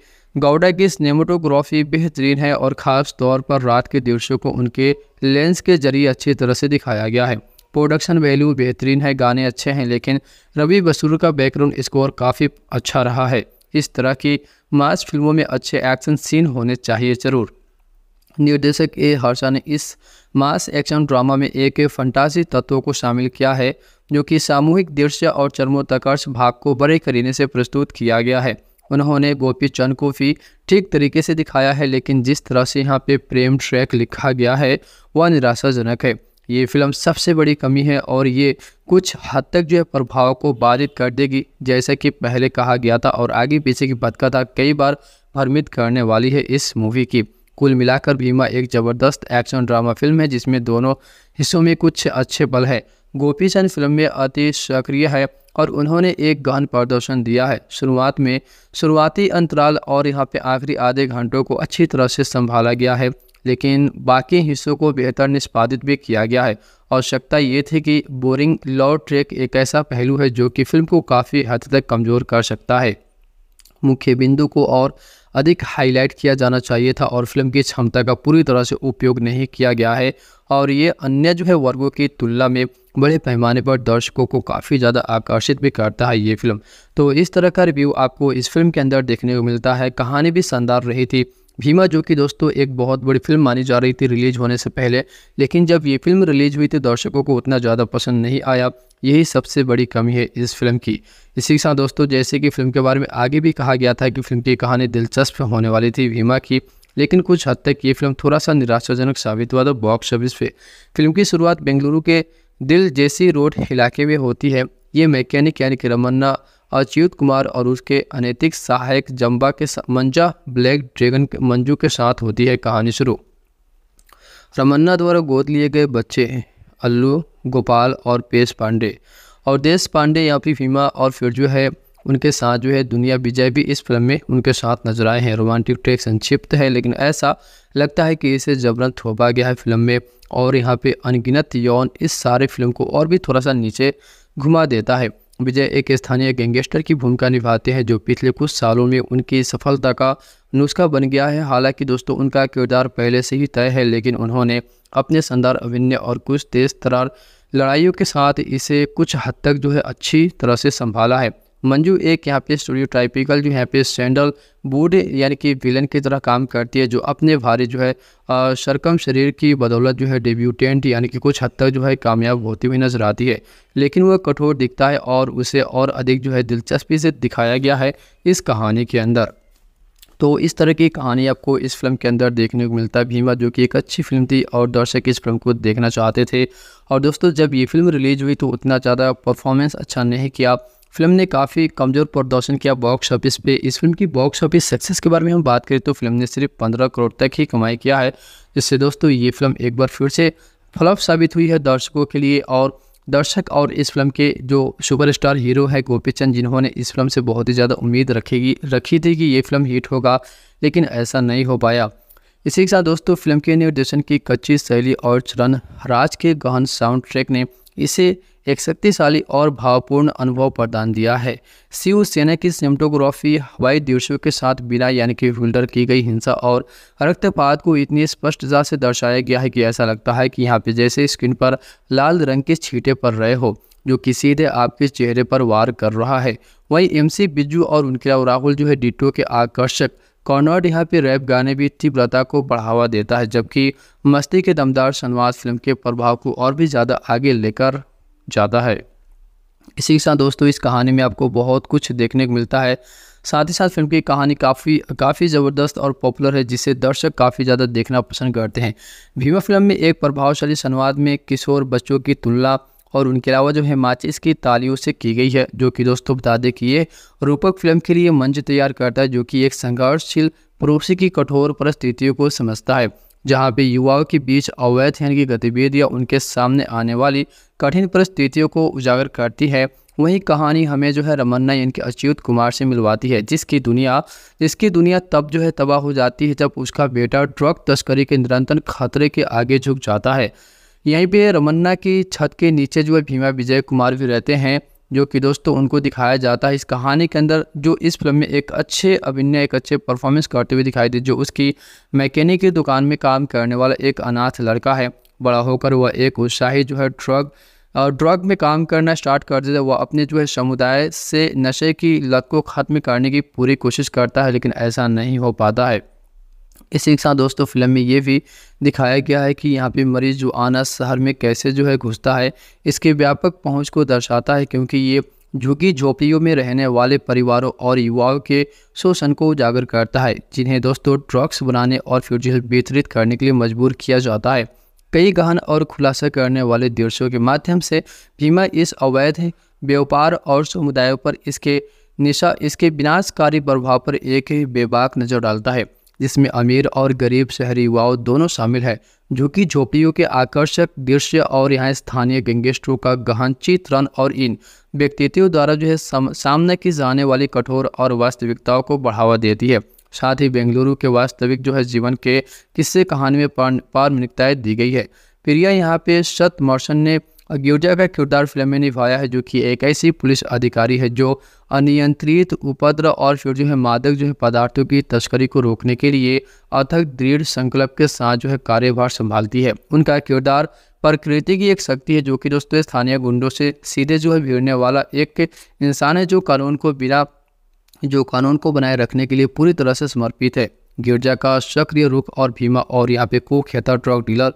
गौडा की सिनेमाटोग्राफी बेहतरीन है और ख़ास तौर पर रात के दृश्यों को उनके लेंस के जरिए अच्छी तरह से दिखाया गया है प्रोडक्शन वैल्यू बेहतरीन है गाने अच्छे हैं लेकिन रवि बसूर का बैकग्राउंड स्कोर काफ़ी अच्छा रहा है इस तरह की मास फिल्मों में अच्छे एक्शन सीन होने चाहिए ज़रूर निर्देशक ए हर्षा ने इस मास एक्शन ड्रामा में एक फंटासी तत्वों को शामिल किया है जो कि सामूहिक दृश्य और चर्मोत्कर्ष भाग को बड़े करीने से प्रस्तुत किया गया है उन्होंने गोपी चंद को भी ठीक तरीके से दिखाया है लेकिन जिस तरह से यहाँ पे प्रेम ट्रैक लिखा गया है वह निराशाजनक है ये फिल्म सबसे बड़ी कमी है और ये कुछ हद तक जो है प्रभाव को बाधित कर देगी जैसा कि पहले कहा गया था और आगे पीछे की बदकथा कई बार भ्रमित करने वाली है इस मूवी की कुल मिलाकर भीमा एक ज़बरदस्त एक्शन ड्रामा फिल्म है जिसमें दोनों हिस्सों में कुछ अच्छे पल है गोपी चंद फिल्म में अति सक्रिय है और उन्होंने एक गहन प्रदर्शन दिया है शुरुआत में शुरुआती अंतराल और यहाँ पे आखिरी आधे घंटों को अच्छी तरह से संभाला गया है लेकिन बाकी हिस्सों को बेहतर निष्पादित भी किया गया है आवश्यकता ये थी कि बोरिंग लॉ ट्रैक एक ऐसा पहलू है जो कि फिल्म को काफ़ी हद तक कमज़ोर कर सकता है मुख्य बिंदु को और अधिक हाईलाइट किया जाना चाहिए था और फिल्म की क्षमता का पूरी तरह से उपयोग नहीं किया गया है और ये अन्य जो है वर्गों की तुलना में बड़े पैमाने पर दर्शकों को काफ़ी ज़्यादा आकर्षित भी करता है ये फिल्म तो इस तरह का रिव्यू आपको इस फिल्म के अंदर देखने को मिलता है कहानी भी शानदार रही थी भीमा जो कि दोस्तों एक बहुत बड़ी फिल्म मानी जा रही थी रिलीज होने से पहले लेकिन जब ये फिल्म रिलीज हुई तो दर्शकों को उतना ज़्यादा पसंद नहीं आया यही सबसे बड़ी कमी है इस फिल्म की इसी के साथ दोस्तों जैसे कि फिल्म के बारे में आगे भी कहा गया था कि फिल्म की कहानी दिलचस्प होने वाली थी भीमा की लेकिन कुछ हद तक ये फिल्म थोड़ा सा निराशाजनक साबित हुआ था बॉक्स ऑफिस पे फिल्म की शुरुआत बेंगलुरु के दिल जैसी रोड इलाके में होती है ये मैकेनिक यानी कि रमन्ना अच्युत कुमार और उसके अनैतिक सहायक जम्बा के मंजा ब्लैक ड्रैगन के मंजू के साथ होती है कहानी शुरू रमन्ना द्वारा गोद लिए गए बच्चे अल्लू गोपाल और पेश पांडे और देश पांडे या फिर फीमा और फिर जो है उनके साथ जो है दुनिया विजय भी इस फिल्म में उनके साथ नजर आए हैं रोमांटिक ट्रैक संक्षिप्त है लेकिन ऐसा लगता है कि इसे जबरन थोपा गया है फिल्म में और यहाँ पे अनगिनत यौन इस सारे फिल्म को और भी थोड़ा सा नीचे घुमा देता है विजय एक स्थानीय गैंगस्टर की भूमिका निभाते हैं जो पिछले कुछ सालों में उनकी सफलता का नुस्खा बन गया है हालांकि दोस्तों उनका किरदार पहले से ही तय है लेकिन उन्होंने अपने शानदार अभिनय और कुछ तेज तरार लड़ाइयों के साथ इसे कुछ हद तक जो है अच्छी तरह से संभाला है मंजू एक यहाँ पे स्टूडियो टाइपिकल जो यहाँ पे सैंडल बूढ़े यानी कि विलन की तरह काम करती है जो अपने भारी जो है सरकम शरीर की बदौलत जो है डेब्यूटेंट यानी कि कुछ हद तक जो है कामयाब होती हुई नजर आती है लेकिन वह कठोर दिखता है और उसे और अधिक जो है दिलचस्पी से दिखाया गया है इस कहानी के अंदर तो इस तरह की कहानी आपको इस फिल्म के अंदर देखने को मिलता है भीमा जो कि एक अच्छी फिल्म थी और दर्शक इस फिल्म को देखना चाहते थे और दोस्तों जब ये फिल्म रिलीज़ हुई तो उतना ज़्यादा परफॉर्मेंस अच्छा नहीं किया फिल्म ने काफ़ी कमज़ोर प्रदर्शन किया बॉक्स ऑफिस पे इस फिल्म की बॉक्स ऑफिस सक्सेस के बारे में हम बात करें तो फिल्म ने सिर्फ पंद्रह करोड़ तक ही कमाई किया है जिससे दोस्तों ये फिल्म एक बार फिर से फ्लॉप साबित हुई है दर्शकों के लिए और दर्शक और इस फिल्म के जो सुपरस्टार हीरो है गोपी चंद जिन्होंने इस फिल्म से बहुत ही ज़्यादा उम्मीद रखेगी रखी थी कि ये फिल्म हिट होगा लेकिन ऐसा नहीं हो पाया इसी के साथ दोस्तों फिल्म के निर्देशन की कच्ची शैली और चरण राज के गहन साउंड ट्रैक ने इसे एक शक्तिशाली और भावपूर्ण अनुभव प्रदान दिया है शिवसेना की सेमटोग्राफी हवाई दिवसों के साथ बिना यानी कि फिल्टर की गई हिंसा और रक्तपात को इतनी स्पष्टता से दर्शाया गया है कि ऐसा लगता है कि यहाँ पे जैसे स्क्रीन पर लाल रंग के छींटे पड़ रहे हो जो कि सीधे आपके चेहरे पर वार कर रहा है वहीं एमसी बिजू और उनके राहुल जो है डिटो के आकर्षक कॉनॉर्ड यहाँ पे रैप गाने भी तीव्रता को बढ़ावा देता है जबकि मस्ती के दमदार सनवास फिल्म के प्रभाव को और भी ज़्यादा आगे लेकर जाता है इसी के साथ दोस्तों इस कहानी में आपको बहुत कुछ देखने को मिलता है साथ ही साथ फिल्म की कहानी काफ़ी काफ़ी ज़बरदस्त और पॉपुलर है जिसे दर्शक काफ़ी ज़्यादा देखना पसंद करते हैं भीमा फिल्म में एक प्रभावशाली संवाद में किशोर बच्चों की तुलना और उनके अलावा जो है माचिस की तालियों से की गई है जो कि दोस्तों बता दें कि ये रूपक फिल्म के लिए मंच तैयार करता है जो कि एक संघर्षशील पड़ोसी की कठोर परिस्थितियों को समझता है जहाँ पे युवाओं के बीच अवैध हैं की गतिविधियाँ उनके सामने आने वाली कठिन परिस्थितियों को उजागर करती है वही कहानी हमें जो है रमन्ना यानी कि अच्युत कुमार से मिलवाती है जिसकी दुनिया जिसकी दुनिया तब जो है तबाह हो जाती है जब उसका बेटा ड्रग तस्करी के निरंतर खतरे के आगे झुक जाता है यहीं पे रमन्ना की छत के नीचे जो है भीमा विजय कुमार भी रहते हैं जो कि दोस्तों उनको दिखाया जाता है इस कहानी के अंदर जो इस फिल्म में एक अच्छे अभिनय एक अच्छे परफॉर्मेंस करते हुए दिखाई दे जो उसकी मैकेनिक की दुकान में काम करने वाला एक अनाथ लड़का है बड़ा होकर वह एक उत्साही जो है ड्रग ड्रग में काम करना स्टार्ट कर देता है वह अपने जो है समुदाय से नशे की लत को ख़त्म करने की पूरी कोशिश करता है लेकिन ऐसा नहीं हो पाता है इसी के साथ दोस्तों फिल्म में ये भी दिखाया गया है कि यहाँ पे मरीज जो आना शहर में कैसे जो है घुसता है इसके व्यापक पहुँच को दर्शाता है क्योंकि ये झुकी झोपड़ियों में रहने वाले परिवारों और युवाओं के शोषण को उजागर करता है जिन्हें दोस्तों ड्रग्स बनाने और फ्यूचर वितरित करने के लिए मजबूर किया जाता है कई गहन और खुलासा करने वाले दृश्यों के माध्यम से भीमा इस अवैध व्यापार और समुदायों पर इसके निशा इसके विनाशकारी प्रभाव पर एक बेबाक नज़र डालता है जिसमें अमीर और गरीब शहरी युवाओं दोनों शामिल है जो कि झोपड़ियों के आकर्षक दृश्य और यहाँ स्थानीय गैंगस्टरों का गहन चित्रण और इन व्यक्तित्व द्वारा जो है सामने की जाने वाली कठोर और वास्तविकताओं को बढ़ावा देती है साथ ही बेंगलुरु के वास्तविक जो है जीवन के किस्से कहानी में पारमनिकताएँ दी गई है प्रिया यहाँ पे शत मौसन ने अग्यूजा का किरदार फिल्म में निभाया है जो कि एक ऐसी पुलिस अधिकारी है जो अनियंत्रित उपद्र और फिर जो है मादक जो है पदार्थों की तस्करी को रोकने के लिए अथक दृढ़ संकल्प के साथ जो है कार्यभार संभालती है उनका किरदार प्रकृति की एक शक्ति है जो कि दोस्तों स्थानीय गुंडों से सीधे जो है भिड़ने वाला एक इंसान है जो कानून को बिना जो कानून को बनाए रखने के लिए पूरी तरह से समर्पित है गिरजा का सक्रिय रुख और भीमा और यहाँ पे कुख्याता ड्रग डीलर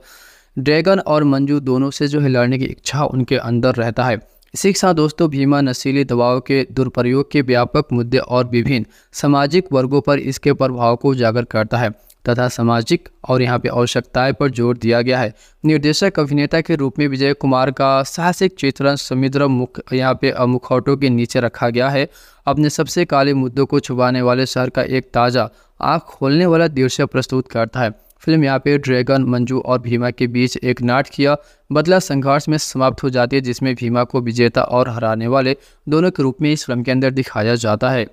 ड्रैगन और मंजू दोनों से जो है लड़ने की इच्छा उनके अंदर रहता है इसी के साथ दोस्तों भीमा नशीली दवाओं के दुरुपयोग के व्यापक मुद्दे और विभिन्न सामाजिक वर्गों पर इसके प्रभाव को उजागर करता है तथा सामाजिक और यहाँ पे आवश्यकताएं पर जोर दिया गया है निर्देशक अभिनेता के रूप में विजय कुमार का साहसिक चित्रण समुद्र मुख यहाँ पे मुखौटों के नीचे रखा गया है अपने सबसे काले मुद्दों को छुपाने वाले शहर का एक ताज़ा आँख खोलने वाला दृश्य प्रस्तुत करता है फिल्म यहाँ पे ड्रैगन मंजू और भीमा के बीच एक नाटकीय बदला संघर्ष में समाप्त हो जाती है जिसमें भीमा को विजेता और हराने वाले दोनों के रूप में इस फिल्म के अंदर दिखाया जाता है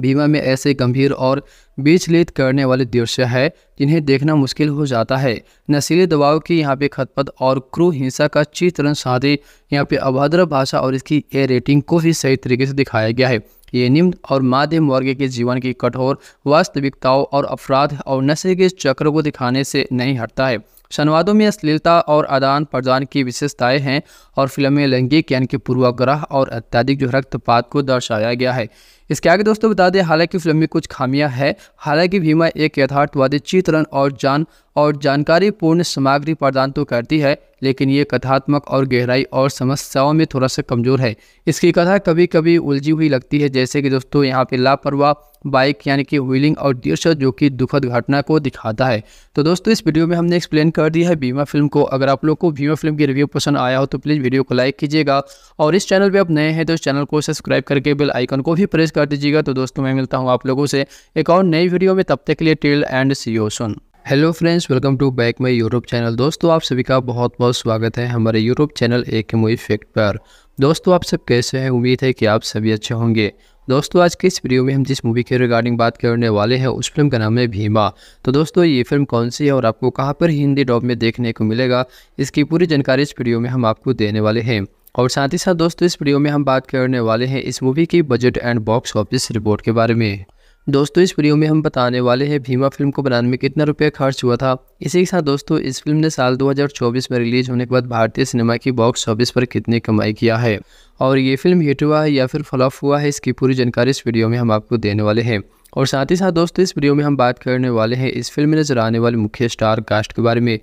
भीमा में ऐसे गंभीर और बीचलित करने वाले दृश्य है जिन्हें देखना मुश्किल हो जाता है नशीले दबाव की यहाँ पे खतपत और क्रू हिंसा का चित्रण साधे यहाँ पे अभद्र भाषा और इसकी ए रेटिंग को भी सही तरीके से दिखाया गया है ये निम्न और माध्यम वर्ग के जीवन की कठोर वास्तविकताओं और अपराध और नशे के चक्र को दिखाने से नहीं हटता है संवादों में अश्लीलता और आदान प्रदान की विशेषताएं हैं और फिल्म में लैंगिक ज्ञान के पूर्वाग्रह और अत्याधिक जो रक्तपात को दर्शाया गया है इसके आगे दोस्तों बता दें हालांकि फिल्म में कुछ खामियां हैं हालांकि भीमा एक यथार्थवादी चित्रण और जान और जानकारी पूर्ण सामग्री प्रदान तो करती है लेकिन ये कथात्मक और गहराई और समस्याओं में थोड़ा सा कमज़ोर है इसकी कथा कभी कभी उलझी हुई लगती है जैसे कि दोस्तों यहाँ पे लापरवाह बाइक यानी कि व्हीलिंग और दृश्य जो कि दुखद घटना को दिखाता है तो दोस्तों इस वीडियो में हमने एक्सप्लेन कर दिया है बीमा फिल्म को अगर आप लोग को बीमा फिल्म की रिव्यू पसंद आया हो तो प्लीज़ वीडियो को लाइक कीजिएगा और इस चैनल पर आप नए हैं तो इस चैनल को सब्सक्राइब करके बेल आइकन को भी प्रेस कर दीजिएगा तो दोस्तों मैं मिलता हूँ आप लोगों से एक और नई वीडियो में तब तक के लिए tell and see soon hello friends welcome to back my YouTube channel दोस्तों आप सभी का बहुत बहुत स्वागत है हमारे यूट्यूब चैनल एक मूवी फैक्ट पर दोस्तों आप सब कैसे हैं उम्मीद है कि आप सभी अच्छे होंगे दोस्तों आज के इस वीडियो में हम जिस मूवी के रिगार्डिंग बात करने वाले हैं उस फिल्म का नाम है भीमा तो दोस्तों ये फिल्म कौन सी है और आपको कहाँ पर हिंदी डॉब में देखने को मिलेगा इसकी पूरी जानकारी इस वीडियो में हम आपको देने वाले हैं और साथ ही साथ दोस्तों इस वीडियो में हम बात करने वाले हैं इस मूवी की budget and box office report के बारे में दोस्तों इस वीडियो में हम बताने वाले हैं भीमा फिल्म को बनाने में कितना रुपया खर्च हुआ था इसी के साथ दोस्तों इस फिल्म ने साल 2024 में रिलीज होने के बाद भारतीय सिनेमा की बॉक्स ऑफिस पर कितनी कमाई किया है और ये फिल्म हिट हुआ है या फिर फ्लॉप हुआ है इसकी पूरी जानकारी इस वीडियो में हम आपको देने वाले हैं और साथ ही साथ दोस्तों इस वीडियो में हम बात करने वाले हैं इस फिल्म में नजर आने वाले मुख्य स्टार कास्ट के बारे में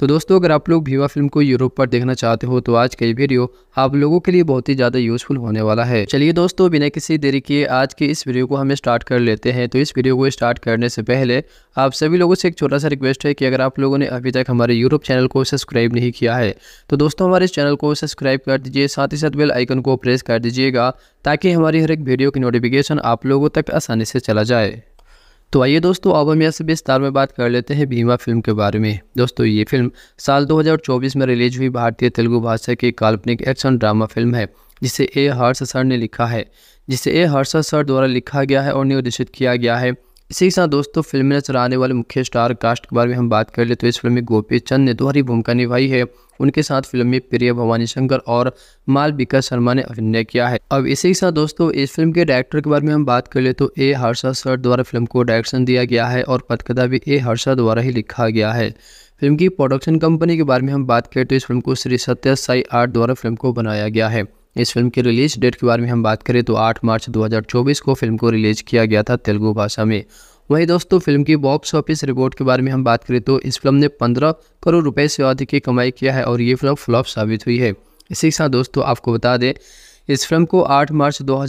तो दोस्तों अगर आप लोग भीवा फिल्म को यूरोप पर देखना चाहते हो तो आज का ये वीडियो आप लोगों के लिए बहुत ही ज़्यादा यूजफुल होने वाला है चलिए दोस्तों बिना किसी देरी के आज के इस वीडियो को हम स्टार्ट कर लेते हैं तो इस वीडियो को स्टार्ट करने से पहले आप सभी लोगों से एक छोटा सा रिक्वेस्ट है कि अगर आप लोगों ने अभी तक हमारे यूरोप चैनल को सब्सक्राइब नहीं किया है तो दोस्तों हमारे इस चैनल को सब्सक्राइब कर दीजिए साथ ही साथ बेल आइकन को प्रेस कर दीजिएगा ताकि हमारी हर एक वीडियो की नोटिफिकेशन आप लोगों तक आसानी से चला जाए तो आइए दोस्तों अब हम यहाँ से विस्तार में बात कर लेते हैं भीमा फिल्म के बारे में दोस्तों ये फिल्म साल 2024 में रिलीज हुई भारतीय तेलुगु भाषा की काल्पनिक एक्शन ड्रामा फिल्म है जिसे ए हर्ष सर ने लिखा है जिसे ए हर्ष सर द्वारा लिखा गया है और निर्देशित किया गया है इसी के साथ दोस्तों फिल्म में नजर आने वाले मुख्य स्टार कास्ट के बारे में हम बात कर ले तो इस फिल्म में गोपी चंद ने दोहरी भूमिका निभाई है उनके साथ फिल्म में प्रिय भवानी शंकर और मालविका शर्मा ने अभिनय किया है अब इसी के साथ दोस्तों इस फिल्म के डायरेक्टर के बारे में हम बात कर ले तो ए हर्षा सर द्वारा फिल्म को डायरेक्शन दिया गया है और पथकथा भी ए हर्षा द्वारा ही लिखा गया है फिल्म की प्रोडक्शन कंपनी के बारे में हम बात करें तो इस फिल्म को श्री सत्या साई आर्ट द्वारा फिल्म को बनाया गया है इस फिल्म के रिलीज डेट के बारे में हम बात करें तो 8 मार्च 2024 को फिल्म को रिलीज किया गया था तेलुगु भाषा में वहीं दोस्तों फिल्म की बॉक्स ऑफिस रिपोर्ट के बारे में हम बात करें तो इस फिल्म ने 15 करोड़ रुपए से अधिक की कमाई किया है और ये फिल्म फ्लॉप साबित हुई है इसी के साथ दोस्तों आपको बता दें इस फिल्म को आठ मार्च दो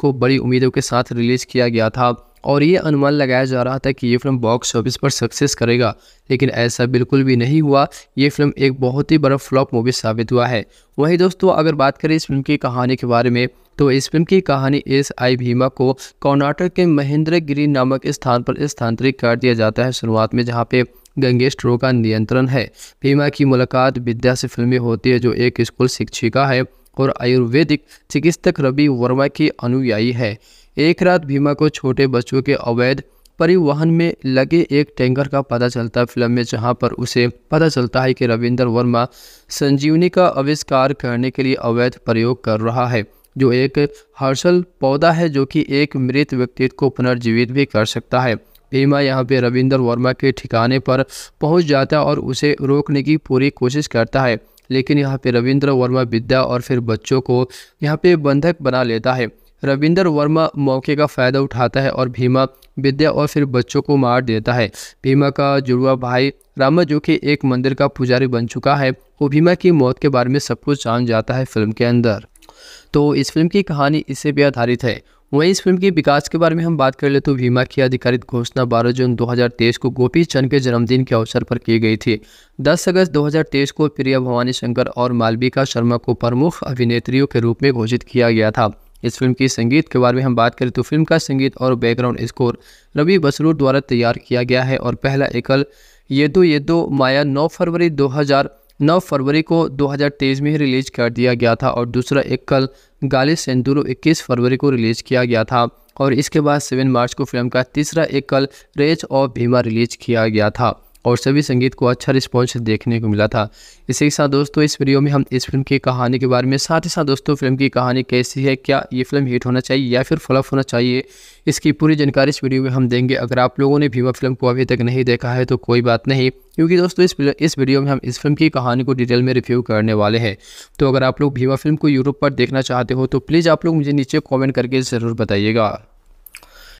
को बड़ी उम्मीदों के साथ रिलीज़ किया गया था और ये अनुमान लगाया जा रहा था कि ये फिल्म बॉक्स ऑफिस पर सक्सेस करेगा लेकिन ऐसा बिल्कुल भी नहीं हुआ ये फिल्म एक बहुत ही बड़ा फ्लॉप मूवी साबित हुआ है वहीं दोस्तों अगर बात करें इस फिल्म की कहानी के बारे में तो इस फिल्म की कहानी एस आई भीमा को कर्नाटक के महेंद्र गिरी नामक स्थान पर स्थानांतरित कर दिया जाता है शुरुआत में जहाँ पे गंगेश ट्रो का नियंत्रण है भीमा की मुलाकात विद्या से फिल्में होती है जो एक स्कूल शिक्षिका है और आयुर्वेदिक चिकित्सक रवि वर्मा की अनुयायी है एक रात भीमा को छोटे बच्चों के अवैध परिवहन में लगे एक टैंकर का पता चलता है फिल्म में जहां पर उसे पता चलता है कि रविंद्र वर्मा संजीवनी का आविष्कार करने के लिए अवैध प्रयोग कर रहा है जो एक हर्षल पौधा है जो कि एक मृत व्यक्तित्व को पुनर्जीवित भी कर सकता है भीमा यहाँ पे रविंद्र वर्मा के ठिकाने पर पहुँच जाता है और उसे रोकने की पूरी कोशिश करता है लेकिन यहाँ पे रविंद्र वर्मा विद्या और फिर बच्चों को यहाँ पे बंधक बना लेता है रविंदर वर्मा मौके का फ़ायदा उठाता है और भीमा विद्या और फिर बच्चों को मार देता है भीमा का जुड़वा भाई रामा जो कि एक मंदिर का पुजारी बन चुका है वो भीमा की मौत के बारे में सब कुछ जान जाता है फिल्म के अंदर तो इस फिल्म की कहानी इससे भी आधारित है वहीं इस फिल्म के विकास के बारे में हम बात कर ले तो भीमा की आधिकारिक घोषणा 12 जून 2023 को गोपी चंद के जन्मदिन के अवसर पर की गई थी 10 अगस्त 2023 को प्रिया भवानी शंकर और मालविका शर्मा को प्रमुख अभिनेत्रियों के रूप में घोषित किया गया था इस फिल्म की संगीत के बारे में हम बात करें तो फिल्म का संगीत और बैकग्राउंड स्कोर रवि बसरूर द्वारा तैयार किया गया है और पहला एकल ये दो ये दो माया 9 फरवरी 2009 फरवरी को 2023 में ही रिलीज कर दिया गया था और दूसरा एकल गाली सेंदुरो 21 फरवरी को रिलीज किया गया था और इसके बाद सेवन मार्च को फिल्म का तीसरा एकल रेज ऑफ भीमा रिलीज किया गया था और सभी संगीत को अच्छा रिस्पॉन्स देखने को मिला था इसी के साथ दोस्तों इस वीडियो में हम इस फिल्म की कहानी के बारे में साथ ही साथ दोस्तों फिल्म की कहानी कैसी है क्या ये फिल्म हिट होना चाहिए या फिर फ्लॉप होना चाहिए इसकी पूरी जानकारी इस वीडियो में हम देंगे अगर आप लोगों ने भीवा फिल्म को अभी तक नहीं देखा है तो कोई बात नहीं क्योंकि दोस्तों इस इस वीडियो में हम इस फिल्म की कहानी को डिटेल में रिव्यू करने वाले हैं तो अगर आप लोग भीवा फिल्म को यूरोप पर देखना चाहते हो तो प्लीज़ आप लोग मुझे नीचे कॉमेंट करके ज़रूर बताइएगा